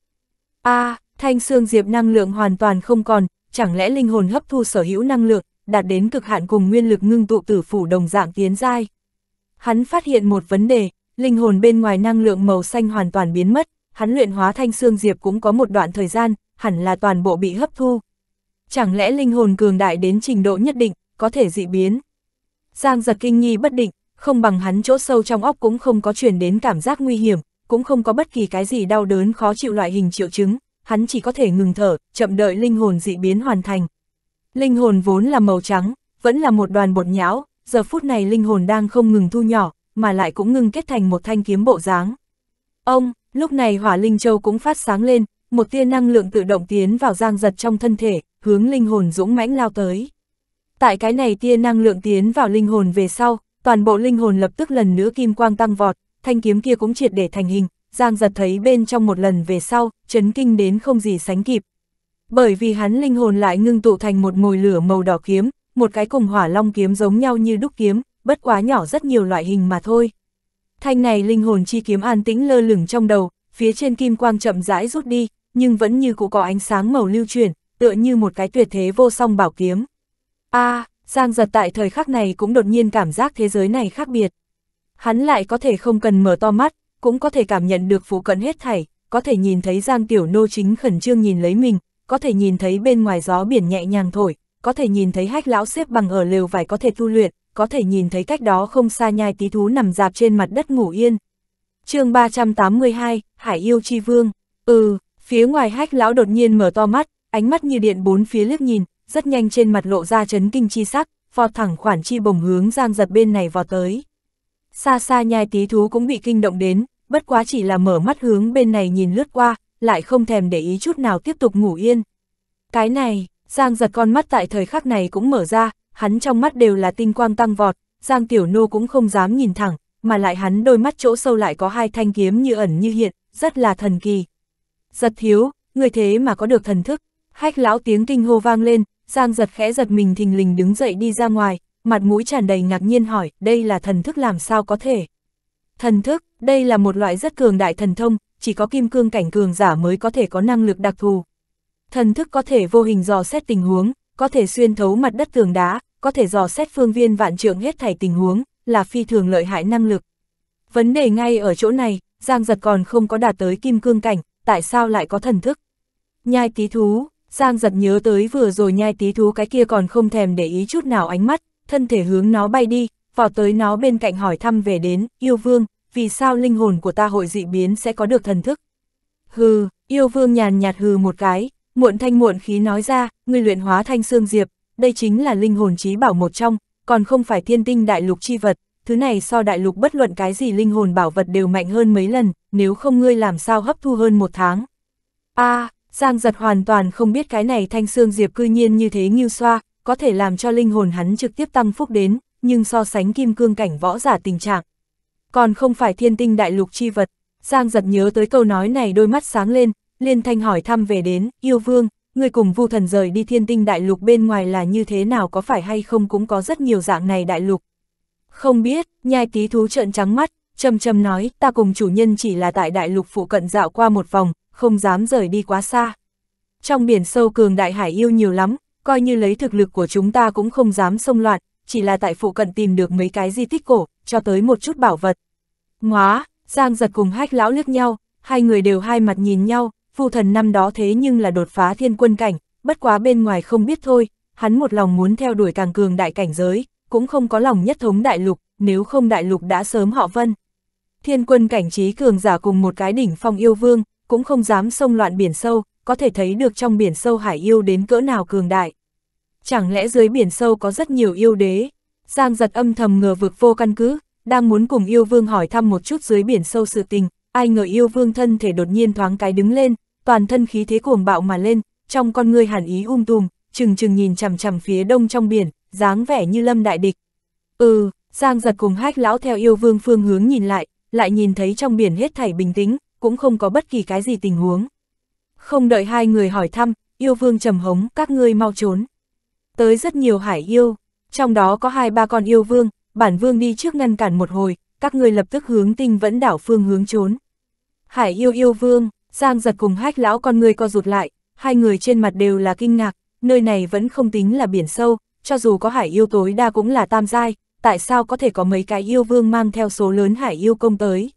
A, à, thanh xương diệp năng lượng hoàn toàn không còn, chẳng lẽ linh hồn hấp thu sở hữu năng lượng, đạt đến cực hạn cùng nguyên lực ngưng tụ tử phủ đồng dạng tiến giai. Hắn phát hiện một vấn đề, linh hồn bên ngoài năng lượng màu xanh hoàn toàn biến mất, hắn luyện hóa thanh xương diệp cũng có một đoạn thời gian, hẳn là toàn bộ bị hấp thu. Chẳng lẽ linh hồn cường đại đến trình độ nhất định, có thể dị biến? Giang giật kinh nghi bất định, không bằng hắn chỗ sâu trong óc cũng không có truyền đến cảm giác nguy hiểm, cũng không có bất kỳ cái gì đau đớn khó chịu loại hình triệu chứng, hắn chỉ có thể ngừng thở, chậm đợi linh hồn dị biến hoàn thành. Linh hồn vốn là màu trắng, vẫn là một đoàn bột nhão, giờ phút này linh hồn đang không ngừng thu nhỏ, mà lại cũng ngừng kết thành một thanh kiếm bộ dáng. Ông, lúc này hỏa linh châu cũng phát sáng lên, một tia năng lượng tự động tiến vào giang giật trong thân thể, hướng linh hồn dũng mãnh lao tới. Tại cái này tia năng lượng tiến vào linh hồn về sau, toàn bộ linh hồn lập tức lần nữa kim quang tăng vọt, thanh kiếm kia cũng triệt để thành hình, giang giật thấy bên trong một lần về sau, chấn kinh đến không gì sánh kịp. Bởi vì hắn linh hồn lại ngưng tụ thành một mồi lửa màu đỏ kiếm, một cái cùng hỏa long kiếm giống nhau như đúc kiếm, bất quá nhỏ rất nhiều loại hình mà thôi. Thanh này linh hồn chi kiếm an tĩnh lơ lửng trong đầu, phía trên kim quang chậm rãi rút đi, nhưng vẫn như cũ có ánh sáng màu lưu chuyển, tựa như một cái tuyệt thế vô song bảo kiếm. A, à, Giang giật tại thời khắc này cũng đột nhiên cảm giác thế giới này khác biệt. Hắn lại có thể không cần mở to mắt, cũng có thể cảm nhận được phụ cận hết thảy, có thể nhìn thấy Giang Tiểu Nô chính khẩn trương nhìn lấy mình, có thể nhìn thấy bên ngoài gió biển nhẹ nhàng thổi, có thể nhìn thấy hách lão xếp bằng ở lều vải có thể tu luyện, có thể nhìn thấy cách đó không xa nhai tí thú nằm dạp trên mặt đất ngủ yên. chương 382, Hải yêu chi vương, ừ, phía ngoài hách lão đột nhiên mở to mắt, ánh mắt như điện bốn phía liếc nhìn, rất nhanh trên mặt lộ ra chấn kinh chi sắc, vọt thẳng khoản chi bồng hướng giang giật bên này vào tới. Xa xa nhai tí thú cũng bị kinh động đến, bất quá chỉ là mở mắt hướng bên này nhìn lướt qua, lại không thèm để ý chút nào tiếp tục ngủ yên. Cái này, Giang giật con mắt tại thời khắc này cũng mở ra, hắn trong mắt đều là tinh quang tăng vọt, Giang Tiểu Nô cũng không dám nhìn thẳng, mà lại hắn đôi mắt chỗ sâu lại có hai thanh kiếm như ẩn như hiện, rất là thần kỳ. Giật thiếu, người thế mà có được thần thức, hách lão tiếng kinh hô vang lên, Giang giật khẽ giật mình thình lình đứng dậy đi ra ngoài, mặt mũi tràn đầy ngạc nhiên hỏi, đây là thần thức làm sao có thể. Thần thức, đây là một loại rất cường đại thần thông, chỉ có kim cương cảnh cường giả mới có thể có năng lực đặc thù, Thần thức có thể vô hình dò xét tình huống, có thể xuyên thấu mặt đất tường đá, có thể dò xét phương viên vạn trượng hết thảy tình huống, là phi thường lợi hại năng lực. Vấn đề ngay ở chỗ này, Giang Giật còn không có đạt tới kim cương cảnh, tại sao lại có thần thức? Nhai tí thú, Giang Giật nhớ tới vừa rồi nhai tí thú cái kia còn không thèm để ý chút nào ánh mắt, thân thể hướng nó bay đi, vào tới nó bên cạnh hỏi thăm về đến, yêu vương, vì sao linh hồn của ta hội dị biến sẽ có được thần thức? Hừ, yêu vương nhàn nhạt hừ một cái, Muộn thanh muộn khí nói ra, ngươi luyện hóa thanh xương diệp, đây chính là linh hồn trí bảo một trong, còn không phải thiên tinh đại lục chi vật, thứ này so đại lục bất luận cái gì linh hồn bảo vật đều mạnh hơn mấy lần, nếu không ngươi làm sao hấp thu hơn một tháng. a Giang giật hoàn toàn không biết cái này thanh xương diệp cư nhiên như thế như xoa, có thể làm cho linh hồn hắn trực tiếp tăng phúc đến, nhưng so sánh kim cương cảnh võ giả tình trạng. Còn không phải thiên tinh đại lục chi vật, Giang giật nhớ tới câu nói này đôi mắt sáng lên, liên thanh hỏi thăm về đến, yêu vương, người cùng vu thần rời đi thiên tinh đại lục bên ngoài là như thế nào có phải hay không cũng có rất nhiều dạng này đại lục. Không biết, nhai tí thú trợn trắng mắt, châm châm nói, ta cùng chủ nhân chỉ là tại đại lục phụ cận dạo qua một vòng, không dám rời đi quá xa. Trong biển sâu cường đại hải yêu nhiều lắm, coi như lấy thực lực của chúng ta cũng không dám xông loạn, chỉ là tại phụ cận tìm được mấy cái di tích cổ, cho tới một chút bảo vật. Ngóa, Giang giật cùng hách lão liếc nhau, hai người đều hai mặt nhìn nhau, Phù thần năm đó thế nhưng là đột phá thiên quân cảnh, bất quá bên ngoài không biết thôi, hắn một lòng muốn theo đuổi càng cường đại cảnh giới, cũng không có lòng nhất thống đại lục, nếu không đại lục đã sớm họ vân. Thiên quân cảnh trí cường giả cùng một cái đỉnh phong yêu vương, cũng không dám xông loạn biển sâu, có thể thấy được trong biển sâu hải yêu đến cỡ nào cường đại. Chẳng lẽ dưới biển sâu có rất nhiều yêu đế? Giang giật âm thầm ngờ vực vô căn cứ, đang muốn cùng yêu vương hỏi thăm một chút dưới biển sâu sự tình, ai ngờ yêu vương thân thể đột nhiên thoáng cái đứng lên, toàn thân khí thế cuồng bạo mà lên, trong con ngươi hàn ý um tùm, chừng chừng nhìn chằm chằm phía đông trong biển, dáng vẻ như lâm đại địch. Ừ, Giang giật cùng hách lão theo yêu vương phương hướng nhìn lại, lại nhìn thấy trong biển hết thảy bình tĩnh, cũng không có bất kỳ cái gì tình huống. Không đợi hai người hỏi thăm, yêu vương trầm hống các ngươi mau trốn. Tới rất nhiều hải yêu, trong đó có hai ba con yêu vương, bản vương đi trước ngăn cản một hồi, các ngươi lập tức hướng tinh vẫn đảo phương hướng trốn. Hải yêu yêu vương, Giang giật cùng hách lão con người co rụt lại, hai người trên mặt đều là kinh ngạc, nơi này vẫn không tính là biển sâu, cho dù có hải yêu tối đa cũng là tam giai, tại sao có thể có mấy cái yêu vương mang theo số lớn hải yêu công tới.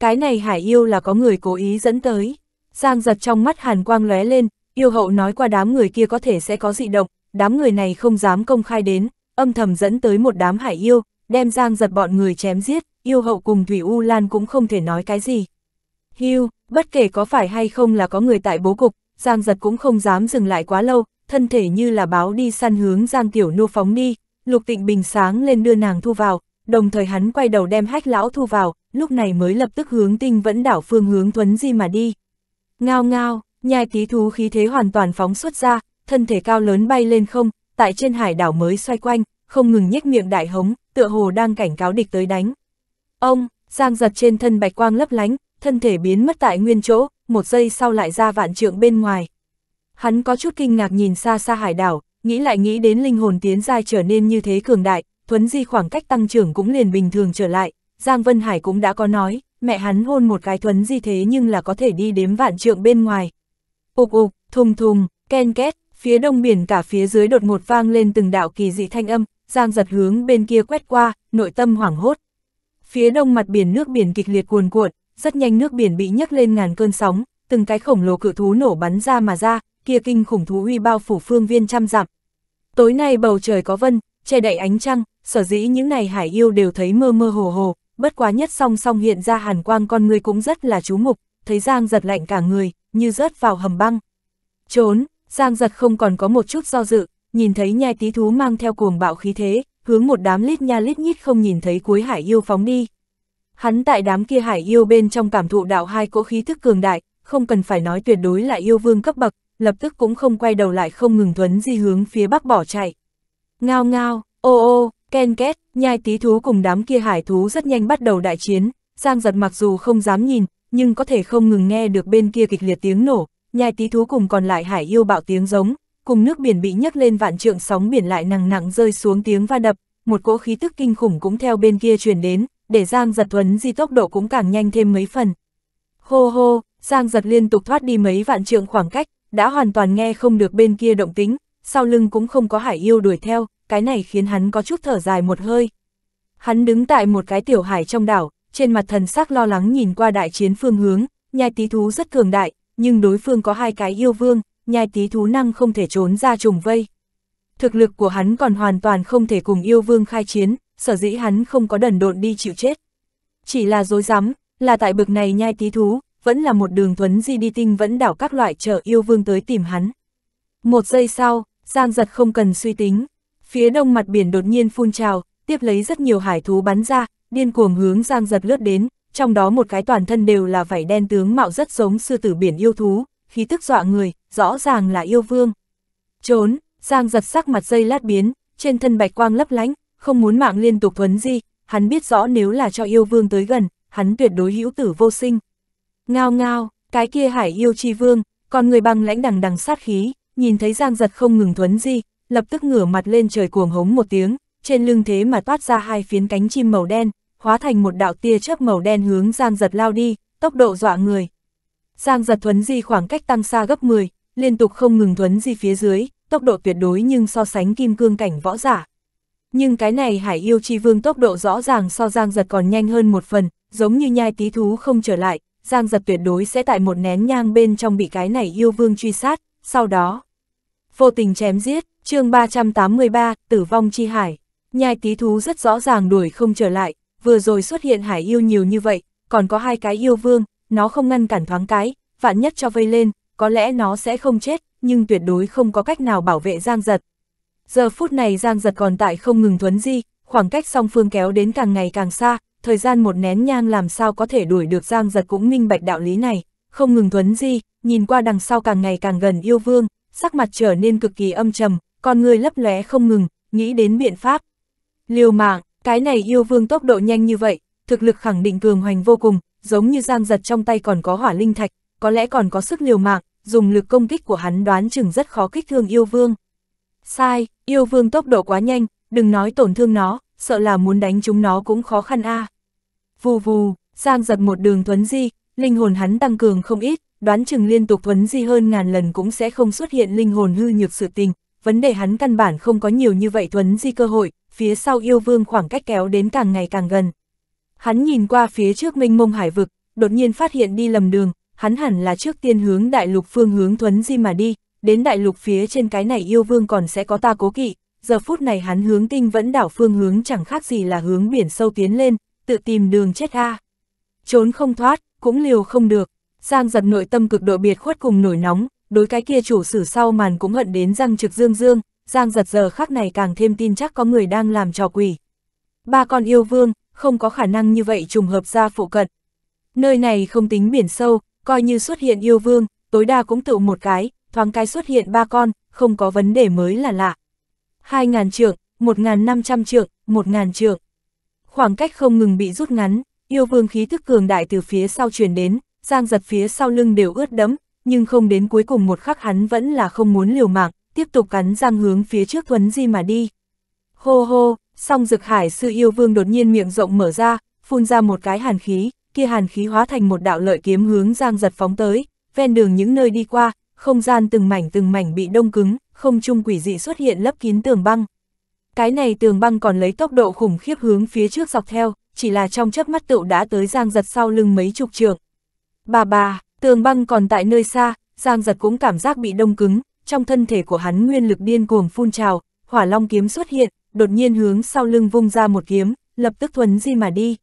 Cái này hải yêu là có người cố ý dẫn tới. Giang giật trong mắt hàn quang lóe lên, yêu hậu nói qua đám người kia có thể sẽ có dị động, đám người này không dám công khai đến, âm thầm dẫn tới một đám hải yêu, đem Giang giật bọn người chém giết, yêu hậu cùng Thủy U Lan cũng không thể nói cái gì. Hưu, Bất kể có phải hay không là có người tại bố cục, Giang giật cũng không dám dừng lại quá lâu, thân thể như là báo đi săn hướng Giang Tiểu Nô phóng đi, Lục Tịnh Bình sáng lên đưa nàng thu vào, đồng thời hắn quay đầu đem hách lão thu vào, lúc này mới lập tức hướng tinh vẫn đảo phương hướng thuấn di mà đi. Ngao ngao, nhai tí thú khí thế hoàn toàn phóng xuất ra, thân thể cao lớn bay lên không, tại trên hải đảo mới xoay quanh, không ngừng nhếch miệng đại hống, tựa hồ đang cảnh cáo địch tới đánh. Ông, Giang giật trên thân bạch quang lấp lánh, thân thể biến mất tại nguyên chỗ, một giây sau lại ra vạn trượng bên ngoài. Hắn có chút kinh ngạc nhìn xa xa hải đảo, nghĩ lại nghĩ đến linh hồn tiến giai trở nên như thế cường đại, thuấn di khoảng cách tăng trưởng cũng liền bình thường trở lại, Giang Vân Hải cũng đã có nói, mẹ hắn hôn một cái thuấn di thế nhưng là có thể đi đếm vạn trượng bên ngoài. Ục ục, thùng thùng, ken két, phía đông biển cả phía dưới đột ngột vang lên từng đạo kỳ dị thanh âm, Giang giật hướng bên kia quét qua, nội tâm hoảng hốt. Phía đông mặt biển nước biển kịch liệt cuồn cuộn, rất nhanh nước biển bị nhấc lên ngàn cơn sóng, từng cái khổng lồ cự thú nổ bắn ra mà ra, kia kinh khủng thú uy bao phủ phương viên trăm dặm. Tối nay bầu trời có vân, che đậy ánh trăng, sở dĩ những này hải yêu đều thấy mơ mơ hồ hồ, bất quá nhất song song hiện ra hàn quang con người cũng rất là chú mục, thấy Giang giật lạnh cả người, như rớt vào hầm băng. Trốn, Giang giật không còn có một chút do dự, nhìn thấy nhai tí thú mang theo cuồng bạo khí thế, hướng một đám lít nha lít nhít không nhìn thấy cuối hải yêu phóng đi. Hắn tại đám kia hải yêu bên trong cảm thụ đạo hai cỗ khí thức cường đại, không cần phải nói tuyệt đối là yêu vương cấp bậc, lập tức cũng không quay đầu lại không ngừng thuấn di hướng phía bắc bỏ chạy. Ngao ngao, ô ô, ken két, nhai tí thú cùng đám kia hải thú rất nhanh bắt đầu đại chiến, Giang giật mặc dù không dám nhìn, nhưng có thể không ngừng nghe được bên kia kịch liệt tiếng nổ, nhai tí thú cùng còn lại hải yêu bạo tiếng giống, cùng nước biển bị nhấc lên vạn trượng sóng biển lại nặng nặng rơi xuống tiếng va đập, một cỗ khí tức kinh khủng cũng theo bên kia truyền đến, để Giang Giật thuấn di tốc độ cũng càng nhanh thêm mấy phần. Hô hô, Giang Giật liên tục thoát đi mấy vạn trượng khoảng cách, đã hoàn toàn nghe không được bên kia động tính, sau lưng cũng không có hải yêu đuổi theo, cái này khiến hắn có chút thở dài một hơi. Hắn đứng tại một cái tiểu hải trong đảo, trên mặt thần sắc lo lắng nhìn qua đại chiến phương hướng, nhai tí thú rất cường đại, nhưng đối phương có hai cái yêu vương, nhai tí thú năng không thể trốn ra trùng vây. Thực lực của hắn còn hoàn toàn không thể cùng yêu vương khai chiến, sở dĩ hắn không có đần độn đi chịu chết. Chỉ là dối rắm là tại bực này nhai tí thú, vẫn là một đường thuấn di đi tinh vẫn đảo các loại chợ yêu vương tới tìm hắn. Một giây sau, Giang giật không cần suy tính, phía đông mặt biển đột nhiên phun trào, tiếp lấy rất nhiều hải thú bắn ra, điên cuồng hướng Giang giật lướt đến, trong đó một cái toàn thân đều là vảy đen tướng mạo rất giống sư tử biển yêu thú, khí tức dọa người, rõ ràng là yêu vương. Trốn, Giang giật sắc mặt dây lát biến, trên thân bạch quang lấp lánh, không muốn mạng liên tục thuấn di, hắn biết rõ nếu là cho yêu vương tới gần, hắn tuyệt đối hữu tử vô sinh. Ngao ngao, cái kia hải yêu chi vương, còn người băng lãnh đằng đằng sát khí, nhìn thấy giang giật không ngừng thuấn di, lập tức ngửa mặt lên trời cuồng hống một tiếng, trên lưng thế mà toát ra hai phiến cánh chim màu đen, hóa thành một đạo tia chớp màu đen hướng giang giật lao đi, tốc độ dọa người. Giang giật thuấn di khoảng cách tăng xa gấp 10, liên tục không ngừng thuấn di phía dưới, tốc độ tuyệt đối nhưng so sánh kim cương cảnh võ giả, nhưng cái này hải yêu chi vương tốc độ rõ ràng so Giang Giật còn nhanh hơn một phần, giống như nhai tí thú không trở lại, Giang Giật tuyệt đối sẽ tại một nén nhang bên trong bị cái này yêu vương truy sát, sau đó vô tình chém giết, chương 383, tử vong chi hải. Nhai tí thú rất rõ ràng đuổi không trở lại, vừa rồi xuất hiện hải yêu nhiều như vậy, còn có hai cái yêu vương, nó không ngăn cản thoáng cái, vạn nhất cho vây lên, có lẽ nó sẽ không chết, nhưng tuyệt đối không có cách nào bảo vệ Giang Giật. Giờ phút này Giang Giật còn tại không ngừng thuấn di, khoảng cách song phương kéo đến càng ngày càng xa, thời gian một nén nhang làm sao có thể đuổi được Giang Giật cũng minh bạch đạo lý này, không ngừng thuấn di, nhìn qua đằng sau càng ngày càng gần yêu vương, sắc mặt trở nên cực kỳ âm trầm, con người lấp lóe không ngừng, nghĩ đến biện pháp. Liều mạng, cái này yêu vương tốc độ nhanh như vậy, thực lực khẳng định cường hoành vô cùng, giống như Giang Giật trong tay còn có hỏa linh thạch, có lẽ còn có sức liều mạng, dùng lực công kích của hắn đoán chừng rất khó kích thương yêu vương. Sai, yêu vương tốc độ quá nhanh, đừng nói tổn thương nó, sợ là muốn đánh chúng nó cũng khó khăn a. À. Vù vù, Giang giật một đường thuấn di, linh hồn hắn tăng cường không ít, đoán chừng liên tục thuấn di hơn ngàn lần cũng sẽ không xuất hiện linh hồn hư nhược sự tình, vấn đề hắn căn bản không có nhiều như vậy thuấn di cơ hội, phía sau yêu vương khoảng cách kéo đến càng ngày càng gần. Hắn nhìn qua phía trước minh mông hải vực, đột nhiên phát hiện đi lầm đường, hắn hẳn là trước tiên hướng đại lục phương hướng thuấn di mà đi, đến đại lục phía trên cái này yêu vương còn sẽ có ta cố kỵ, giờ phút này hắn hướng tinh vẫn đảo phương hướng chẳng khác gì là hướng biển sâu tiến lên, tự tìm đường chết a. Trốn không thoát, cũng liều không được. Giang giật nội tâm cực độ biệt khuất cùng nổi nóng, đối cái kia chủ sử sau màn cũng hận đến răng trực dương dương, Giang giật giờ khắc này càng thêm tin chắc có người đang làm trò quỷ. Ba con yêu vương, không có khả năng như vậy trùng hợp ra phụ cận. Nơi này không tính biển sâu, coi như xuất hiện yêu vương, tối đa cũng tự một cái, thoáng cái xuất hiện ba con, không có vấn đề mới là lạ. 2.000 trượng, 1.500 trượng, 1.000 trượng. Khoảng cách không ngừng bị rút ngắn, yêu vương khí thức cường đại từ phía sau truyền đến, giang giật phía sau lưng đều ướt đẫm, nhưng không đến cuối cùng một khắc hắn vẫn là không muốn liều mạng, tiếp tục cắn răng hướng phía trước Thuấn Di mà đi. Hô hô, song dực hải sư yêu vương đột nhiên miệng rộng mở ra, phun ra một cái hàn khí, kia hàn khí hóa thành một đạo lợi kiếm hướng giang giật phóng tới, ven đường những nơi đi qua, không gian từng mảnh từng mảnh bị đông cứng, không trung quỷ dị xuất hiện lấp kín tường băng. Cái này tường băng còn lấy tốc độ khủng khiếp hướng phía trước dọc theo, chỉ là trong chớp mắt tựu đã tới giang giật sau lưng mấy chục trường. Bà bà, tường băng còn tại nơi xa, giang giật cũng cảm giác bị đông cứng, trong thân thể của hắn nguyên lực điên cuồng phun trào, hỏa long kiếm xuất hiện, đột nhiên hướng sau lưng vung ra một kiếm, lập tức thuấn di mà đi.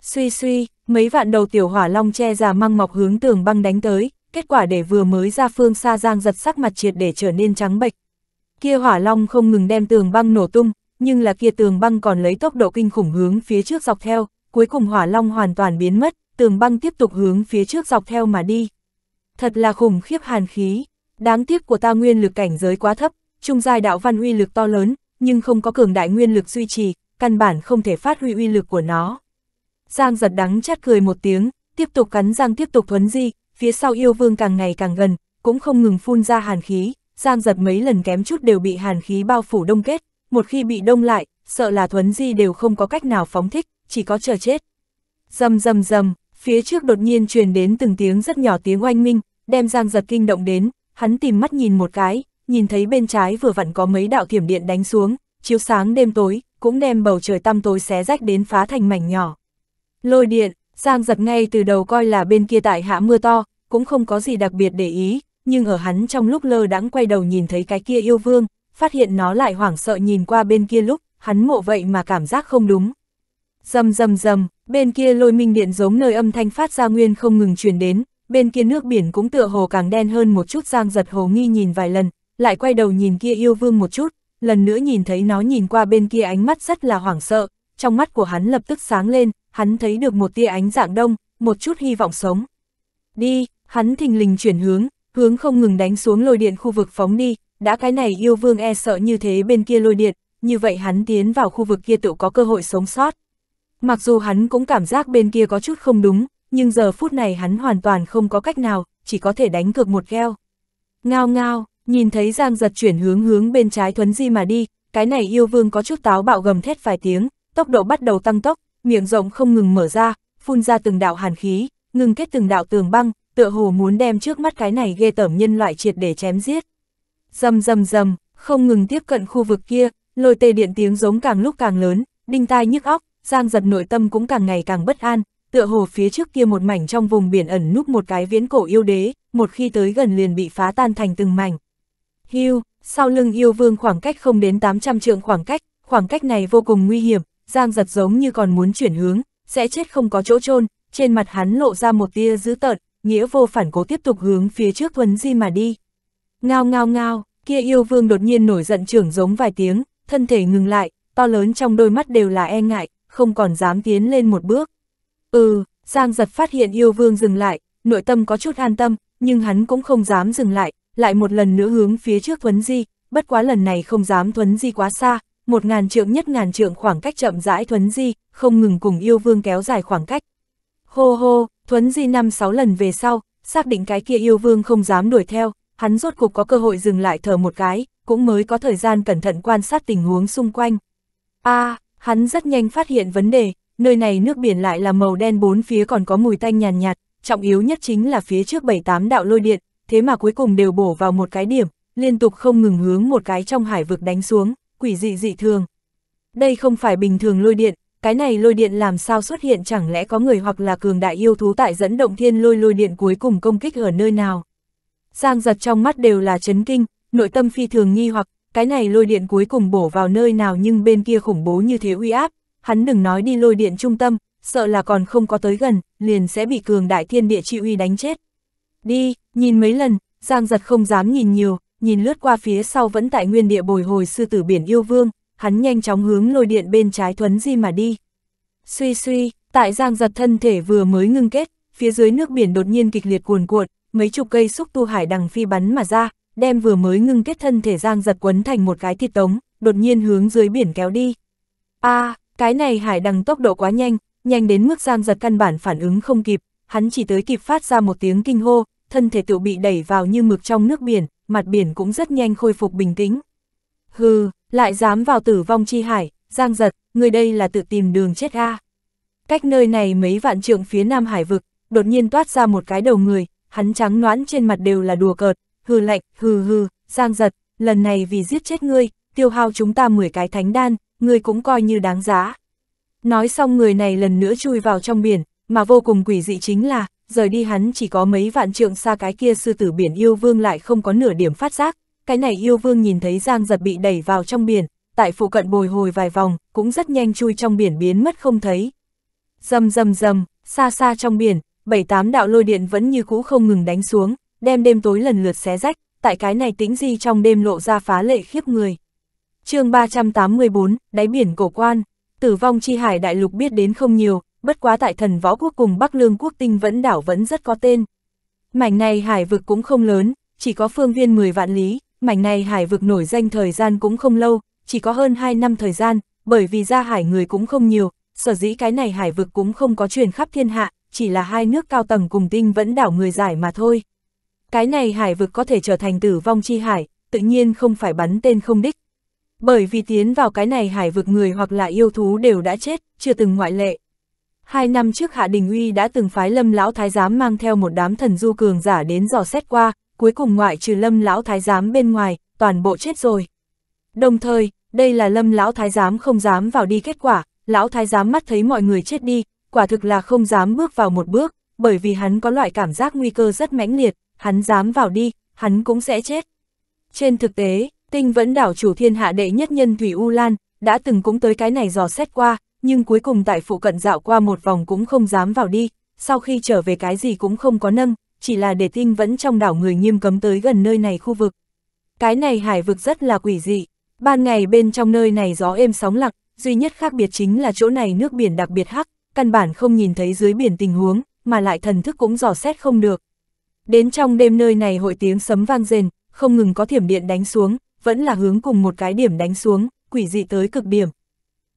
Suy suy, mấy vạn đầu tiểu hỏa long che già măng mọc hướng tường băng đánh tới, kết quả để vừa mới ra phương xa giang giật sắc mặt triệt để trở nên trắng bệch. Kia hỏa long không ngừng đem tường băng nổ tung, nhưng là kia tường băng còn lấy tốc độ kinh khủng hướng phía trước dọc theo, cuối cùng hỏa long hoàn toàn biến mất, tường băng tiếp tục hướng phía trước dọc theo mà đi. Thật là khủng khiếp hàn khí, đáng tiếc của ta nguyên lực cảnh giới quá thấp, trung giai đạo văn uy lực to lớn, nhưng không có cường đại nguyên lực duy trì, căn bản không thể phát huy uy lực của nó. Giang giật đắng chát cười một tiếng, tiếp tục cắn răng tiếp tục thuấn di, phía sau yêu vương càng ngày càng gần, cũng không ngừng phun ra hàn khí, Giang giật mấy lần kém chút đều bị hàn khí bao phủ đông kết, một khi bị đông lại, sợ là thuấn di đều không có cách nào phóng thích, chỉ có chờ chết. Dầm dầm dầm, phía trước đột nhiên truyền đến từng tiếng rất nhỏ tiếng oanh minh, đem Giang giật kinh động đến, hắn tìm mắt nhìn một cái, nhìn thấy bên trái vừa vặn có mấy đạo thiểm điện đánh xuống, chiếu sáng đêm tối, cũng đem bầu trời tăm tối xé rách đến phá thành mảnh nhỏ. Lôi điện, Giang giật ngay từ đầu coi là bên kia tại hạ mưa to, cũng không có gì đặc biệt để ý, nhưng ở hắn trong lúc lơ đãng quay đầu nhìn thấy cái kia yêu vương, phát hiện nó lại hoảng sợ nhìn qua bên kia lúc, hắn ngộ vậy mà cảm giác không đúng. Dầm dầm dầm, bên kia lôi minh điện giống nơi âm thanh phát ra nguyên không ngừng truyền đến, bên kia nước biển cũng tựa hồ càng đen hơn một chút giang giật hồ nghi nhìn vài lần, lại quay đầu nhìn kia yêu vương một chút, lần nữa nhìn thấy nó nhìn qua bên kia ánh mắt rất là hoảng sợ, trong mắt của hắn lập tức sáng lên, hắn thấy được một tia ánh dạng đông, một chút hy vọng sống. Đi, hắn thình lình chuyển hướng, hướng không ngừng đánh xuống lôi điện khu vực phóng đi, đã cái này yêu vương e sợ như thế bên kia lôi điện, như vậy hắn tiến vào khu vực kia tự có cơ hội sống sót. Mặc dù hắn cũng cảm giác bên kia có chút không đúng, nhưng giờ phút này hắn hoàn toàn không có cách nào, chỉ có thể đánh cược một gheo. Ngao ngao, nhìn thấy Giang giật chuyển hướng hướng bên trái thuấn di mà đi, cái này yêu vương có chút táo bạo gầm thét vài tiếng, tốc độ bắt đầu tăng tốc, miệng rộng không ngừng mở ra, phun ra từng đạo hàn khí, ngừng kết từng đạo tường băng, tựa hồ muốn đem trước mắt cái này ghê tởm nhân loại triệt để chém giết. Dầm dầm dầm, không ngừng tiếp cận khu vực kia, lôi tê điện tiếng giống càng lúc càng lớn, đinh tai nhức óc, giang giật nội tâm cũng càng ngày càng bất an, tựa hồ phía trước kia một mảnh trong vùng biển ẩn núp một cái viễn cổ yêu đế, một khi tới gần liền bị phá tan thành từng mảnh. Hưu, sau lưng yêu vương khoảng cách không đến 800 trượng khoảng cách, khoảng cách này vô cùng nguy hiểm, Giang giật giống như còn muốn chuyển hướng, sẽ chết không có chỗ chôn trên mặt hắn lộ ra một tia dữ tợn, nghĩa vô phản cố tiếp tục hướng phía trước thuấn di mà đi. Ngao ngao ngao, kia yêu vương đột nhiên nổi giận trưởng giống vài tiếng, thân thể ngừng lại, to lớn trong đôi mắt đều là e ngại, không còn dám tiến lên một bước. Ừ, Giang giật phát hiện yêu vương dừng lại, nội tâm có chút an tâm, nhưng hắn cũng không dám dừng lại, lại một lần nữa hướng phía trước thuấn di, bất quá lần này không dám thuấn di quá xa, một ngàn trượng nhất ngàn trượng khoảng cách chậm rãi thuấn di, không ngừng cùng yêu vương kéo dài khoảng cách. Hô hô, thuấn di năm sáu lần về sau, xác định cái kia yêu vương không dám đuổi theo, hắn rốt cục có cơ hội dừng lại thở một cái, cũng mới có thời gian cẩn thận quan sát tình huống xung quanh. a à, hắn rất nhanh phát hiện vấn đề, nơi này nước biển lại là màu đen bốn phía còn có mùi tanh nhàn nhạt, nhạt, trọng yếu nhất chính là phía trước bảy tám đạo lôi điện, thế mà cuối cùng đều bổ vào một cái điểm, liên tục không ngừng hướng một cái trong hải vực đánh xuống quỷ dị dị thường. Đây không phải bình thường lôi điện, cái này lôi điện làm sao xuất hiện chẳng lẽ có người hoặc là cường đại yêu thú tại dẫn động thiên lôi lôi điện cuối cùng công kích ở nơi nào. Giang giật trong mắt đều là chấn kinh, nội tâm phi thường nghi hoặc, cái này lôi điện cuối cùng bổ vào nơi nào nhưng bên kia khủng bố như thế uy áp, hắn đừng nói đi lôi điện trung tâm, sợ là còn không có tới gần, liền sẽ bị cường đại thiên địa chi uy đánh chết. Đi, nhìn mấy lần, Giang giật không dám nhìn nhiều, nhìn lướt qua phía sau vẫn tại nguyên địa bồi hồi sư tử biển yêu vương, hắn nhanh chóng hướng lôi điện bên trái thuấn di mà đi. Suy suy, tại giang giật thân thể vừa mới ngưng kết, phía dưới nước biển đột nhiên kịch liệt cuồn cuộn, mấy chục cây xúc tu hải đằng phi bắn mà ra, đem vừa mới ngưng kết thân thể giang giật quấn thành một cái thịt tống, đột nhiên hướng dưới biển kéo đi. a à, cái này hải đằng tốc độ quá nhanh, nhanh đến mức giang giật căn bản phản ứng không kịp, hắn chỉ tới kịp phát ra một tiếng kinh hô, thân thể tự bị đẩy vào như mực trong nước biển, mặt biển cũng rất nhanh khôi phục bình tĩnh. Hừ, lại dám vào tử vong chi hải, giang giật, người đây là tự tìm đường chết ga. Cách nơi này mấy vạn trượng phía nam hải vực, đột nhiên toát ra một cái đầu người, hắn trắng noãn trên mặt đều là đùa cợt, hừ lạnh, hừ hừ, giang giật, lần này vì giết chết ngươi, tiêu hao chúng ta 10 cái thánh đan, ngươi cũng coi như đáng giá. Nói xong người này lần nữa chui vào trong biển, mà vô cùng quỷ dị chính là, rời đi hắn chỉ có mấy vạn trượng xa cái kia sư tử biển yêu vương lại không có nửa điểm phát giác, cái này yêu vương nhìn thấy Giang giật bị đẩy vào trong biển, tại phụ cận bồi hồi vài vòng, cũng rất nhanh chui trong biển biến mất không thấy. Dầm dầm dầm, xa xa trong biển, bảy tám đạo lôi điện vẫn như cũ không ngừng đánh xuống, đem đêm tối lần lượt xé rách, tại cái này tĩnh di trong đêm lộ ra phá lệ khiếp người. chương 384, đáy biển cổ quan, tử vong chi hải đại lục biết đến không nhiều, bất quá tại thần võ quốc cùng Bắc Lương quốc tinh vẫn đảo vẫn rất có tên. Mảnh này hải vực cũng không lớn, chỉ có phương viên 10 vạn lý, mảnh này hải vực nổi danh thời gian cũng không lâu, chỉ có hơn 2 năm thời gian, bởi vì ra hải người cũng không nhiều, sở dĩ cái này hải vực cũng không có truyền khắp thiên hạ, chỉ là hai nước cao tầng cùng tinh vẫn đảo người giải mà thôi. Cái này hải vực có thể trở thành tử vong chi hải, tự nhiên không phải bắn tên không đích. Bởi vì tiến vào cái này hải vực người hoặc là yêu thú đều đã chết, chưa từng ngoại lệ. Hai năm trước Hạ Đình Uy đã từng phái Lâm Lão Thái Giám mang theo một đám thần du cường giả đến dò xét qua, cuối cùng ngoại trừ Lâm Lão Thái Giám bên ngoài, toàn bộ chết rồi. Đồng thời, đây là Lâm Lão Thái Giám không dám vào đi kết quả, Lão Thái Giám mắt thấy mọi người chết đi, quả thực là không dám bước vào một bước, bởi vì hắn có loại cảm giác nguy cơ rất mãnh liệt, hắn dám vào đi, hắn cũng sẽ chết. Trên thực tế, tinh vẫn đảo chủ thiên hạ đệ nhất nhân Thủy U Lan, đã từng cũng tới cái này dò xét qua, nhưng cuối cùng tại phụ cận dạo qua một vòng cũng không dám vào đi, sau khi trở về cái gì cũng không có nâng, chỉ là để tinh vẫn trong đảo người nghiêm cấm tới gần nơi này khu vực. Cái này hải vực rất là quỷ dị, ban ngày bên trong nơi này gió êm sóng lặng, duy nhất khác biệt chính là chỗ này nước biển đặc biệt hắc, căn bản không nhìn thấy dưới biển tình huống, mà lại thần thức cũng dò xét không được. Đến trong đêm nơi này hội tiếng sấm vang rền, không ngừng có thiểm điện đánh xuống, vẫn là hướng cùng một cái điểm đánh xuống, quỷ dị tới cực điểm.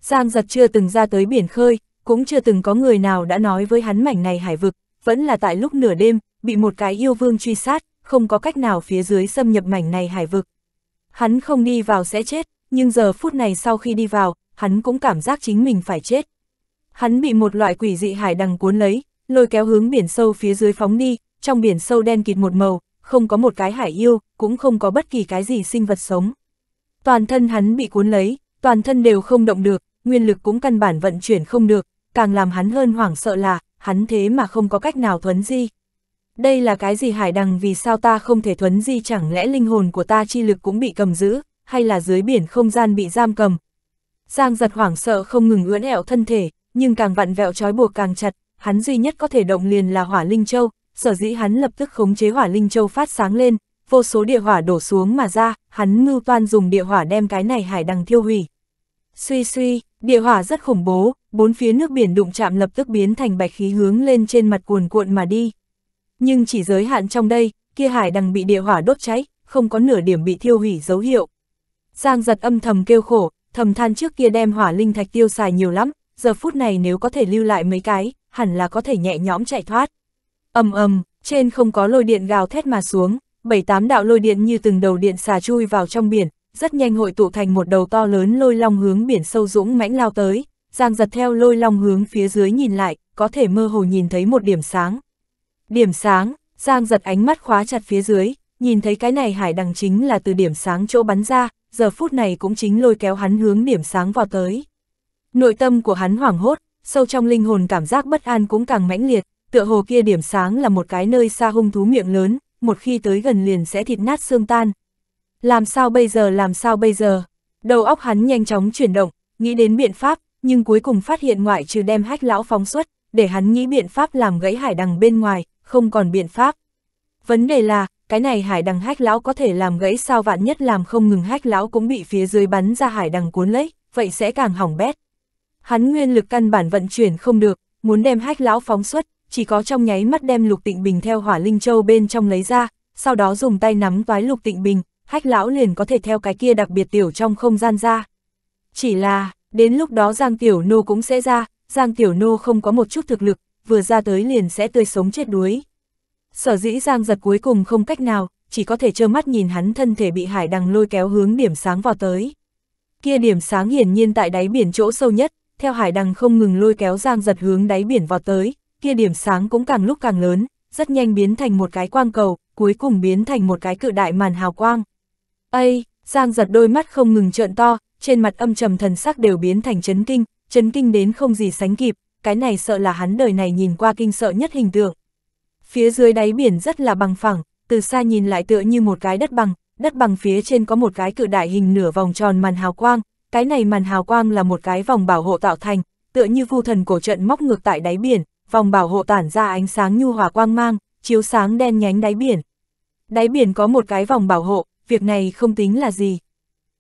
Giang giật chưa từng ra tới biển khơi, cũng chưa từng có người nào đã nói với hắn mảnh này hải vực, vẫn là tại lúc nửa đêm, bị một cái yêu vương truy sát, không có cách nào phía dưới xâm nhập mảnh này hải vực. Hắn không đi vào sẽ chết, nhưng giờ phút này sau khi đi vào, hắn cũng cảm giác chính mình phải chết. Hắn bị một loại quỷ dị hải đằng cuốn lấy, lôi kéo hướng biển sâu phía dưới phóng đi, trong biển sâu đen kịt một màu, không có một cái hải yêu, cũng không có bất kỳ cái gì sinh vật sống. Toàn thân hắn bị cuốn lấy, toàn thân đều không động được, nguyên lực cũng căn bản vận chuyển không được, càng làm hắn hơn hoảng sợ là, hắn thế mà không có cách nào thuấn di. Đây là cái gì hải đằng vì sao ta không thể thuấn di chẳng lẽ linh hồn của ta chi lực cũng bị cầm giữ, hay là dưới biển không gian bị giam cầm. Giang giật hoảng sợ không ngừng ưỡn ẹo thân thể, nhưng càng vặn vẹo trói buộc càng chặt, hắn duy nhất có thể động liền là hỏa linh châu, sở dĩ hắn lập tức khống chế hỏa linh châu phát sáng lên, vô số địa hỏa đổ xuống mà ra, hắn mưu toan dùng địa hỏa đem cái này hải đằng thiêu hủy. Suy suy, địa hỏa rất khủng bố, bốn phía nước biển đụng chạm lập tức biến thành bạch khí hướng lên trên mặt cuồn cuộn mà đi. Nhưng chỉ giới hạn trong đây, kia hải đằng bị địa hỏa đốt cháy, không có nửa điểm bị thiêu hủy dấu hiệu. Giang giật âm thầm kêu khổ, thầm than trước kia đem hỏa linh thạch tiêu xài nhiều lắm, giờ phút này nếu có thể lưu lại mấy cái, hẳn là có thể nhẹ nhõm chạy thoát. Ầm ầm, trên không có lôi điện gào thét mà xuống, bảy tám đạo lôi điện như từng đầu điện xà chui vào trong biển, rất nhanh hội tụ thành một đầu to lớn lôi long hướng biển sâu dũng mãnh lao tới, Giang giật theo lôi long hướng phía dưới nhìn lại, có thể mơ hồ nhìn thấy một điểm sáng. Điểm sáng, Giang giật ánh mắt khóa chặt phía dưới, nhìn thấy cái này hải đằng chính là từ điểm sáng chỗ bắn ra, giờ phút này cũng chính lôi kéo hắn hướng điểm sáng vào tới. Nội tâm của hắn hoảng hốt, sâu trong linh hồn cảm giác bất an cũng càng mãnh liệt, tựa hồ kia điểm sáng là một cái nơi xa hung thú miệng lớn, một khi tới gần liền sẽ thịt nát xương tan, làm sao bây giờ làm sao bây giờ? Đầu óc hắn nhanh chóng chuyển động, nghĩ đến biện pháp, nhưng cuối cùng phát hiện ngoại trừ đem hách lão phóng xuất, để hắn nghĩ biện pháp làm gãy hải đằng bên ngoài, không còn biện pháp. Vấn đề là, cái này hải đằng hách lão có thể làm gãy sao vạn nhất làm không ngừng hách lão cũng bị phía dưới bắn ra hải đằng cuốn lấy, vậy sẽ càng hỏng bét. Hắn nguyên lực căn bản vận chuyển không được, muốn đem hách lão phóng xuất, chỉ có trong nháy mắt đem lục tịnh bình theo hỏa linh châu bên trong lấy ra, sau đó dùng tay nắm toái lục tịnh bình, hách lão liền có thể theo cái kia đặc biệt tiểu trong không gian ra. Chỉ là, đến lúc đó Giang Tiểu Nô cũng sẽ ra, Giang Tiểu Nô không có một chút thực lực, vừa ra tới liền sẽ tươi sống chết đuối. Sở dĩ Giang giật cuối cùng không cách nào, chỉ có thể trơ mắt nhìn hắn thân thể bị hải đằng lôi kéo hướng điểm sáng vào tới. Kia điểm sáng hiển nhiên tại đáy biển chỗ sâu nhất, theo hải đằng không ngừng lôi kéo Giang giật hướng đáy biển vào tới, kia điểm sáng cũng càng lúc càng lớn, rất nhanh biến thành một cái quang cầu, cuối cùng biến thành một cái cự đại màn hào quang. Ây, Giang giật đôi mắt không ngừng trợn to, trên mặt âm trầm thần sắc đều biến thành chấn kinh, chấn kinh đến không gì sánh kịp, cái này sợ là hắn đời này nhìn qua kinh sợ nhất hình tượng. Phía dưới đáy biển rất là bằng phẳng, từ xa nhìn lại tựa như một cái đất bằng, đất bằng phía trên có một cái cự đại hình nửa vòng tròn màn hào quang, cái này màn hào quang là một cái vòng bảo hộ tạo thành, tựa như vu thần cổ trận móc ngược tại đáy biển, vòng bảo hộ tản ra ánh sáng nhu hòa quang mang, chiếu sáng đen nhánh đáy biển. Đáy biển có một cái vòng bảo hộ, việc này không tính là gì.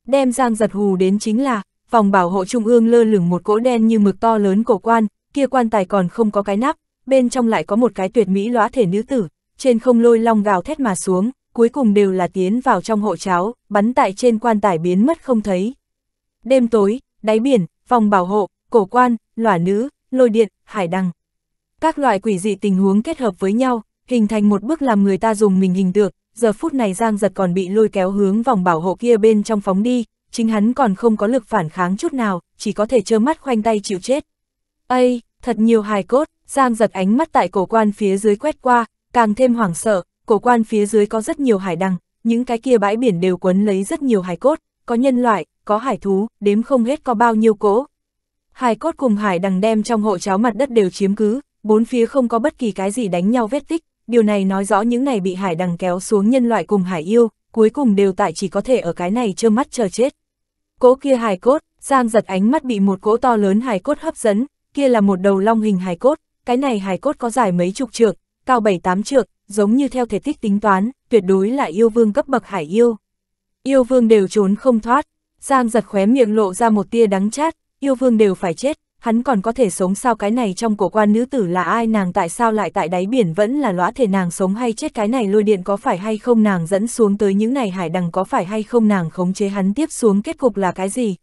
Đem Giang giật hù đến chính là, phòng bảo hộ trung ương lơ lửng một cỗ đen như mực to lớn cổ quan, kia quan tài còn không có cái nắp, bên trong lại có một cái tuyệt mỹ lõa thể nữ tử, trên không lôi long gào thét mà xuống, cuối cùng đều là tiến vào trong hộ cháo, bắn tại trên quan tài biến mất không thấy. Đêm tối, đáy biển, phòng bảo hộ, cổ quan, lỏa nữ, lôi điện, hải đăng. Các loại quỷ dị tình huống kết hợp với nhau, hình thành một bức làm người ta dùng mình hình tượng, giờ phút này Giang giật còn bị lôi kéo hướng vòng bảo hộ kia bên trong phóng đi, chính hắn còn không có lực phản kháng chút nào, chỉ có thể trơ mắt khoanh tay chịu chết. Ây, thật nhiều hài cốt, Giang giật ánh mắt tại cổ quan phía dưới quét qua, càng thêm hoảng sợ, cổ quan phía dưới có rất nhiều hải đăng, những cái kia bãi biển đều quấn lấy rất nhiều hài cốt, có nhân loại, có hải thú, đếm không hết có bao nhiêu cỗ. Hải cốt cùng hải đằng đem trong hộ cháo mặt đất đều chiếm cứ, bốn phía không có bất kỳ cái gì đánh nhau vết tích, điều này nói rõ những này bị hải đằng kéo xuống nhân loại cùng hải yêu, cuối cùng đều tại chỉ có thể ở cái này trơ mắt chờ chết. Cỗ kia hải cốt, Giang giật ánh mắt bị một cỗ to lớn hải cốt hấp dẫn, kia là một đầu long hình hải cốt, cái này hải cốt có dài mấy chục trượng, cao bảy tám trượng, giống như theo thể tích tính toán, tuyệt đối là yêu vương cấp bậc hải yêu. Yêu vương đều trốn không thoát, Giang giật khóe miệng lộ ra một tia đắng chát, yêu vương đều phải chết, hắn còn có thể sống sao cái này trong cổ quan nữ tử là ai nàng tại sao lại tại đáy biển vẫn là lõa thể nàng sống hay chết cái này lôi điện có phải hay không nàng dẫn xuống tới những này hải đằng có phải hay không nàng khống chế hắn tiếp xuống kết cục là cái gì.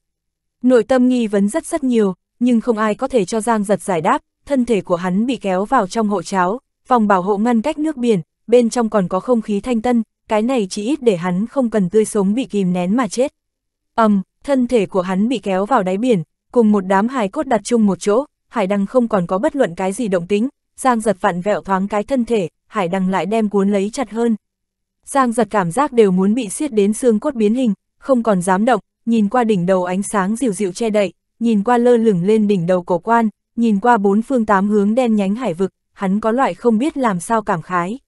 Nội tâm nghi vấn rất rất nhiều, nhưng không ai có thể cho Giang giật giải đáp, thân thể của hắn bị kéo vào trong hộ cháo, phòng bảo hộ ngăn cách nước biển, bên trong còn có không khí thanh tân, cái này chỉ ít để hắn không cần tươi sống bị kìm nén mà chết. ầm, um, thân thể của hắn bị kéo vào đáy biển, cùng một đám hài cốt đặt chung một chỗ, hải đăng không còn có bất luận cái gì động tính, Giang giật vặn vẹo thoáng cái thân thể, hải đăng lại đem cuốn lấy chặt hơn. Giang giật cảm giác đều muốn bị siết đến xương cốt biến hình, không còn dám động, nhìn qua đỉnh đầu ánh sáng dịu dịu che đậy, nhìn qua lơ lửng lên đỉnh đầu cổ quan, nhìn qua bốn phương tám hướng đen nhánh hải vực, hắn có loại không biết làm sao cảm khái.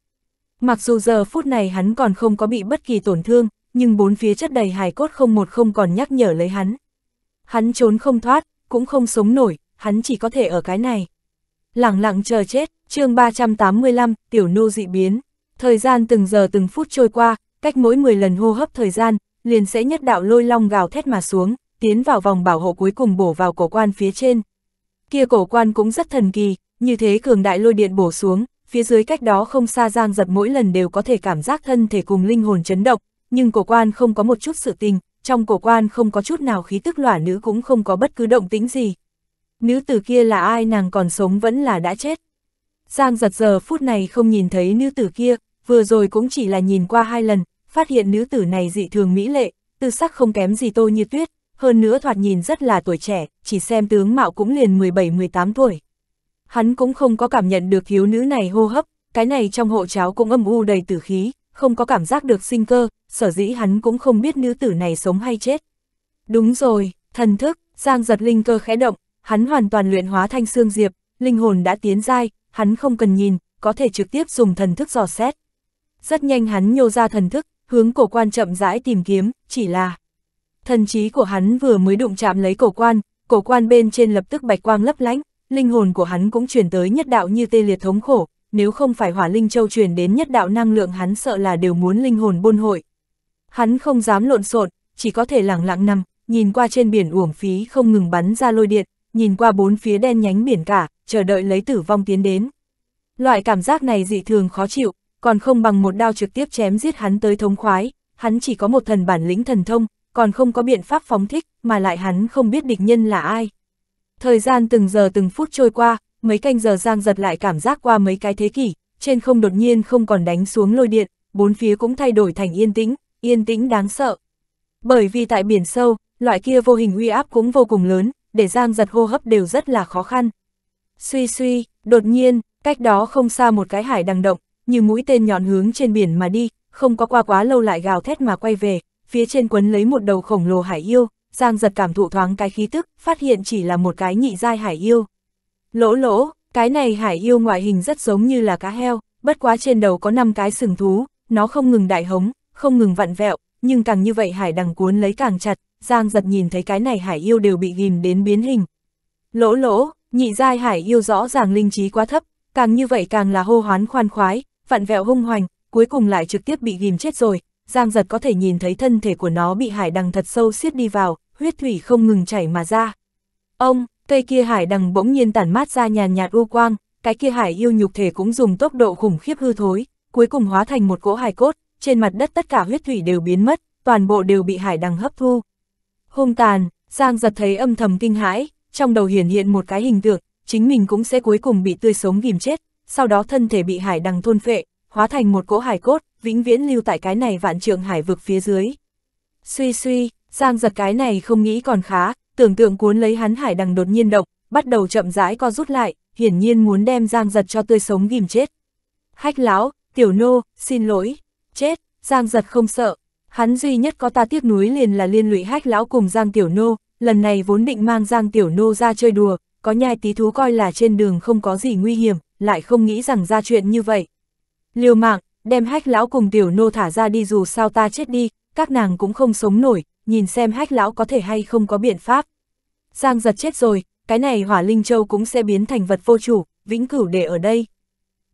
Mặc dù giờ phút này hắn còn không có bị bất kỳ tổn thương, nhưng bốn phía chất đầy hài cốt không một không còn nhắc nhở lấy hắn. Hắn trốn không thoát, cũng không sống nổi, hắn chỉ có thể ở cái này. Lặng lặng chờ chết, chương 385, tiểu nô dị biến. Thời gian từng giờ từng phút trôi qua, cách mỗi 10 lần hô hấp thời gian, liền sẽ nhất đạo lôi long gào thét mà xuống, tiến vào vòng bảo hộ cuối cùng bổ vào cổ quan phía trên. Kia cổ quan cũng rất thần kỳ, như thế cường đại lôi điện bổ xuống, phía dưới cách đó không xa giang giật mỗi lần đều có thể cảm giác thân thể cùng linh hồn chấn động, nhưng cổ quan không có một chút sự tình, trong cổ quan không có chút nào khí tức lỏa nữ cũng không có bất cứ động tĩnh gì. Nữ tử kia là ai nàng còn sống vẫn là đã chết. Giang giật giờ phút này không nhìn thấy nữ tử kia, vừa rồi cũng chỉ là nhìn qua hai lần, phát hiện nữ tử này dị thường mỹ lệ, tư sắc không kém gì tô như tuyết, hơn nữa thoạt nhìn rất là tuổi trẻ, chỉ xem tướng mạo cũng liền 17-18 tuổi. Hắn cũng không có cảm nhận được thiếu nữ này hô hấp, cái này trong hộ cháo cũng âm u đầy tử khí, không có cảm giác được sinh cơ, sở dĩ hắn cũng không biết nữ tử này sống hay chết. Đúng rồi, thần thức, Giang giật linh cơ khẽ động, hắn hoàn toàn luyện hóa thanh xương diệp, linh hồn đã tiến dai, hắn không cần nhìn, có thể trực tiếp dùng thần thức dò xét. Rất nhanh hắn nhô ra thần thức, hướng cổ quan chậm rãi tìm kiếm, chỉ là thần trí của hắn vừa mới đụng chạm lấy cổ quan, cổ quan bên trên lập tức bạch quang lấp lánh, linh hồn của hắn cũng chuyển tới nhất đạo như tê liệt thống khổ, nếu không phải hỏa linh châu truyền đến nhất đạo năng lượng hắn sợ là đều muốn linh hồn buôn hội. Hắn không dám lộn xộn, chỉ có thể lặng lặng nằm, nhìn qua trên biển uổng phí không ngừng bắn ra lôi điện, nhìn qua bốn phía đen nhánh biển cả, chờ đợi lấy tử vong tiến đến. Loại cảm giác này dị thường khó chịu, còn không bằng một đao trực tiếp chém giết hắn tới thống khoái, hắn chỉ có một thần bản lĩnh thần thông, còn không có biện pháp phóng thích, mà lại hắn không biết địch nhân là ai. Thời gian từng giờ từng phút trôi qua, mấy canh giờ giang giật lại cảm giác qua mấy cái thế kỷ, trên không đột nhiên không còn đánh xuống lôi điện, bốn phía cũng thay đổi thành yên tĩnh, yên tĩnh đáng sợ. Bởi vì tại biển sâu, loại kia vô hình uy áp cũng vô cùng lớn, để giang giật hô hấp đều rất là khó khăn. Suy suy, đột nhiên, cách đó không xa một cái hải đằng động, như mũi tên nhọn hướng trên biển mà đi, không có qua quá lâu lại gào thét mà quay về, phía trên quấn lấy một đầu khổng lồ hải yêu, Giang giật cảm thụ thoáng cái khí tức, phát hiện chỉ là một cái nhị giai hải yêu. Lỗ lỗ, cái này hải yêu ngoại hình rất giống như là cá heo, bất quá trên đầu có 5 cái sừng thú, nó không ngừng đại hống, không ngừng vặn vẹo, nhưng càng như vậy hải đằng cuốn lấy càng chặt, Giang giật nhìn thấy cái này hải yêu đều bị ghim đến biến hình. Lỗ lỗ, nhị giai hải yêu rõ ràng linh trí quá thấp, càng như vậy càng là hô hoán khoan khoái, vặn vẹo hung hoành, cuối cùng lại trực tiếp bị ghim chết rồi, Giang giật có thể nhìn thấy thân thể của nó bị hải đằng thật sâu siết đi vào, huyết thủy không ngừng chảy mà ra. Ông, Cây kia hải đằng bỗng nhiên tản mát ra nhàn nhạt u quang, cái kia hải yêu nhục thể cũng dùng tốc độ khủng khiếp hư thối, cuối cùng hóa thành một cỗ hải cốt, trên mặt đất tất cả huyết thủy đều biến mất, toàn bộ đều bị hải đằng hấp thu. Hung tàn, Giang giật thấy âm thầm kinh hãi, trong đầu hiển hiện một cái hình tượng, chính mình cũng sẽ cuối cùng bị tươi sống ghim chết, sau đó thân thể bị hải đằng thôn phệ, hóa thành một cỗ hải cốt, vĩnh viễn lưu tại cái này vạn trượng hải vực phía dưới. Suy suy, Giang giật cái này không nghĩ còn khá, tưởng tượng cuốn lấy hắn hải đằng đột nhiên động, bắt đầu chậm rãi co rút lại, hiển nhiên muốn đem Giang Giật cho tươi sống ghim chết. Hách lão, tiểu nô, xin lỗi, chết, Giang Giật không sợ, hắn duy nhất có ta tiếc núi liền là liên lụy hách lão cùng Giang tiểu nô, lần này vốn định mang Giang tiểu nô ra chơi đùa, có nhai tí thú coi là trên đường không có gì nguy hiểm, lại không nghĩ rằng ra chuyện như vậy. Liều mạng, đem hách lão cùng tiểu nô thả ra đi dù sao ta chết đi, các nàng cũng không sống nổi, nhìn xem hách lão có thể hay không có biện pháp. Giang giật chết rồi, cái này hỏa linh châu cũng sẽ biến thành vật vô chủ, vĩnh cửu để ở đây.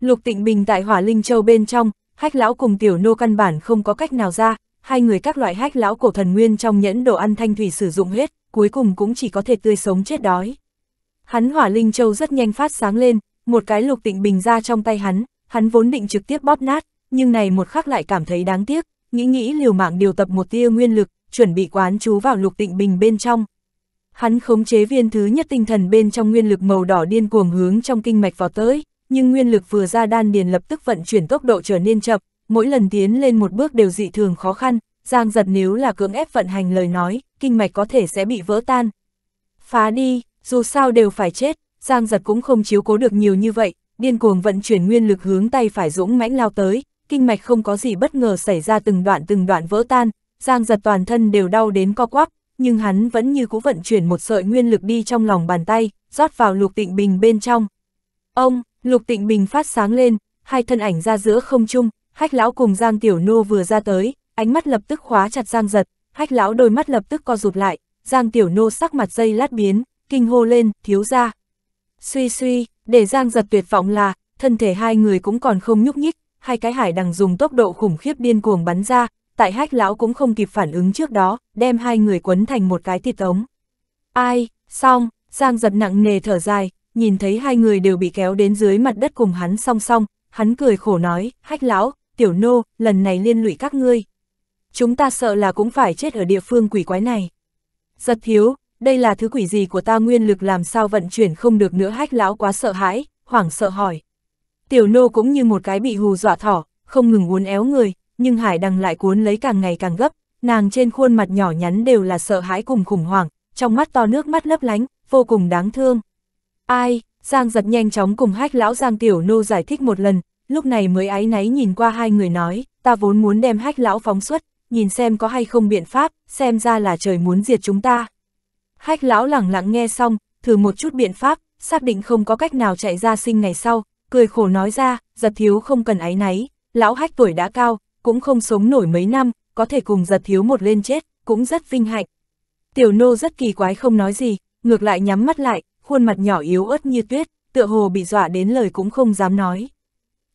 Lục tịnh bình tại hỏa linh châu bên trong, hách lão cùng tiểu nô căn bản không có cách nào ra, hai người các loại hách lão cổ thần nguyên trong nhẫn đồ ăn thanh thủy sử dụng hết, cuối cùng cũng chỉ có thể tươi sống chết đói. Hắn hỏa linh châu rất nhanh phát sáng lên, một cái lục tịnh bình ra trong tay hắn, hắn vốn định trực tiếp bóp nát, nhưng này một khắc lại cảm thấy đáng tiếc, nghĩ nghĩ liều mạng điều tập một tia nguyên lực, chuẩn bị quán chú vào lục tịnh bình bên trong. Hắn khống chế viên thứ nhất tinh thần bên trong nguyên lực màu đỏ điên cuồng hướng trong kinh mạch vào tới, nhưng nguyên lực vừa ra đan điền lập tức vận chuyển tốc độ trở nên chậm, mỗi lần tiến lên một bước đều dị thường khó khăn, Giang giật nếu là cưỡng ép vận hành lời nói, kinh mạch có thể sẽ bị vỡ tan. Phá đi, dù sao đều phải chết, Giang giật cũng không chiếu cố được nhiều như vậy, điên cuồng vận chuyển nguyên lực hướng tay phải dũng mãnh lao tới, kinh mạch không có gì bất ngờ xảy ra từng đoạn từng đoạn vỡ tan, Giang giật toàn thân đều đau đến co quắp, nhưng hắn vẫn như cũ vận chuyển một sợi nguyên lực đi trong lòng bàn tay, rót vào lục tịnh bình bên trong. Ông, lục tịnh bình phát sáng lên, hai thân ảnh ra giữa không chung, hách lão cùng Giang Tiểu Nô vừa ra tới, ánh mắt lập tức khóa chặt Giang giật, hách lão đôi mắt lập tức co rụt lại, Giang Tiểu Nô sắc mặt dây lát biến, kinh hô lên, thiếu ra. Suy suy, để Giang giật tuyệt vọng là, thân thể hai người cũng còn không nhúc nhích, hai cái hải đằng dùng tốc độ khủng khiếp điên cuồng bắn ra, tại hách lão cũng không kịp phản ứng trước đó, đem hai người quấn thành một cái thịt ống. Ai, xong, Giang giật nặng nề thở dài, nhìn thấy hai người đều bị kéo đến dưới mặt đất cùng hắn song song, hắn cười khổ nói, hách lão, tiểu nô, lần này liên lụy các ngươi. Chúng ta sợ là cũng phải chết ở địa phương quỷ quái này. Giật thiếu, đây là thứ quỷ gì của ta nguyên lực làm sao vận chuyển không được nữa hách lão quá sợ hãi, hoảng sợ hỏi. Tiểu nô cũng như một cái bị hù dọa thỏ, không ngừng uốn éo người, nhưng Hải Đăng lại cuốn lấy càng ngày càng gấp, nàng trên khuôn mặt nhỏ nhắn đều là sợ hãi cùng khủng hoảng, trong mắt to nước mắt lấp lánh, vô cùng đáng thương. Ai, Giang giật nhanh chóng cùng hách lão Giang Tiểu Nô giải thích một lần, lúc này mới áy náy nhìn qua hai người nói, ta vốn muốn đem hách lão phóng xuất, nhìn xem có hay không biện pháp, xem ra là trời muốn diệt chúng ta. Hách lão lẳng lặng nghe xong, thử một chút biện pháp, xác định không có cách nào chạy ra sinh ngày sau, cười khổ nói ra, giật thiếu không cần áy náy, lão hách tuổi đã cao, cũng không sống nổi mấy năm, có thể cùng giật thiếu một lên chết, cũng rất vinh hạnh. Tiểu nô rất kỳ quái không nói gì, ngược lại nhắm mắt lại, khuôn mặt nhỏ yếu ớt như tuyết, tựa hồ bị dọa đến lời cũng không dám nói.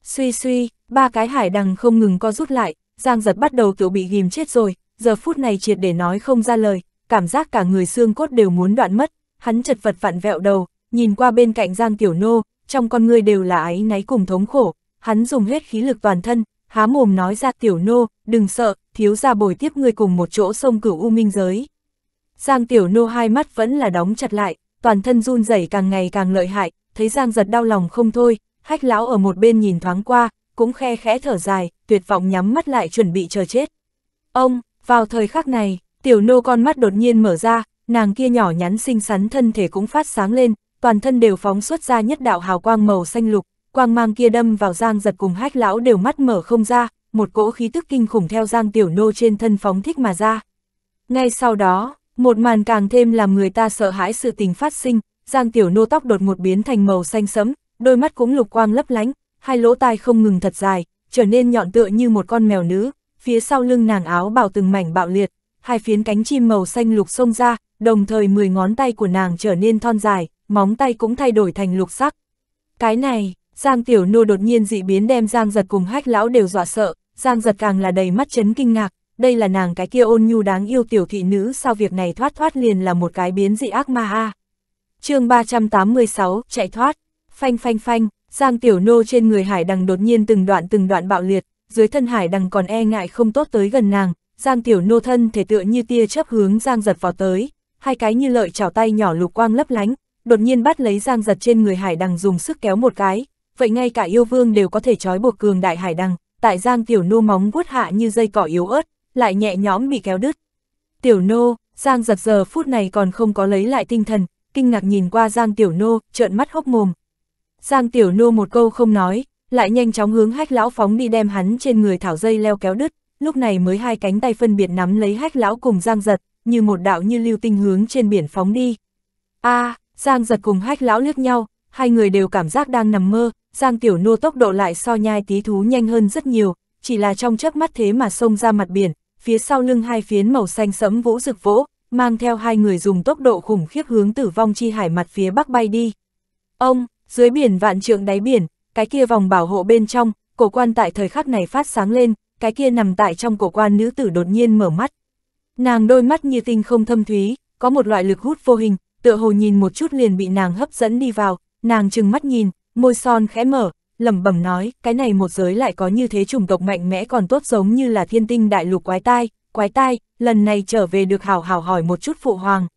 Suy suy, ba cái hải đằng không ngừng co rút lại, giang giật bắt đầu kiểu bị ghim chết rồi, giờ phút này triệt để nói không ra lời, cảm giác cả người xương cốt đều muốn đoạn mất, hắn chật vật vặn vẹo đầu, nhìn qua bên cạnh giang tiểu nô, trong con người đều là ái náy cùng thống khổ, hắn dùng hết khí lực toàn thân, há mồm nói ra tiểu nô, đừng sợ, thiếu gia bồi tiếp người cùng một chỗ sông cửu U Minh giới. Giang tiểu nô hai mắt vẫn là đóng chặt lại, toàn thân run rẩy càng ngày càng lợi hại, thấy Giang giật đau lòng không thôi, hách lão ở một bên nhìn thoáng qua, cũng khe khẽ thở dài, tuyệt vọng nhắm mắt lại chuẩn bị chờ chết. Ông, vào thời khắc này, tiểu nô con mắt đột nhiên mở ra, nàng kia nhỏ nhắn xinh xắn thân thể cũng phát sáng lên, toàn thân đều phóng xuất ra nhất đạo hào quang màu xanh lục, quang mang kia đâm vào giang giật cùng hách lão đều mắt mở không ra, một cỗ khí tức kinh khủng theo giang tiểu nô trên thân phóng thích mà ra. Ngay sau đó, một màn càng thêm làm người ta sợ hãi sự tình phát sinh, giang tiểu nô tóc đột ngột biến thành màu xanh sẫm, đôi mắt cũng lục quang lấp lánh, hai lỗ tai không ngừng thật dài, trở nên nhọn tựa như một con mèo nữ, phía sau lưng nàng áo bào từng mảnh bạo liệt, hai phiến cánh chim màu xanh lục xông ra, đồng thời mười ngón tay của nàng trở nên thon dài, móng tay cũng thay đổi thành lục sắc. Cái này, Giang Tiểu Nô đột nhiên dị biến đem Giang Giật cùng hách lão đều dọa sợ, Giang Giật càng là đầy mắt chấn kinh ngạc, đây là nàng cái kia ôn nhu đáng yêu tiểu thị nữ sao việc này thoát thoát liền là một cái biến dị ác ma ha. chương 386, chạy thoát, phanh phanh phanh, Giang Tiểu Nô trên người hải đằng đột nhiên từng đoạn từng đoạn bạo liệt, dưới thân hải đằng còn e ngại không tốt tới gần nàng, Giang Tiểu Nô thân thể tựa như tia chớp hướng Giang Giật vào tới, hai cái như lợi chảo tay nhỏ lục quang lấp lánh, đột nhiên bắt lấy Giang Giật trên người hải đằng dùng sức kéo một cái, vậy ngay cả yêu vương đều có thể trói buộc cường đại hải đăng, tại Giang Tiểu Nô móng vuốt hạ như dây cỏ yếu ớt, lại nhẹ nhõm bị kéo đứt. Tiểu Nô, Giang giật giờ phút này còn không có lấy lại tinh thần, kinh ngạc nhìn qua Giang Tiểu Nô, trợn mắt hốc mồm. Giang Tiểu Nô một câu không nói, lại nhanh chóng hướng hách lão phóng đi đem hắn trên người thảo dây leo kéo đứt, lúc này mới hai cánh tay phân biệt nắm lấy hách lão cùng Giang giật, như một đạo như lưu tinh hướng trên biển phóng đi. a à, Giang giật cùng hách lão liếc nhau, hai người đều cảm giác đang nằm mơ, Giang Tiểu Nô tốc độ lại so nhai tí thú nhanh hơn rất nhiều, chỉ là trong chớp mắt thế mà xông ra mặt biển, phía sau lưng hai phiến màu xanh sẫm vũ rực vỗ, mang theo hai người dùng tốc độ khủng khiếp hướng tử vong chi hải mặt phía bắc bay đi. Ông, dưới biển vạn trượng đáy biển, cái kia vòng bảo hộ bên trong, cổ quan tại thời khắc này phát sáng lên, cái kia nằm tại trong cổ quan nữ tử đột nhiên mở mắt. Nàng đôi mắt như tinh không thâm thúy, có một loại lực hút vô hình, tựa hồ nhìn một chút liền bị nàng hấp dẫn đi vào, nàng chừng mắt nhìn, môi son khẽ mở, lẩm bẩm nói, cái này một giới lại có như thế chủng tộc mạnh mẽ còn tốt giống như là thiên tinh đại lục quái tai, quái tai, lần này trở về được hảo hảo hỏi một chút phụ hoàng.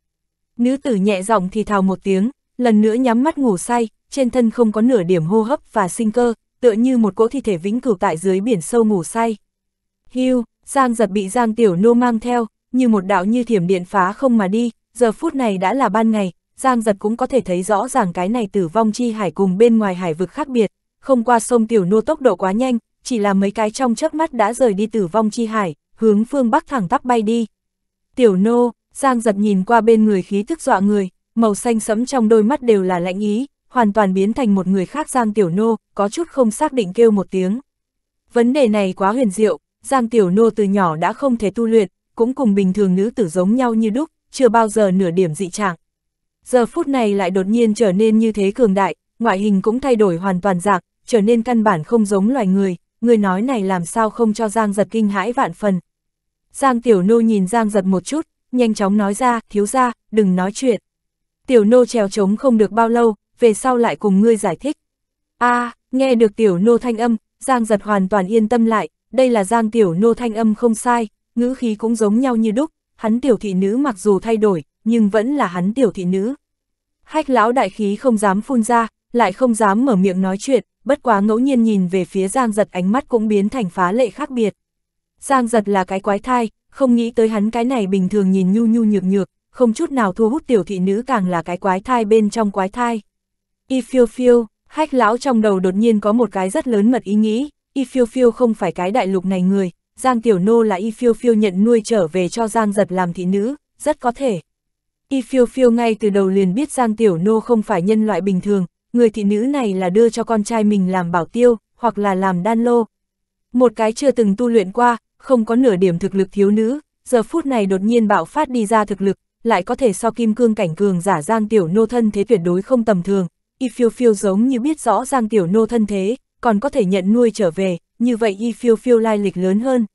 Nữ tử nhẹ giọng thì thào một tiếng, lần nữa nhắm mắt ngủ say, trên thân không có nửa điểm hô hấp và sinh cơ, tựa như một cỗ thi thể vĩnh cửu tại dưới biển sâu ngủ say. Hưu, Giang giật bị Giang Tiểu Nô mang theo, như một đạo như thiểm điện phá không mà đi, giờ phút này đã là ban ngày, Giang giật cũng có thể thấy rõ ràng cái này tử vong chi hải cùng bên ngoài hải vực khác biệt, không qua sông Tiểu Nô tốc độ quá nhanh, chỉ là mấy cái trong chớp mắt đã rời đi tử vong chi hải, hướng phương bắc thẳng tắp bay đi. Tiểu Nô, Giang giật nhìn qua bên người khí thức dọa người, màu xanh sẫm trong đôi mắt đều là lạnh ý, hoàn toàn biến thành một người khác Giang Tiểu Nô, có chút không xác định kêu một tiếng. Vấn đề này quá huyền diệu, Giang Tiểu Nô từ nhỏ đã không thể tu luyện, cũng cùng bình thường nữ tử giống nhau như đúc, chưa bao giờ nửa điểm dị trạng giờ phút này lại đột nhiên trở nên như thế cường đại, ngoại hình cũng thay đổi hoàn toàn giạc, trở nên căn bản không giống loài người, người nói này làm sao không cho Giang giật kinh hãi vạn phần. Giang tiểu nô nhìn Giang giật một chút, nhanh chóng nói ra, thiếu ra, đừng nói chuyện. Tiểu nô trèo trống không được bao lâu, về sau lại cùng ngươi giải thích. a à, nghe được tiểu nô thanh âm, Giang giật hoàn toàn yên tâm lại, đây là Giang tiểu nô thanh âm không sai, ngữ khí cũng giống nhau như đúc, hắn tiểu thị nữ mặc dù thay đổi, nhưng vẫn là hắn tiểu thị nữ. Hách lão đại khí không dám phun ra, lại không dám mở miệng nói chuyện, bất quá ngẫu nhiên nhìn về phía Giang Giật ánh mắt cũng biến thành phá lệ khác biệt. Giang Giật là cái quái thai, không nghĩ tới hắn cái này bình thường nhìn nhu nhu nhược nhược, không chút nào thu hút tiểu thị nữ càng là cái quái thai bên trong quái thai. Y phiêu phiêu, hách lão trong đầu đột nhiên có một cái rất lớn mật ý nghĩ, Y phiêu phiêu không phải cái đại lục này người, Giang Tiểu Nô là Y phiêu phiêu nhận nuôi trở về cho Giang Giật làm thị nữ, rất có thể. Y phiêu phiêu ngay từ đầu liền biết Giang Tiểu Nô không phải nhân loại bình thường, người thị nữ này là đưa cho con trai mình làm bảo tiêu, hoặc là làm đan lô. Một cái chưa từng tu luyện qua, không có nửa điểm thực lực thiếu nữ, giờ phút này đột nhiên bạo phát đi ra thực lực, lại có thể so kim cương cảnh cường giả Giang Tiểu Nô thân thế tuyệt đối không tầm thường. Y phiêu phiêu giống như biết rõ Giang Tiểu Nô thân thế, còn có thể nhận nuôi trở về, như vậy Y phiêu phiêu lai lịch lớn hơn.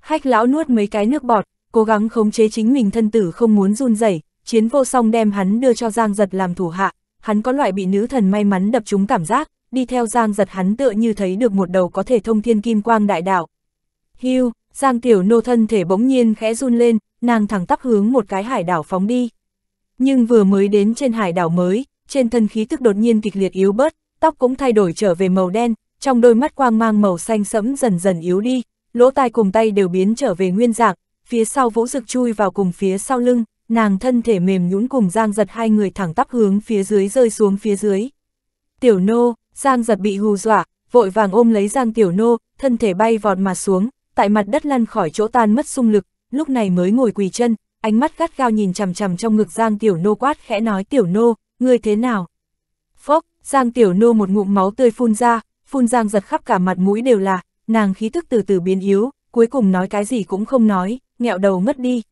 Hách lão nuốt mấy cái nước bọt, cố gắng khống chế chính mình thân tử không muốn run rẩy chiến vô song đem hắn đưa cho Giang Giật làm thủ hạ, hắn có loại bị nữ thần may mắn đập trúng cảm giác, đi theo Giang Giật hắn tựa như thấy được một đầu có thể thông thiên kim quang đại đạo. Hưu, Giang Tiểu Nô thân thể bỗng nhiên khẽ run lên, nàng thẳng tắp hướng một cái hải đảo phóng đi. Nhưng vừa mới đến trên hải đảo mới, trên thân khí tức đột nhiên kịch liệt yếu bớt, tóc cũng thay đổi trở về màu đen, trong đôi mắt quang mang màu xanh sẫm dần dần yếu đi, lỗ tai cùng tay đều biến trở về nguyên dạng, phía sau vũ rực chui vào cùng phía sau lưng, nàng thân thể mềm nhũn cùng Giang Giật hai người thẳng tắp hướng phía dưới rơi xuống phía dưới. Tiểu nô, Giang Giật bị hù dọa, vội vàng ôm lấy Giang Tiểu nô, thân thể bay vọt mà xuống, tại mặt đất lăn khỏi chỗ tan mất sung lực, lúc này mới ngồi quỳ chân, ánh mắt gắt gao nhìn chằm chằm trong ngực Giang Tiểu nô quát khẽ nói Tiểu nô, ngươi thế nào? Phốc, Giang Tiểu nô một ngụm máu tươi phun ra, phun Giang Giật khắp cả mặt mũi đều là, nàng khí tức từ từ biến yếu, cuối cùng nói cái gì cũng không nói, nghẹo đầu ngất đi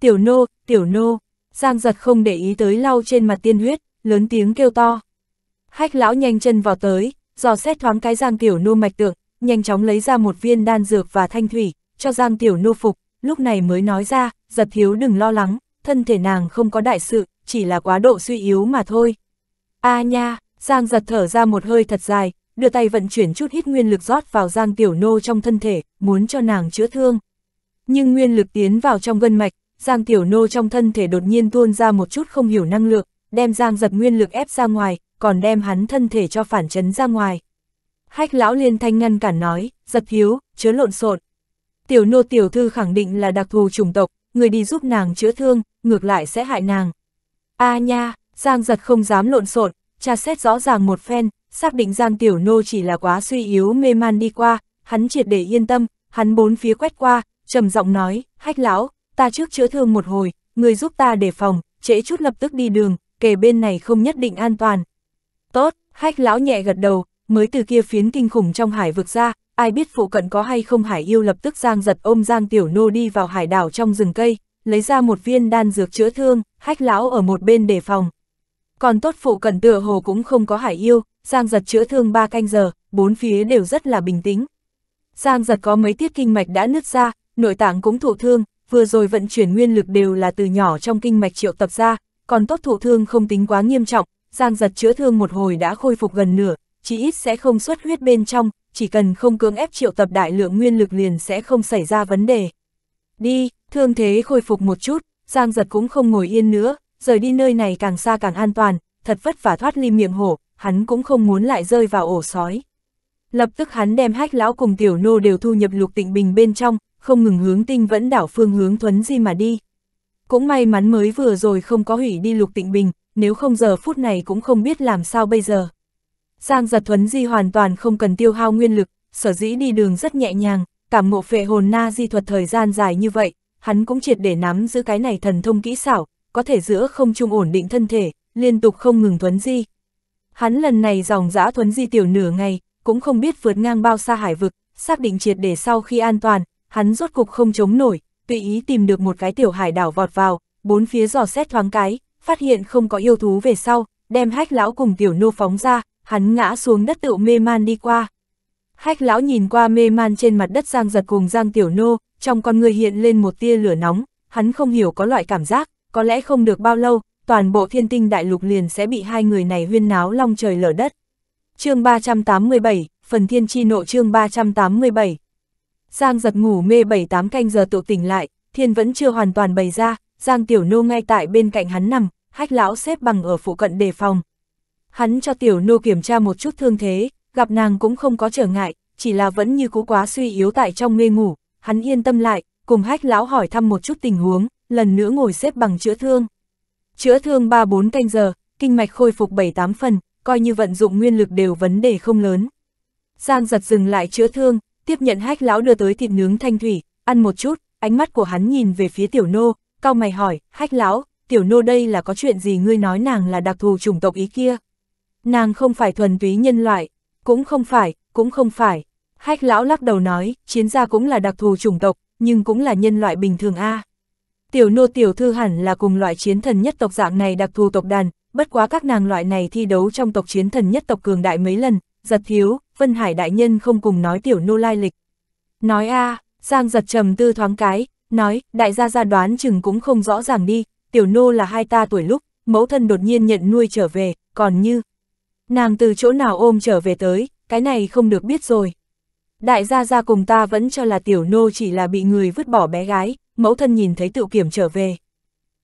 tiểu nô, tiểu nô, Giang giật không để ý tới lau trên mặt tiên huyết, lớn tiếng kêu to. Hách lão nhanh chân vào tới, dò xét thoáng cái Giang tiểu nô mạch tượng, nhanh chóng lấy ra một viên đan dược và thanh thủy, cho Giang tiểu nô phục, lúc này mới nói ra, giật thiếu đừng lo lắng, thân thể nàng không có đại sự, chỉ là quá độ suy yếu mà thôi. A à nha, Giang giật thở ra một hơi thật dài, đưa tay vận chuyển chút hít nguyên lực rót vào Giang Tiểu Nô trong thân thể, muốn cho nàng chữa thương. Nhưng nguyên lực tiến vào trong gân mạch, Giang Tiểu Nô trong thân thể đột nhiên tuôn ra một chút không hiểu năng lượng, đem Giang giật nguyên lực ép ra ngoài, còn đem hắn thân thể cho phản chấn ra ngoài. Hách lão liên thanh ngăn cản nói, giật hiếu, chớ lộn xộn. Tiểu nô tiểu thư khẳng định là đặc thù chủng tộc, người đi giúp nàng chữa thương, ngược lại sẽ hại nàng. A à nha, Giang giật không dám lộn xộn, tra xét rõ ràng một phen, xác định Giang tiểu nô chỉ là quá suy yếu mê man đi qua, hắn triệt để yên tâm, hắn bốn phía quét qua, trầm giọng nói, hách lão, ta trước chữa thương một hồi, người giúp ta đề phòng, trễ chút lập tức đi đường, kề bên này không nhất định an toàn. Tốt, khách lão nhẹ gật đầu, mới từ kia phiến kinh khủng trong hải vực ra, ai biết phụ cận có hay không hải yêu lập tức giang giật ôm giang tiểu nô đi vào hải đảo trong rừng cây, lấy ra một viên đan dược chữa thương, khách lão ở một bên đề phòng. Còn tốt phụ cận tựa hồ cũng không có hải yêu, giang giật chữa thương ba canh giờ, bốn phía đều rất là bình tĩnh. Giang giật có mấy tiết kinh mạch đã nứt ra, nội tạng cũng thụ thương, vừa rồi vận chuyển nguyên lực đều là từ nhỏ trong kinh mạch triệu tập ra, còn tốt thụ thương không tính quá nghiêm trọng, Giang giật chữa thương một hồi đã khôi phục gần nửa, chỉ ít sẽ không xuất huyết bên trong, chỉ cần không cưỡng ép triệu tập đại lượng nguyên lực liền sẽ không xảy ra vấn đề. Đi, thương thế khôi phục một chút, Giang giật cũng không ngồi yên nữa, rời đi nơi này càng xa càng an toàn, thật vất vả thoát ly miệng hổ, hắn cũng không muốn lại rơi vào ổ sói. Lập tức hắn đem hách lão cùng tiểu nô đều thu nhập lục tịnh bình bên trong, không ngừng hướng tinh vẫn đảo phương hướng thuấn di mà đi. Cũng may mắn mới vừa rồi không có hủy đi lục tịnh bình, nếu không giờ phút này cũng không biết làm sao bây giờ. Giang giật thuấn di hoàn toàn không cần tiêu hao nguyên lực, sở dĩ đi đường rất nhẹ nhàng, cảm ngộ phệ hồn na di thuật thời gian dài như vậy, hắn cũng triệt để nắm giữ cái này thần thông kỹ xảo, có thể giữa không trung ổn định thân thể, liên tục không ngừng thuấn di. Hắn lần này dòng dã thuấn di tiểu nửa ngày, cũng không biết vượt ngang bao xa hải vực, xác định triệt để sau khi an toàn, hắn rốt cục không chống nổi, tùy ý tìm được một cái tiểu hải đảo vọt vào, bốn phía dò xét thoáng cái, phát hiện không có yêu thú về sau, đem hách lão cùng tiểu nô phóng ra, hắn ngã xuống đất tự mê man đi qua. Hách lão nhìn qua mê man trên mặt đất giang giật cùng giang tiểu nô, trong con người hiện lên một tia lửa nóng, hắn không hiểu có loại cảm giác, có lẽ không được bao lâu, toàn bộ thiên tinh đại lục liền sẽ bị hai người này huyên náo long trời lở đất. chương 387, phần thiên chi nộ chương 387, Giang giật ngủ mê 7-8 canh giờ tự tỉnh lại, thiên vẫn chưa hoàn toàn bày ra, Giang Tiểu Nô ngay tại bên cạnh hắn nằm, hách lão xếp bằng ở phụ cận đề phòng. Hắn cho Tiểu Nô kiểm tra một chút thương thế, gặp nàng cũng không có trở ngại, chỉ là vẫn như cũ quá suy yếu tại trong mê ngủ, hắn yên tâm lại, cùng hách lão hỏi thăm một chút tình huống, lần nữa ngồi xếp bằng chữa thương. Chữa thương 3-4 canh giờ, kinh mạch khôi phục 7-8 phần, coi như vận dụng nguyên lực đều vấn đề không lớn. Giang giật dừng lại chữa thương, tiếp nhận hách lão đưa tới thịt nướng thanh thủy, ăn một chút, ánh mắt của hắn nhìn về phía tiểu nô, cao mày hỏi, hách lão, tiểu nô đây là có chuyện gì ngươi nói nàng là đặc thù chủng tộc ý kia. Nàng không phải thuần túy nhân loại, cũng không phải, cũng không phải. Hách lão lắc đầu nói, chiến gia cũng là đặc thù chủng tộc, nhưng cũng là nhân loại bình thường a. Tiểu nô tiểu thư hẳn là cùng loại chiến thần nhất tộc dạng này đặc thù tộc đàn, bất quá các nàng loại này thi đấu trong tộc chiến thần nhất tộc cường đại mấy lần, giật thiếu, Vân Hải đại nhân không cùng nói tiểu nô lai lịch. Nói a Giang giật trầm tư thoáng cái, nói, đại gia gia đoán chừng cũng không rõ ràng đi, tiểu nô là hai ta tuổi lúc, mẫu thân đột nhiên nhận nuôi trở về, còn như. Nàng từ chỗ nào ôm trở về tới, cái này không được biết rồi. Đại gia gia cùng ta vẫn cho là tiểu nô chỉ là bị người vứt bỏ bé gái, mẫu thân nhìn thấy tự kiểm trở về.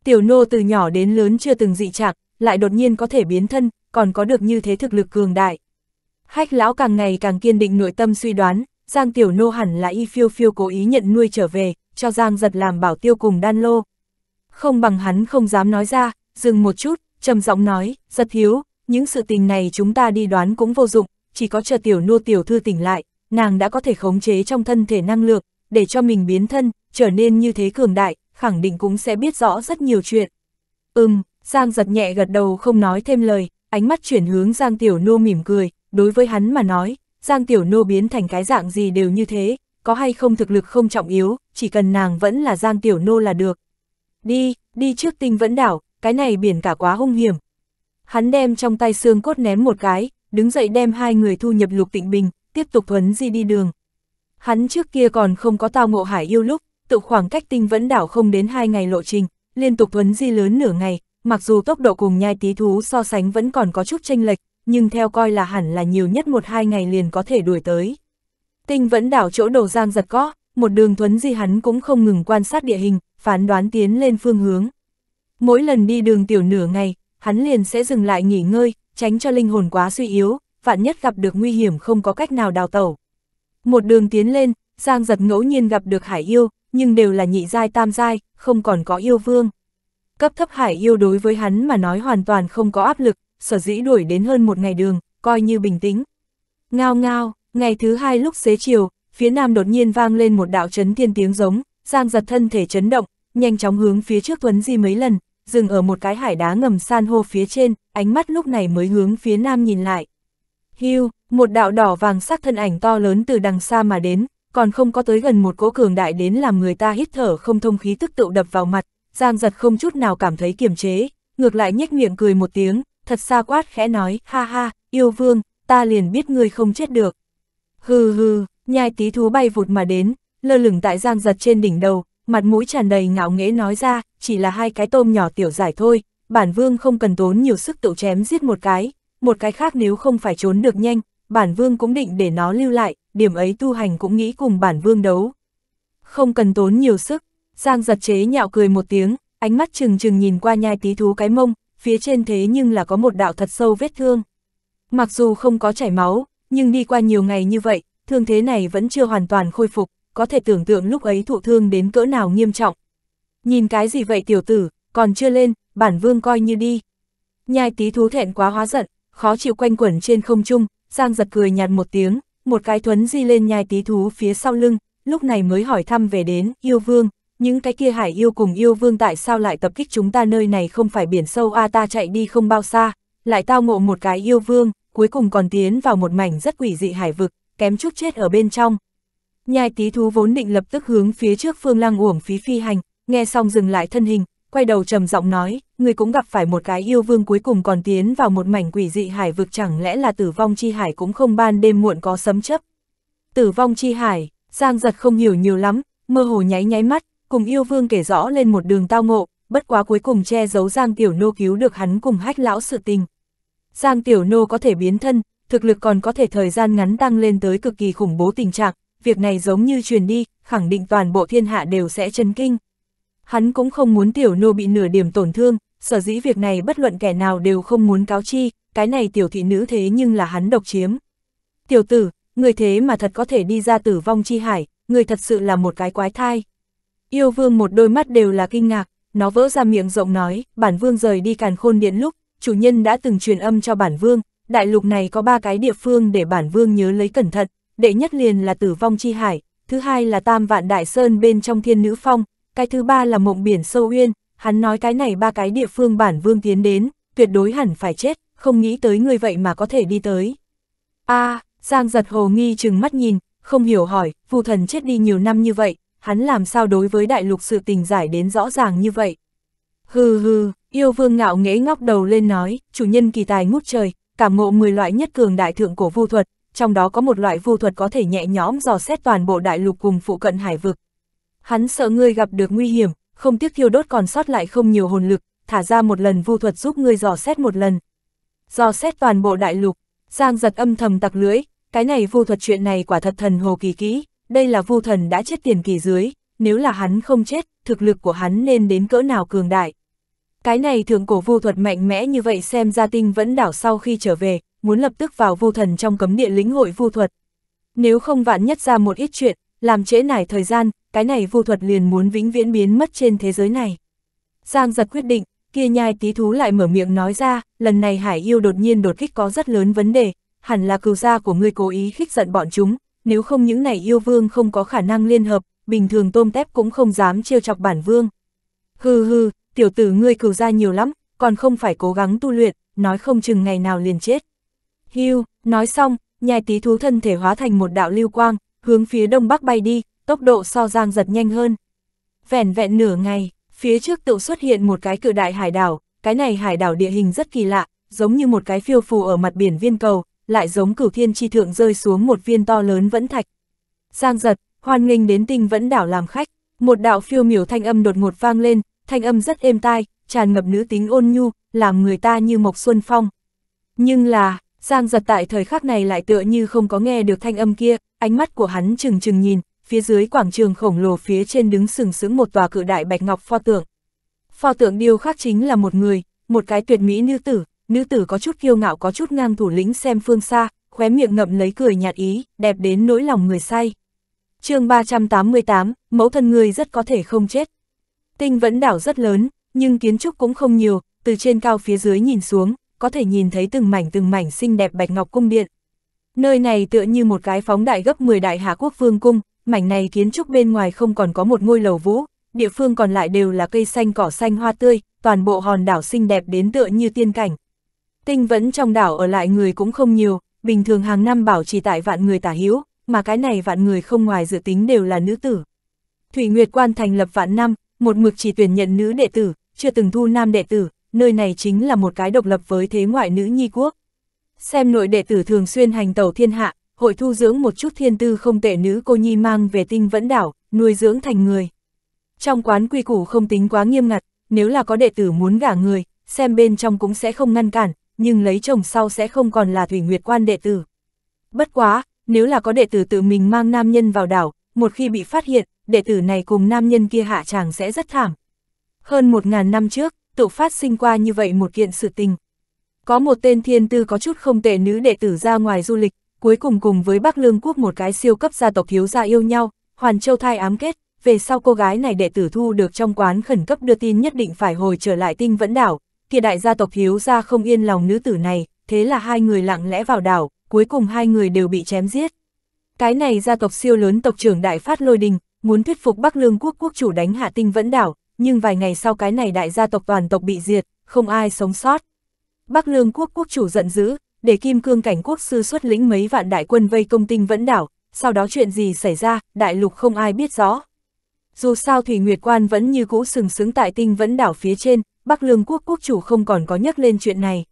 Tiểu nô từ nhỏ đến lớn chưa từng dị trạng, lại đột nhiên có thể biến thân, còn có được như thế thực lực cường đại. Hách lão càng ngày càng kiên định nội tâm suy đoán, Giang Tiểu Nô hẳn là y phiêu phiêu cố ý nhận nuôi trở về, cho Giang giật làm bảo tiêu cùng đan lô. Không bằng hắn không dám nói ra, dừng một chút, trầm giọng nói, giật hiếu, những sự tình này chúng ta đi đoán cũng vô dụng, chỉ có chờ Tiểu Nô Tiểu Thư tỉnh lại, nàng đã có thể khống chế trong thân thể năng lượng, để cho mình biến thân, trở nên như thế cường đại, khẳng định cũng sẽ biết rõ rất nhiều chuyện. Ừm, Giang giật nhẹ gật đầu không nói thêm lời, ánh mắt chuyển hướng Giang Tiểu Nô mỉm cười, đối với hắn mà nói, Giang Tiểu Nô biến thành cái dạng gì đều như thế, có hay không thực lực không trọng yếu, chỉ cần nàng vẫn là Giang Tiểu Nô là được. Đi, đi trước tinh vẫn đảo, cái này biển cả quá hung hiểm. Hắn đem trong tay xương cốt ném một cái, đứng dậy đem hai người thu nhập lục tịnh bình, tiếp tục thuấn di đi đường. Hắn trước kia còn không có tao ngộ hải yêu lúc, tự khoảng cách tinh vẫn đảo không đến hai ngày lộ trình, liên tục thuấn di lớn nửa ngày, mặc dù tốc độ cùng nhai tí thú so sánh vẫn còn có chút tranh lệch, nhưng theo coi là hẳn là nhiều nhất một hai ngày liền có thể đuổi tới. Tinh vẫn đảo chỗ đầu giang giật có, một đường thuấn di hắn cũng không ngừng quan sát địa hình, phán đoán tiến lên phương hướng. Mỗi lần đi đường tiểu nửa ngày, hắn liền sẽ dừng lại nghỉ ngơi, tránh cho linh hồn quá suy yếu, vạn nhất gặp được nguy hiểm không có cách nào đào tẩu. Một đường tiến lên, Giang giật ngẫu nhiên gặp được hải yêu, nhưng đều là nhị giai tam giai, không còn có yêu vương. Cấp thấp hải yêu đối với hắn mà nói hoàn toàn không có áp lực, sở dĩ đuổi đến hơn một ngày đường, coi như bình tĩnh. Ngao ngao, ngày thứ hai lúc xế chiều, phía nam đột nhiên vang lên một đạo chấn thiên tiếng giống, Giang giật thân thể chấn động, nhanh chóng hướng phía trước tuấn di mấy lần, dừng ở một cái hải đá ngầm san hô phía trên, ánh mắt lúc này mới hướng phía nam nhìn lại. Hưu, một đạo đỏ vàng sắc thân ảnh to lớn từ đằng xa mà đến, còn không có tới gần một cỗ cường đại đến làm người ta hít thở không thông khí tức tựu đập vào mặt, Giang giật không chút nào cảm thấy kiềm chế, ngược lại nhếch miệng cười một tiếng, thật xa quát khẽ nói, ha ha, yêu vương, ta liền biết ngươi không chết được. Hừ hừ, nhai tí thú bay vụt mà đến, lơ lửng tại giang giật trên đỉnh đầu, mặt mũi tràn đầy ngạo nghễ nói ra, chỉ là hai cái tôm nhỏ tiểu giải thôi, bản vương không cần tốn nhiều sức tự chém giết một cái, một cái khác nếu không phải trốn được nhanh, bản vương cũng định để nó lưu lại, điểm ấy tu hành cũng nghĩ cùng bản vương đấu. Không cần tốn nhiều sức, giang giật chế nhạo cười một tiếng, ánh mắt trừng trừng nhìn qua nhai tí thú cái mông, phía trên thế nhưng là có một đạo thật sâu vết thương. Mặc dù không có chảy máu, nhưng đi qua nhiều ngày như vậy, thương thế này vẫn chưa hoàn toàn khôi phục, có thể tưởng tượng lúc ấy thụ thương đến cỡ nào nghiêm trọng. Nhìn cái gì vậy tiểu tử, còn chưa lên, bản vương coi như đi. Nhai tí thú thẹn quá hóa giận, khó chịu quanh quẩn trên không trung, Giang giật cười nhạt một tiếng, một cái thuấn di lên nhai tí thú phía sau lưng, lúc này mới hỏi thăm về đến, yêu vương, những cái kia hải yêu cùng yêu vương tại sao lại tập kích chúng ta nơi này không phải biển sâu a à ta chạy đi không bao xa, lại tao ngộ một cái yêu vương, cuối cùng còn tiến vào một mảnh rất quỷ dị hải vực, kém chút chết ở bên trong. Nhai tí thú vốn định lập tức hướng phía trước phương lăng uổng phí phi hành, nghe xong dừng lại thân hình, quay đầu trầm giọng nói, người cũng gặp phải một cái yêu vương cuối cùng còn tiến vào một mảnh quỷ dị hải vực chẳng lẽ là tử vong chi hải cũng không ban đêm muộn có sấm chấp. Tử vong chi hải, Giang giật không hiểu nhiều lắm, mơ hồ nháy nháy mắt, cùng yêu vương kể rõ lên một đường tao ngộ, bất quá cuối cùng che giấu Giang Tiểu Nô cứu được hắn cùng hách lão sự tình. Giang Tiểu Nô có thể biến thân, thực lực còn có thể thời gian ngắn tăng lên tới cực kỳ khủng bố tình trạng, việc này giống như truyền đi, khẳng định toàn bộ thiên hạ đều sẽ chấn kinh. Hắn cũng không muốn Tiểu Nô bị nửa điểm tổn thương, sở dĩ việc này bất luận kẻ nào đều không muốn cáo chi, cái này tiểu thị nữ thế nhưng là hắn độc chiếm. Tiểu tử, người thế mà thật có thể đi ra tử vong chi hải, người thật sự là một cái quái thai. Yêu vương một đôi mắt đều là kinh ngạc, nó vỡ ra miệng rộng nói, bản vương rời đi càn khôn điện lúc, chủ nhân đã từng truyền âm cho bản vương, đại lục này có ba cái địa phương để bản vương nhớ lấy cẩn thận, đệ nhất liền là tử vong chi hải, thứ hai là tam vạn đại sơn bên trong thiên nữ phong, cái thứ ba là mộng biển sâu uyên, hắn nói cái này ba cái địa phương bản vương tiến đến, tuyệt đối hẳn phải chết, không nghĩ tới người vậy mà có thể đi tới. a Giang giật hồ nghi chừng mắt nhìn, không hiểu hỏi, phù thần chết đi nhiều năm như vậy, hắn làm sao đối với đại lục sự tình giải đến rõ ràng như vậy. Hừ hừ, yêu vương ngạo nghễ ngóc đầu lên nói, chủ nhân kỳ tài ngút trời, cảm ngộ 10 loại nhất cường đại thượng cổ vu thuật, trong đó có một loại vu thuật có thể nhẹ nhõm dò xét toàn bộ đại lục cùng phụ cận hải vực. Hắn sợ ngươi gặp được nguy hiểm, không tiếc thiêu đốt còn sót lại không nhiều hồn lực, thả ra một lần vu thuật giúp ngươi dò xét một lần. Dò xét toàn bộ đại lục, Giang giật âm thầm tặc lưỡi, cái này vu thuật chuyện này quả thật thần hồ kỳ kỹ đây là vu thần đã chết tiền kỳ dưới, nếu là hắn không chết, thực lực của hắn nên đến cỡ nào cường đại. Cái này thường cổ vu thuật mạnh mẽ như vậy xem ra tinh vẫn đảo sau khi trở về, muốn lập tức vào vu thần trong cấm địa lĩnh hội vu thuật. Nếu không vạn nhất ra một ít chuyện, làm trễ nải thời gian, cái này vu thuật liền muốn vĩnh viễn biến mất trên thế giới này. Giang giật quyết định, kia nhai tí thú lại mở miệng nói ra, lần này hải yêu đột nhiên đột kích có rất lớn vấn đề, hẳn là cừu gia của ngươi cố ý khích giận bọn chúng, nếu không những này yêu vương không có khả năng liên hợp, bình thường tôm tép cũng không dám trêu chọc bản vương. Hừ hừ, tiểu tử ngươi cừu ra nhiều lắm, còn không phải cố gắng tu luyện, nói không chừng ngày nào liền chết. Hưu, nói xong, nhai tí thú thân thể hóa thành một đạo lưu quang, hướng phía đông bắc bay đi, tốc độ so giang giật nhanh hơn. vẹn vẹn nửa ngày, phía trước tự xuất hiện một cái cự đại hải đảo, cái này hải đảo địa hình rất kỳ lạ, giống như một cái phiêu phù ở mặt biển viên cầu, lại giống cửu thiên chi thượng rơi xuống một viên to lớn vẫn thạch. Giang giật, hoan nghênh đến tinh vẫn đảo làm khách, một đạo phiêu miểu thanh âm đột ngột vang lên, thanh âm rất êm tai, tràn ngập nữ tính ôn nhu, làm người ta như mộc xuân phong. Nhưng là, Giang giật tại thời khắc này lại tựa như không có nghe được thanh âm kia, ánh mắt của hắn chừng chừng nhìn, phía dưới quảng trường khổng lồ phía trên đứng sừng sững một tòa cự đại bạch ngọc pho tượng. Pho tượng điêu khắc chính là một người, một cái tuyệt mỹ nữ tử, nữ tử có chút kiêu ngạo có chút ngang thủ lĩnh xem phương xa, khóe miệng ngậm lấy cười nhạt ý, đẹp đến nỗi lòng người say. chương 388, mẫu thân người rất có thể không chết. Tinh vẫn đảo rất lớn, nhưng kiến trúc cũng không nhiều, từ trên cao phía dưới nhìn xuống, có thể nhìn thấy từng mảnh từng mảnh xinh đẹp bạch ngọc cung điện. Nơi này tựa như một cái phóng đại gấp 10 đại hạ quốc vương cung, mảnh này kiến trúc bên ngoài không còn có một ngôi lầu vũ, địa phương còn lại đều là cây xanh cỏ xanh hoa tươi, toàn bộ hòn đảo xinh đẹp đến tựa như tiên cảnh. Tinh vẫn trong đảo ở lại người cũng không nhiều, bình thường hàng năm bảo chỉ tại vạn người tả hữu mà cái này vạn người không ngoài dự tính đều là nữ tử. Thủy Nguyệt Quan thành lập vạn năm, một mực chỉ tuyển nhận nữ đệ tử, chưa từng thu nam đệ tử, nơi này chính là một cái độc lập với thế ngoại nữ nhi quốc. Xem nội đệ tử thường xuyên hành tẩu thiên hạ, hội thu dưỡng một chút thiên tư không tệ nữ cô nhi mang về tinh vẫn đảo, nuôi dưỡng thành người. Trong quán quy củ không tính quá nghiêm ngặt, nếu là có đệ tử muốn gả người, xem bên trong cũng sẽ không ngăn cản, nhưng lấy chồng sau sẽ không còn là thủy nguyệt quan đệ tử. Bất quá, nếu là có đệ tử tự mình mang nam nhân vào đảo, một khi bị phát hiện, đệ tử này cùng nam nhân kia hạ chàng sẽ rất thảm. Hơn một ngàn năm trước, tự phát sinh qua như vậy một kiện sự tình. Có một tên thiên tư có chút không tệ nữ đệ tử ra ngoài du lịch, cuối cùng cùng với Bắc Lương Quốc một cái siêu cấp gia tộc thiếu gia yêu nhau, Hoàn Châu thai ám kết, về sau cô gái này đệ tử thu được trong quán khẩn cấp đưa tin nhất định phải hồi trở lại tinh vẫn đảo, kia đại gia tộc hiếu ra không yên lòng nữ tử này, thế là hai người lặng lẽ vào đảo, cuối cùng hai người đều bị chém giết. Cái này gia tộc siêu lớn tộc trưởng đại phát lôi đình, muốn thuyết phục Bắc Lương quốc quốc chủ đánh hạ tinh vẫn đảo, nhưng vài ngày sau cái này đại gia tộc toàn tộc bị diệt, không ai sống sót. Bắc Lương quốc quốc chủ giận dữ, để kim cương cảnh quốc sư xuất lĩnh mấy vạn đại quân vây công tinh vẫn đảo, sau đó chuyện gì xảy ra, đại lục không ai biết rõ. Dù sao Thủy Nguyệt Quan vẫn như cũ sừng sững tại tinh vẫn đảo phía trên, Bắc Lương quốc quốc chủ không còn có nhắc lên chuyện này.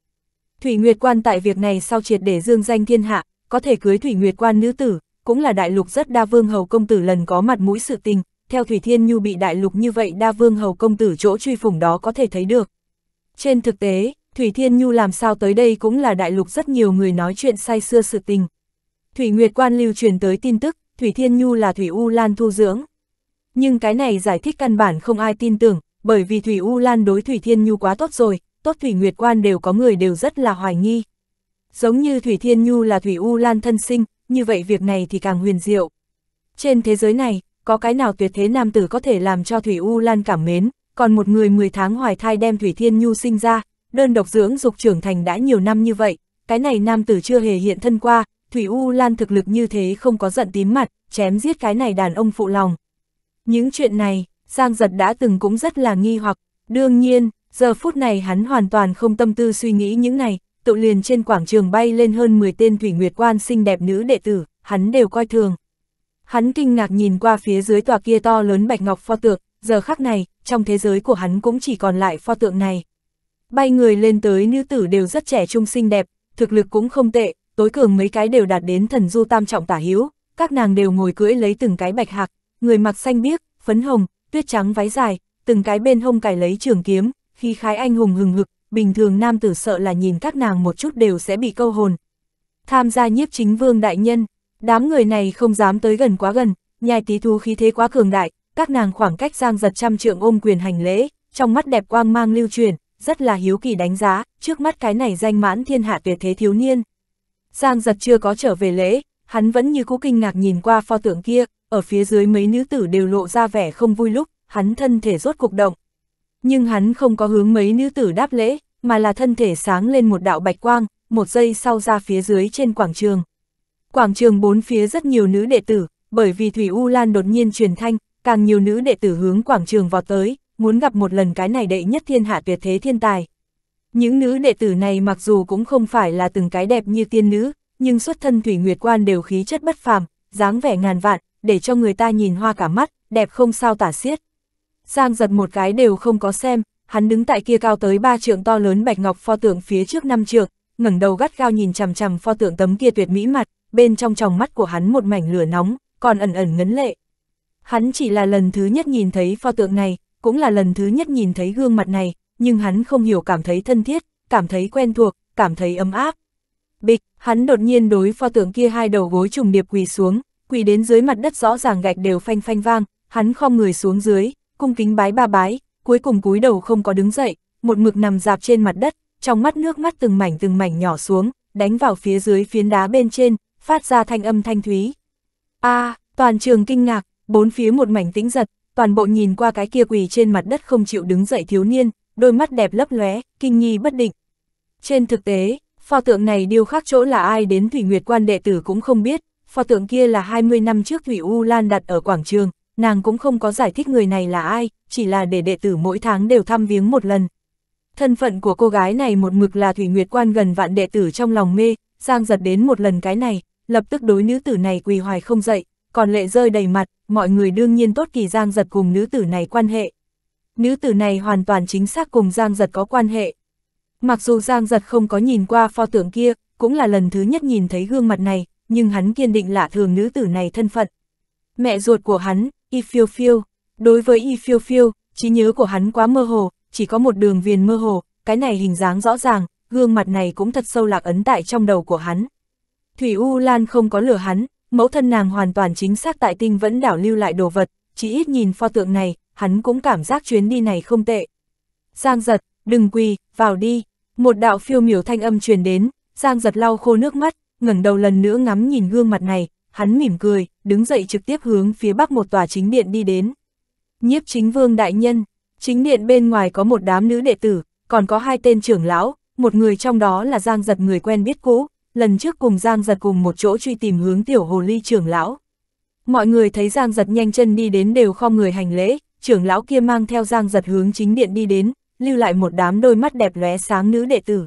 Thủy Nguyệt Quan tại việc này sau triệt để dương danh thiên hạ, có thể cưới Thủy Nguyệt Quan nữ tử, cũng là đại lục rất đa vương hầu công tử lần có mặt mũi sự tình, theo Thủy Thiên Nhu bị đại lục như vậy đa vương hầu công tử chỗ truy phủng đó có thể thấy được. Trên thực tế, Thủy Thiên Nhu làm sao tới đây cũng là đại lục rất nhiều người nói chuyện say xưa sự tình. Thủy Nguyệt Quan lưu truyền tới tin tức, Thủy Thiên Nhu là Thủy U Lan thu dưỡng. Nhưng cái này giải thích căn bản không ai tin tưởng, bởi vì Thủy U Lan đối Thủy Thiên Nhu quá tốt rồi, tốt Thủy Nguyệt Quan đều có người đều rất là hoài nghi. Giống như Thủy Thiên Nhu là Thủy U Lan thân sinh, như vậy việc này thì càng huyền diệu. Trên thế giới này, có cái nào tuyệt thế nam tử có thể làm cho Thủy U Lan cảm mến, còn một người 10 tháng hoài thai đem Thủy Thiên Nhu sinh ra, đơn độc dưỡng dục trưởng thành đã nhiều năm như vậy, cái này nam tử chưa hề hiện thân qua, Thủy U Lan thực lực như thế không có giận tím mặt, chém giết cái này đàn ông phụ lòng. Những chuyện này, Giang giật đã từng cũng rất là nghi hoặc, đương nhiên, giờ phút này hắn hoàn toàn không tâm tư suy nghĩ những này, tự liền trên quảng trường bay lên hơn 10 tên thủy nguyệt quan xinh đẹp nữ đệ tử, hắn đều coi thường. Hắn kinh ngạc nhìn qua phía dưới tòa kia to lớn bạch ngọc pho tượng, giờ khắc này, trong thế giới của hắn cũng chỉ còn lại pho tượng này. Bay người lên tới nữ tử đều rất trẻ trung xinh đẹp, thực lực cũng không tệ, tối cường mấy cái đều đạt đến thần du tam trọng tả hiếu, các nàng đều ngồi cưỡi lấy từng cái bạch hạc, người mặc xanh biếc, phấn hồng, tuyết trắng váy dài, từng cái bên hông cài lấy trường kiếm, khi khái anh hùng hừng hực, bình thường nam tử sợ là nhìn các nàng một chút đều sẽ bị câu hồn. Tham gia nhiếp chính vương đại nhân, đám người này không dám tới gần quá gần, nhai tí thú khí thế quá cường đại, các nàng khoảng cách giang giật trăm trượng ôm quyền hành lễ, trong mắt đẹp quang mang lưu truyền, rất là hiếu kỳ đánh giá, trước mắt cái này danh mãn thiên hạ tuyệt thế thiếu niên. Giang giật chưa có trở về lễ, hắn vẫn như cũ kinh ngạc nhìn qua pho tượng kia, ở phía dưới mấy nữ tử đều lộ ra vẻ không vui lúc, hắn thân thể rốt cuộc động. Nhưng hắn không có hướng mấy nữ tử đáp lễ, mà là thân thể sáng lên một đạo bạch quang, một giây sau ra phía dưới trên quảng trường. Quảng trường bốn phía rất nhiều nữ đệ tử, bởi vì Thủy U Lan đột nhiên truyền thanh, càng nhiều nữ đệ tử hướng quảng trường vọt tới, muốn gặp một lần cái này đệ nhất thiên hạ tuyệt thế thiên tài. Những nữ đệ tử này mặc dù cũng không phải là từng cái đẹp như tiên nữ, nhưng xuất thân Thủy Nguyệt Quan đều khí chất bất phàm, dáng vẻ ngàn vạn, để cho người ta nhìn hoa cả mắt, đẹp không sao tả xiết. Giang giật một cái đều không có xem, hắn đứng tại kia cao tới ba trượng to lớn bạch ngọc pho tượng phía trước năm trượng, ngẩng đầu gắt gao nhìn chằm chằm pho tượng tấm kia tuyệt mỹ mặt, bên trong tròng mắt của hắn một mảnh lửa nóng, còn ẩn ẩn ngấn lệ. Hắn chỉ là lần thứ nhất nhìn thấy pho tượng này, cũng là lần thứ nhất nhìn thấy gương mặt này, nhưng hắn không hiểu cảm thấy thân thiết, cảm thấy quen thuộc, cảm thấy ấm áp. Bịch, hắn đột nhiên đối pho tượng kia hai đầu gối trùng điệp quỳ xuống, quỳ đến dưới mặt đất rõ ràng gạch đều phanh phanh vang, hắn khom người xuống dưới, cung kính bái ba bái, cuối cùng cúi đầu không có đứng dậy, một mực nằm dạp trên mặt đất, trong mắt nước mắt từng mảnh từng mảnh nhỏ xuống, đánh vào phía dưới phiến đá bên trên, phát ra thanh âm thanh thúy. A, à, toàn trường kinh ngạc, bốn phía một mảnh tĩnh giật, toàn bộ nhìn qua cái kia quỳ trên mặt đất không chịu đứng dậy thiếu niên, đôi mắt đẹp lấp lóe, kinh nghi bất định. Trên thực tế, pho tượng này điêu khắc chỗ là ai đến Thủy Nguyệt Quan đệ tử cũng không biết, pho tượng kia là 20 năm trước Thủy U Lan đặt ở quảng trường, nàng cũng không có giải thích người này là ai, chỉ là để đệ tử mỗi tháng đều thăm viếng một lần. Thân phận của cô gái này một mực là Thủy Nguyệt Quan gần vạn đệ tử trong lòng mê, Giang giật đến một lần cái này, lập tức đối nữ tử này quỳ hoài không dậy, còn lệ rơi đầy mặt, mọi người đương nhiên tốt kỳ Giang giật cùng nữ tử này quan hệ. Nữ tử này hoàn toàn chính xác cùng Giang giật có quan hệ. Mặc dù Giang giật không có nhìn qua pho tượng kia, cũng là lần thứ nhất nhìn thấy gương mặt này, nhưng hắn kiên định lạ thường nữ tử này thân phận. Mẹ ruột của hắn, Y Phiêu Phiêu, đối với Y Phiêu Phiêu, trí nhớ của hắn quá mơ hồ, chỉ có một đường viền mơ hồ, cái này hình dáng rõ ràng, gương mặt này cũng thật sâu lạc ấn tại trong đầu của hắn. Thủy U Lan không có lừa hắn, mẫu thân nàng hoàn toàn chính xác tại tinh vẫn đảo lưu lại đồ vật, chỉ ít nhìn pho tượng này, hắn cũng cảm giác chuyến đi này không tệ. Giang giật, đừng quỳ, vào đi, một đạo phiêu miểu thanh âm truyền đến, Giang giật lau khô nước mắt, ngẩng đầu lần nữa ngắm nhìn gương mặt này, hắn mỉm cười, đứng dậy trực tiếp hướng phía bắc một tòa chính điện đi đến. Nhiếp chính vương đại nhân, chính điện bên ngoài có một đám nữ đệ tử, còn có hai tên trưởng lão, một người trong đó là Giang Giật người quen biết cũ, lần trước cùng Giang Giật cùng một chỗ truy tìm hướng tiểu hồ ly trưởng lão. Mọi người thấy Giang Giật nhanh chân đi đến đều không người hành lễ, trưởng lão kia mang theo Giang Giật hướng chính điện đi đến, lưu lại một đám đôi mắt đẹp lóe sáng nữ đệ tử.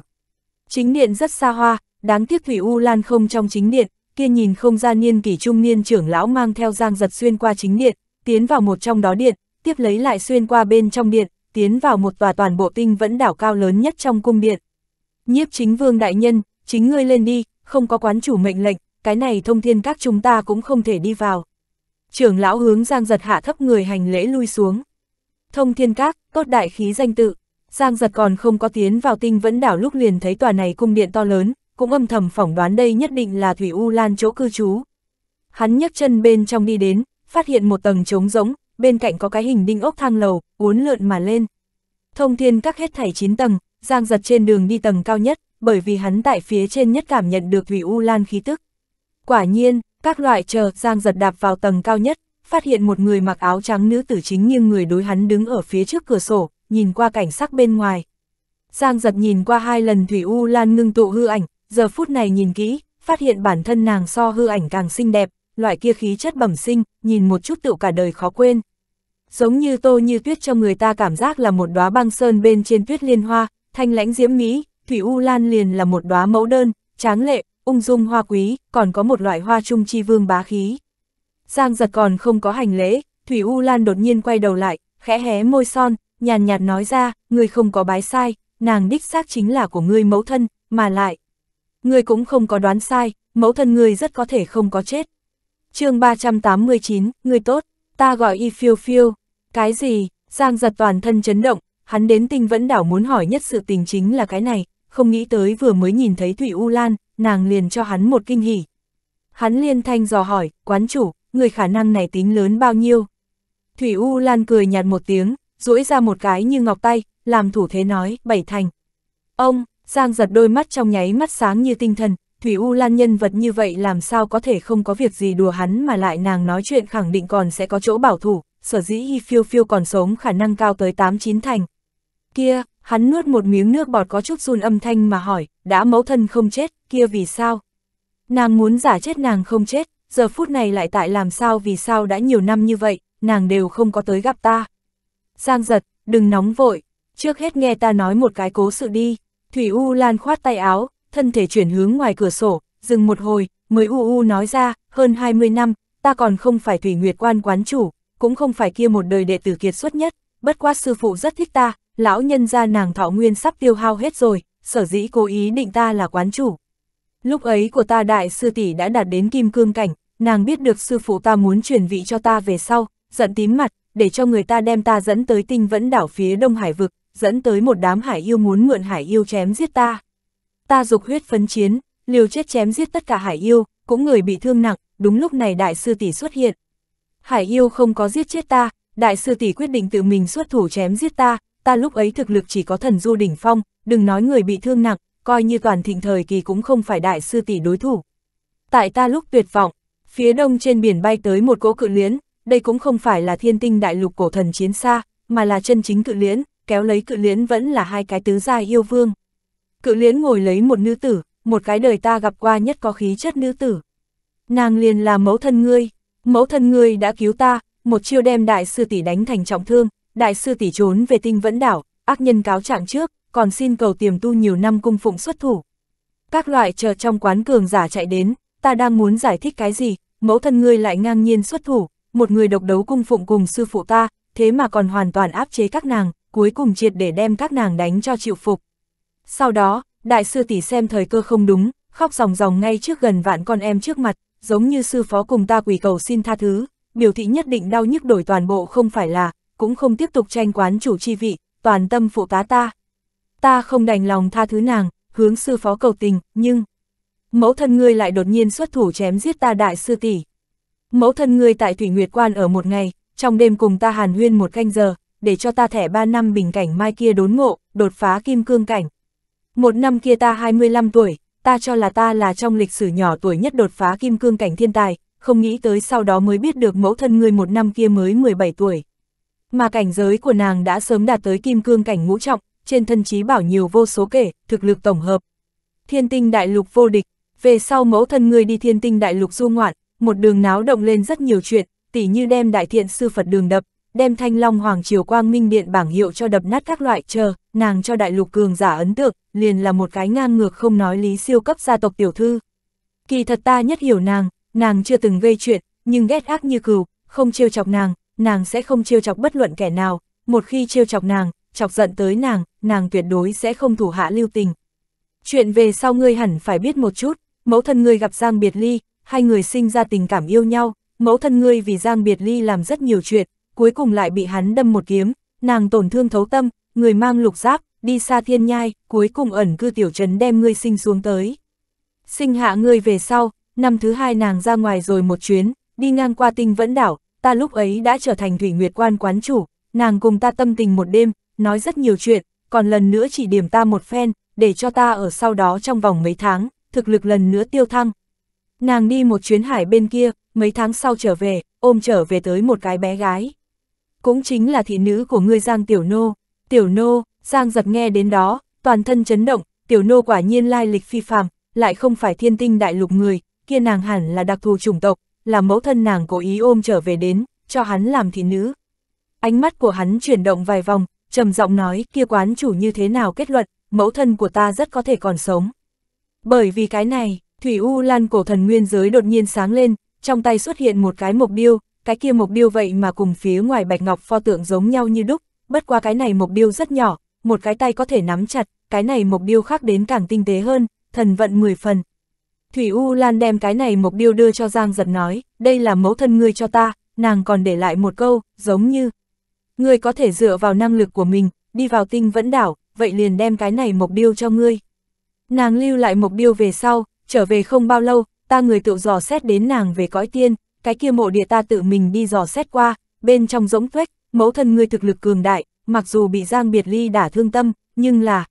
Chính điện rất xa hoa, Đáng tiếc Thủy U Lan không trong chính điện, kia nhìn không ra niên kỷ trung niên trưởng lão mang theo giang giật xuyên qua chính điện, tiến vào một trong đó điện, tiếp lấy lại xuyên qua bên trong điện, tiến vào một tòa toàn bộ tinh vẫn đảo cao lớn nhất trong cung điện. Nhiếp chính vương đại nhân, chính ngươi lên đi, không có quán chủ mệnh lệnh, cái này thông thiên các chúng ta cũng không thể đi vào. Trưởng lão hướng giang giật hạ thấp người hành lễ lui xuống. Thông thiên các, tốt đại khí danh tự, giang giật còn không có tiến vào tinh vẫn đảo lúc liền thấy tòa này cung điện to lớn, cũng âm thầm phỏng đoán đây nhất định là Thủy U Lan chỗ cư trú. Hắn nhấc chân bên trong đi đến, phát hiện một tầng trống rỗng, bên cạnh có cái hình đinh ốc thang lầu, uốn lượn mà lên. Thông thiên các hết thảy 9 tầng, giang giật trên đường đi tầng cao nhất, bởi vì hắn tại phía trên nhất cảm nhận được Thủy U Lan khí tức. Quả nhiên, các loại chờ giang giật đạp vào tầng cao nhất, phát hiện một người mặc áo trắng nữ tử chính nghiêng người đối hắn đứng ở phía trước cửa sổ, nhìn qua cảnh sắc bên ngoài. Giang giật nhìn qua hai lần Thủy U Lan ngưng tụ hư ảnh, giờ phút này nhìn kỹ, phát hiện bản thân nàng so hư ảnh càng xinh đẹp, loại kia khí chất bẩm sinh, nhìn một chút tựu cả đời khó quên. Giống như tô như tuyết cho người ta cảm giác là một đóa băng sơn bên trên tuyết liên hoa, thanh lãnh diễm mỹ, thủy u lan liền là một đóa mẫu đơn, tráng lệ, ung dung hoa quý, còn có một loại hoa trung chi vương bá khí. Giang giật còn không có hành lễ, thủy u lan đột nhiên quay đầu lại, khẽ hé môi son, nhàn nhạt nói ra, người không có bái sai, nàng đích xác chính là của ngươi mẫu thân, mà lại, Ngươi cũng không có đoán sai, mẫu thân ngươi rất có thể không có chết. chương 389, người tốt, ta gọi y phiêu phiêu. Cái gì, Giang giật toàn thân chấn động, hắn đến tinh vẫn đảo muốn hỏi nhất sự tình chính là cái này, không nghĩ tới vừa mới nhìn thấy Thủy U Lan, nàng liền cho hắn một kinh hỉ. Hắn liên thanh dò hỏi, quán chủ, người khả năng này tính lớn bao nhiêu? Thủy U Lan cười nhạt một tiếng, duỗi ra một cái như ngọc tay, làm thủ thế nói, bảy thành. Ông, Giang giật đôi mắt trong nháy mắt sáng như tinh thần, Thủy U Lan nhân vật như vậy làm sao có thể không có việc gì đùa hắn mà lại nàng nói chuyện khẳng định còn sẽ có chỗ bảo thủ, sở dĩ Hi Phiêu Phiêu còn sống khả năng cao tới 8-9 thành. Kia, hắn nuốt một miếng nước bọt có chút run âm thanh mà hỏi, đã mẫu thân không chết, kia vì sao? Nàng muốn giả chết nàng không chết, giờ phút này lại tại làm sao vì sao đã nhiều năm như vậy, nàng đều không có tới gặp ta. Giang giật, đừng nóng vội, trước hết nghe ta nói một cái cố sự đi. Thủy U Lan khoát tay áo, thân thể chuyển hướng ngoài cửa sổ, dừng một hồi, mới U U nói ra, hơn 20 năm, ta còn không phải Thủy Nguyệt Quan quán chủ, cũng không phải kia một đời đệ tử kiệt xuất nhất, bất quá sư phụ rất thích ta, lão nhân gia nàng thọ nguyên sắp tiêu hao hết rồi, sở dĩ cố ý định ta là quán chủ. Lúc ấy của ta đại sư tỷ đã đạt đến kim cương cảnh, nàng biết được sư phụ ta muốn chuyển vị cho ta về sau, giận tím mặt, để cho người ta đem ta dẫn tới tinh vẫn đảo phía Đông Hải vực, dẫn tới một đám hải yêu muốn mượn hải yêu chém giết ta. Ta dục huyết phấn chiến, liều chết chém giết tất cả hải yêu, cũng người bị thương nặng, đúng lúc này đại sư tỷ xuất hiện. Hải yêu không có giết chết ta, đại sư tỷ quyết định tự mình xuất thủ chém giết ta, ta lúc ấy thực lực chỉ có thần du đỉnh phong, đừng nói người bị thương nặng, coi như toàn thịnh thời kỳ cũng không phải đại sư tỷ đối thủ. Tại ta lúc tuyệt vọng, phía đông trên biển bay tới một cỗ cự liễn, đây cũng không phải là thiên tinh đại lục cổ thần chiến xa, mà là chân chính cự liễn, kéo lấy cự liễn vẫn là hai cái tứ gia yêu vương. Cự liễn ngồi lấy một nữ tử, một cái đời ta gặp qua nhất có khí chất nữ tử. Nàng liền là mẫu thân ngươi, mẫu thân ngươi đã cứu ta, một chiêu đem đại sư tỷ đánh thành trọng thương, đại sư tỷ trốn về tinh vẫn đảo, ác nhân cáo trạng trước, còn xin cầu tiềm tu nhiều năm cung phụng xuất thủ. Các loại chờ trong quán cường giả chạy đến, ta đang muốn giải thích cái gì, mẫu thân ngươi lại ngang nhiên xuất thủ, một người độc đấu cung phụng cùng sư phụ ta, thế mà còn hoàn toàn áp chế các nàng, cuối cùng triệt để đem các nàng đánh cho chịu phục. Sau đó, đại sư tỷ xem thời cơ không đúng, khóc ròng ròng ngay trước gần vạn con em trước mặt, giống như sư phó cùng ta quỳ cầu xin tha thứ, biểu thị nhất định đau nhức đổi toàn bộ không phải là, cũng không tiếp tục tranh quán chủ chi vị, toàn tâm phụ tá ta. Ta không đành lòng tha thứ nàng, hướng sư phó cầu tình, nhưng... Mẫu thân ngươi lại đột nhiên xuất thủ chém giết ta đại sư tỷ. Mẫu thân ngươi tại Thủy Nguyệt Quan ở một ngày, trong đêm cùng ta hàn huyên một canh giờ, để cho ta thẻ 3 năm bình cảnh mai kia đốn ngộ, đột phá kim cương cảnh. Một năm kia ta 25 tuổi, ta cho là ta là trong lịch sử nhỏ tuổi nhất đột phá kim cương cảnh thiên tài, không nghĩ tới sau đó mới biết được mẫu thân người một năm kia mới 17 tuổi. Mà cảnh giới của nàng đã sớm đạt tới kim cương cảnh ngũ trọng, trên thân chí bảo nhiều vô số kể, thực lực tổng hợp. Thiên tinh đại lục vô địch, về sau mẫu thân người đi thiên tinh đại lục du ngoạn, một đường náo động lên rất nhiều chuyện, tỉ như đem đại thiện sư Phật đường đập, đem thanh long hoàng triều quang minh điện bảng hiệu cho đập nát các loại chờ, nàng cho đại lục cường giả ấn tượng, liền là một cái ngang ngược không nói lý siêu cấp gia tộc tiểu thư. Kỳ thật ta nhất hiểu nàng, nàng chưa từng gây chuyện, nhưng ghét ác như cừu, không trêu chọc nàng, nàng sẽ không trêu chọc bất luận kẻ nào, một khi trêu chọc nàng, chọc giận tới nàng, nàng tuyệt đối sẽ không thủ hạ lưu tình. Chuyện về sau ngươi hẳn phải biết một chút, mẫu thân ngươi gặp Giang Biệt Ly, hai người sinh ra tình cảm yêu nhau, mẫu thân ngươi vì Giang Biệt Ly làm rất nhiều chuyện, cuối cùng lại bị hắn đâm một kiếm, nàng tổn thương thấu tâm, người mang lục giáp, đi xa thiên nhai, cuối cùng ẩn cư tiểu trấn đem ngươi sinh xuống tới. Sinh hạ ngươi về sau, năm thứ hai nàng ra ngoài rồi một chuyến, đi ngang qua tinh vẫn đảo, ta lúc ấy đã trở thành thủy nguyệt quan quán chủ, nàng cùng ta tâm tình một đêm, nói rất nhiều chuyện, còn lần nữa chỉ điểm ta một phen, để cho ta ở sau đó trong vòng mấy tháng, thực lực lần nữa tiêu thăng. Nàng đi một chuyến hải bên kia, mấy tháng sau trở về, ôm trở về tới một cái bé gái cũng chính là thị nữ của ngươi Giang Tiểu Nô. Tiểu Nô, Giang giật nghe đến đó, toàn thân chấn động, Tiểu Nô quả nhiên lai lịch phi phàm, lại không phải thiên tinh đại lục người, kia nàng hẳn là đặc thù chủng tộc, là mẫu thân nàng cố ý ôm trở về đến, cho hắn làm thị nữ. Ánh mắt của hắn chuyển động vài vòng, trầm giọng nói kia quán chủ như thế nào kết luận, mẫu thân của ta rất có thể còn sống. Bởi vì cái này, Thủy U Lan cổ thần nguyên giới đột nhiên sáng lên, trong tay xuất hiện một cái mục điêu, cái kia mục điêu vậy mà cùng phía ngoài bạch ngọc pho tượng giống nhau như đúc, bất qua cái này mục điêu rất nhỏ, một cái tay có thể nắm chặt, cái này mục điêu khác đến càng tinh tế hơn, thần vận 10 phần. Thủy U Lan đem cái này mục điêu đưa cho Giang giật nói, đây là mẫu thân ngươi cho ta, nàng còn để lại một câu, giống như, ngươi có thể dựa vào năng lực của mình, đi vào tinh vẫn đảo, vậy liền đem cái này mục điêu cho ngươi. Nàng lưu lại mục điêu về sau, trở về không bao lâu, ta người tự dò xét đến nàng về cõi tiên, cái kia mộ địa ta tự mình đi dò xét qua, bên trong rỗng tuếch, mẫu thân ngươi thực lực cường đại, mặc dù bị Giang Biệt Ly đả thương tâm, nhưng là...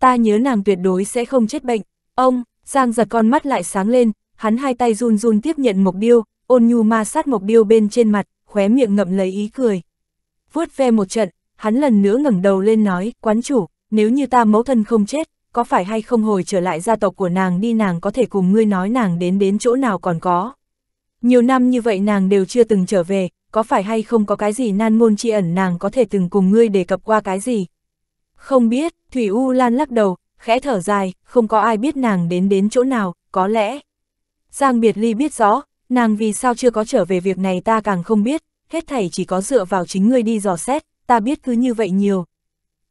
Ta nhớ nàng tuyệt đối sẽ không chết bệnh. Ông, Giang giật con mắt lại sáng lên, hắn hai tay run run tiếp nhận mục điêu, ôn nhu ma sát mục điêu bên trên mặt, khóe miệng ngậm lấy ý cười. Vuốt ve một trận, hắn lần nữa ngẩng đầu lên nói, quán chủ, nếu như ta mẫu thân không chết, có phải hay không hồi trở lại gia tộc của nàng đi nàng có thể cùng ngươi nói nàng đến đến chỗ nào còn có. Nhiều năm như vậy nàng đều chưa từng trở về, có phải hay không có cái gì nan ngôn chi ẩn nàng có thể từng cùng ngươi đề cập qua cái gì? Không biết, Thủy U Lan lắc đầu, khẽ thở dài, không có ai biết nàng đến đến chỗ nào, có lẽ. Giang Biệt Ly biết rõ, nàng vì sao chưa có trở về việc này ta càng không biết, hết thảy chỉ có dựa vào chính ngươi đi dò xét, ta biết cứ như vậy nhiều.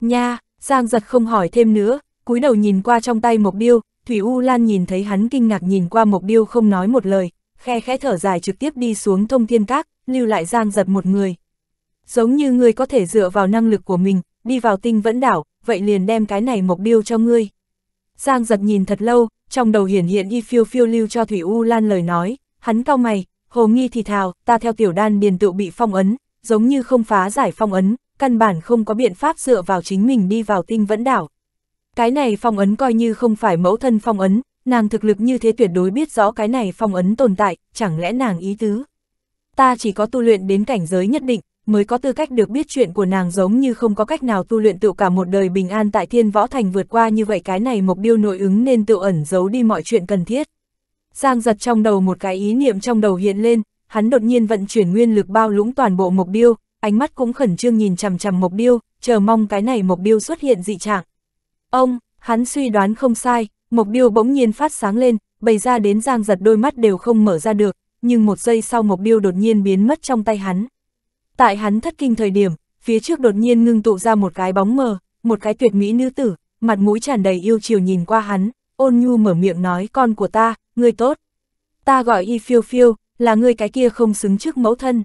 Nha, Giang giật không hỏi thêm nữa, cúi đầu nhìn qua trong tay Mộc Điêu, Thủy U Lan nhìn thấy hắn kinh ngạc nhìn qua Mộc Điêu không nói một lời, khe khẽ thở dài trực tiếp đi xuống thông thiên các, lưu lại giang giật một người. Giống như ngươi có thể dựa vào năng lực của mình, đi vào tinh vẫn đảo, vậy liền đem cái này mộc điêu cho ngươi. Giang giật nhìn thật lâu, trong đầu hiển hiện y phiêu phiêu lưu cho Thủy U Lan lời nói, hắn cao mày, hồ nghi thì thào, ta theo tiểu đan điền tự bị phong ấn, giống như không phá giải phong ấn, căn bản không có biện pháp dựa vào chính mình đi vào tinh vẫn đảo. Cái này phong ấn coi như không phải mẫu thân phong ấn, nàng thực lực như thế tuyệt đối biết rõ cái này phong ấn tồn tại, chẳng lẽ nàng ý tứ. Ta chỉ có tu luyện đến cảnh giới nhất định, mới có tư cách được biết chuyện của nàng giống như không có cách nào tu luyện tựu cả một đời bình an tại thiên võ thành vượt qua như vậy cái này mục điêu nội ứng nên tự ẩn giấu đi mọi chuyện cần thiết. Giang giật trong đầu một cái ý niệm trong đầu hiện lên, hắn đột nhiên vận chuyển nguyên lực bao lũng toàn bộ mục điêu, ánh mắt cũng khẩn trương nhìn chằm chằm mục điêu, chờ mong cái này mục điêu xuất hiện dị trạng. Ông, hắn suy đoán không sai, Mộc Điêu bỗng nhiên phát sáng lên, bày ra đến Giang giật đôi mắt đều không mở ra được, nhưng một giây sau Mộc Điêu đột nhiên biến mất trong tay hắn. Tại hắn thất kinh thời điểm, phía trước đột nhiên ngưng tụ ra một cái bóng mờ, một cái tuyệt mỹ nữ tử, mặt mũi tràn đầy yêu chiều nhìn qua hắn, ôn nhu mở miệng nói con của ta, người tốt. Ta gọi y phiêu phiêu, là ngươi cái kia không xứng trước mẫu thân.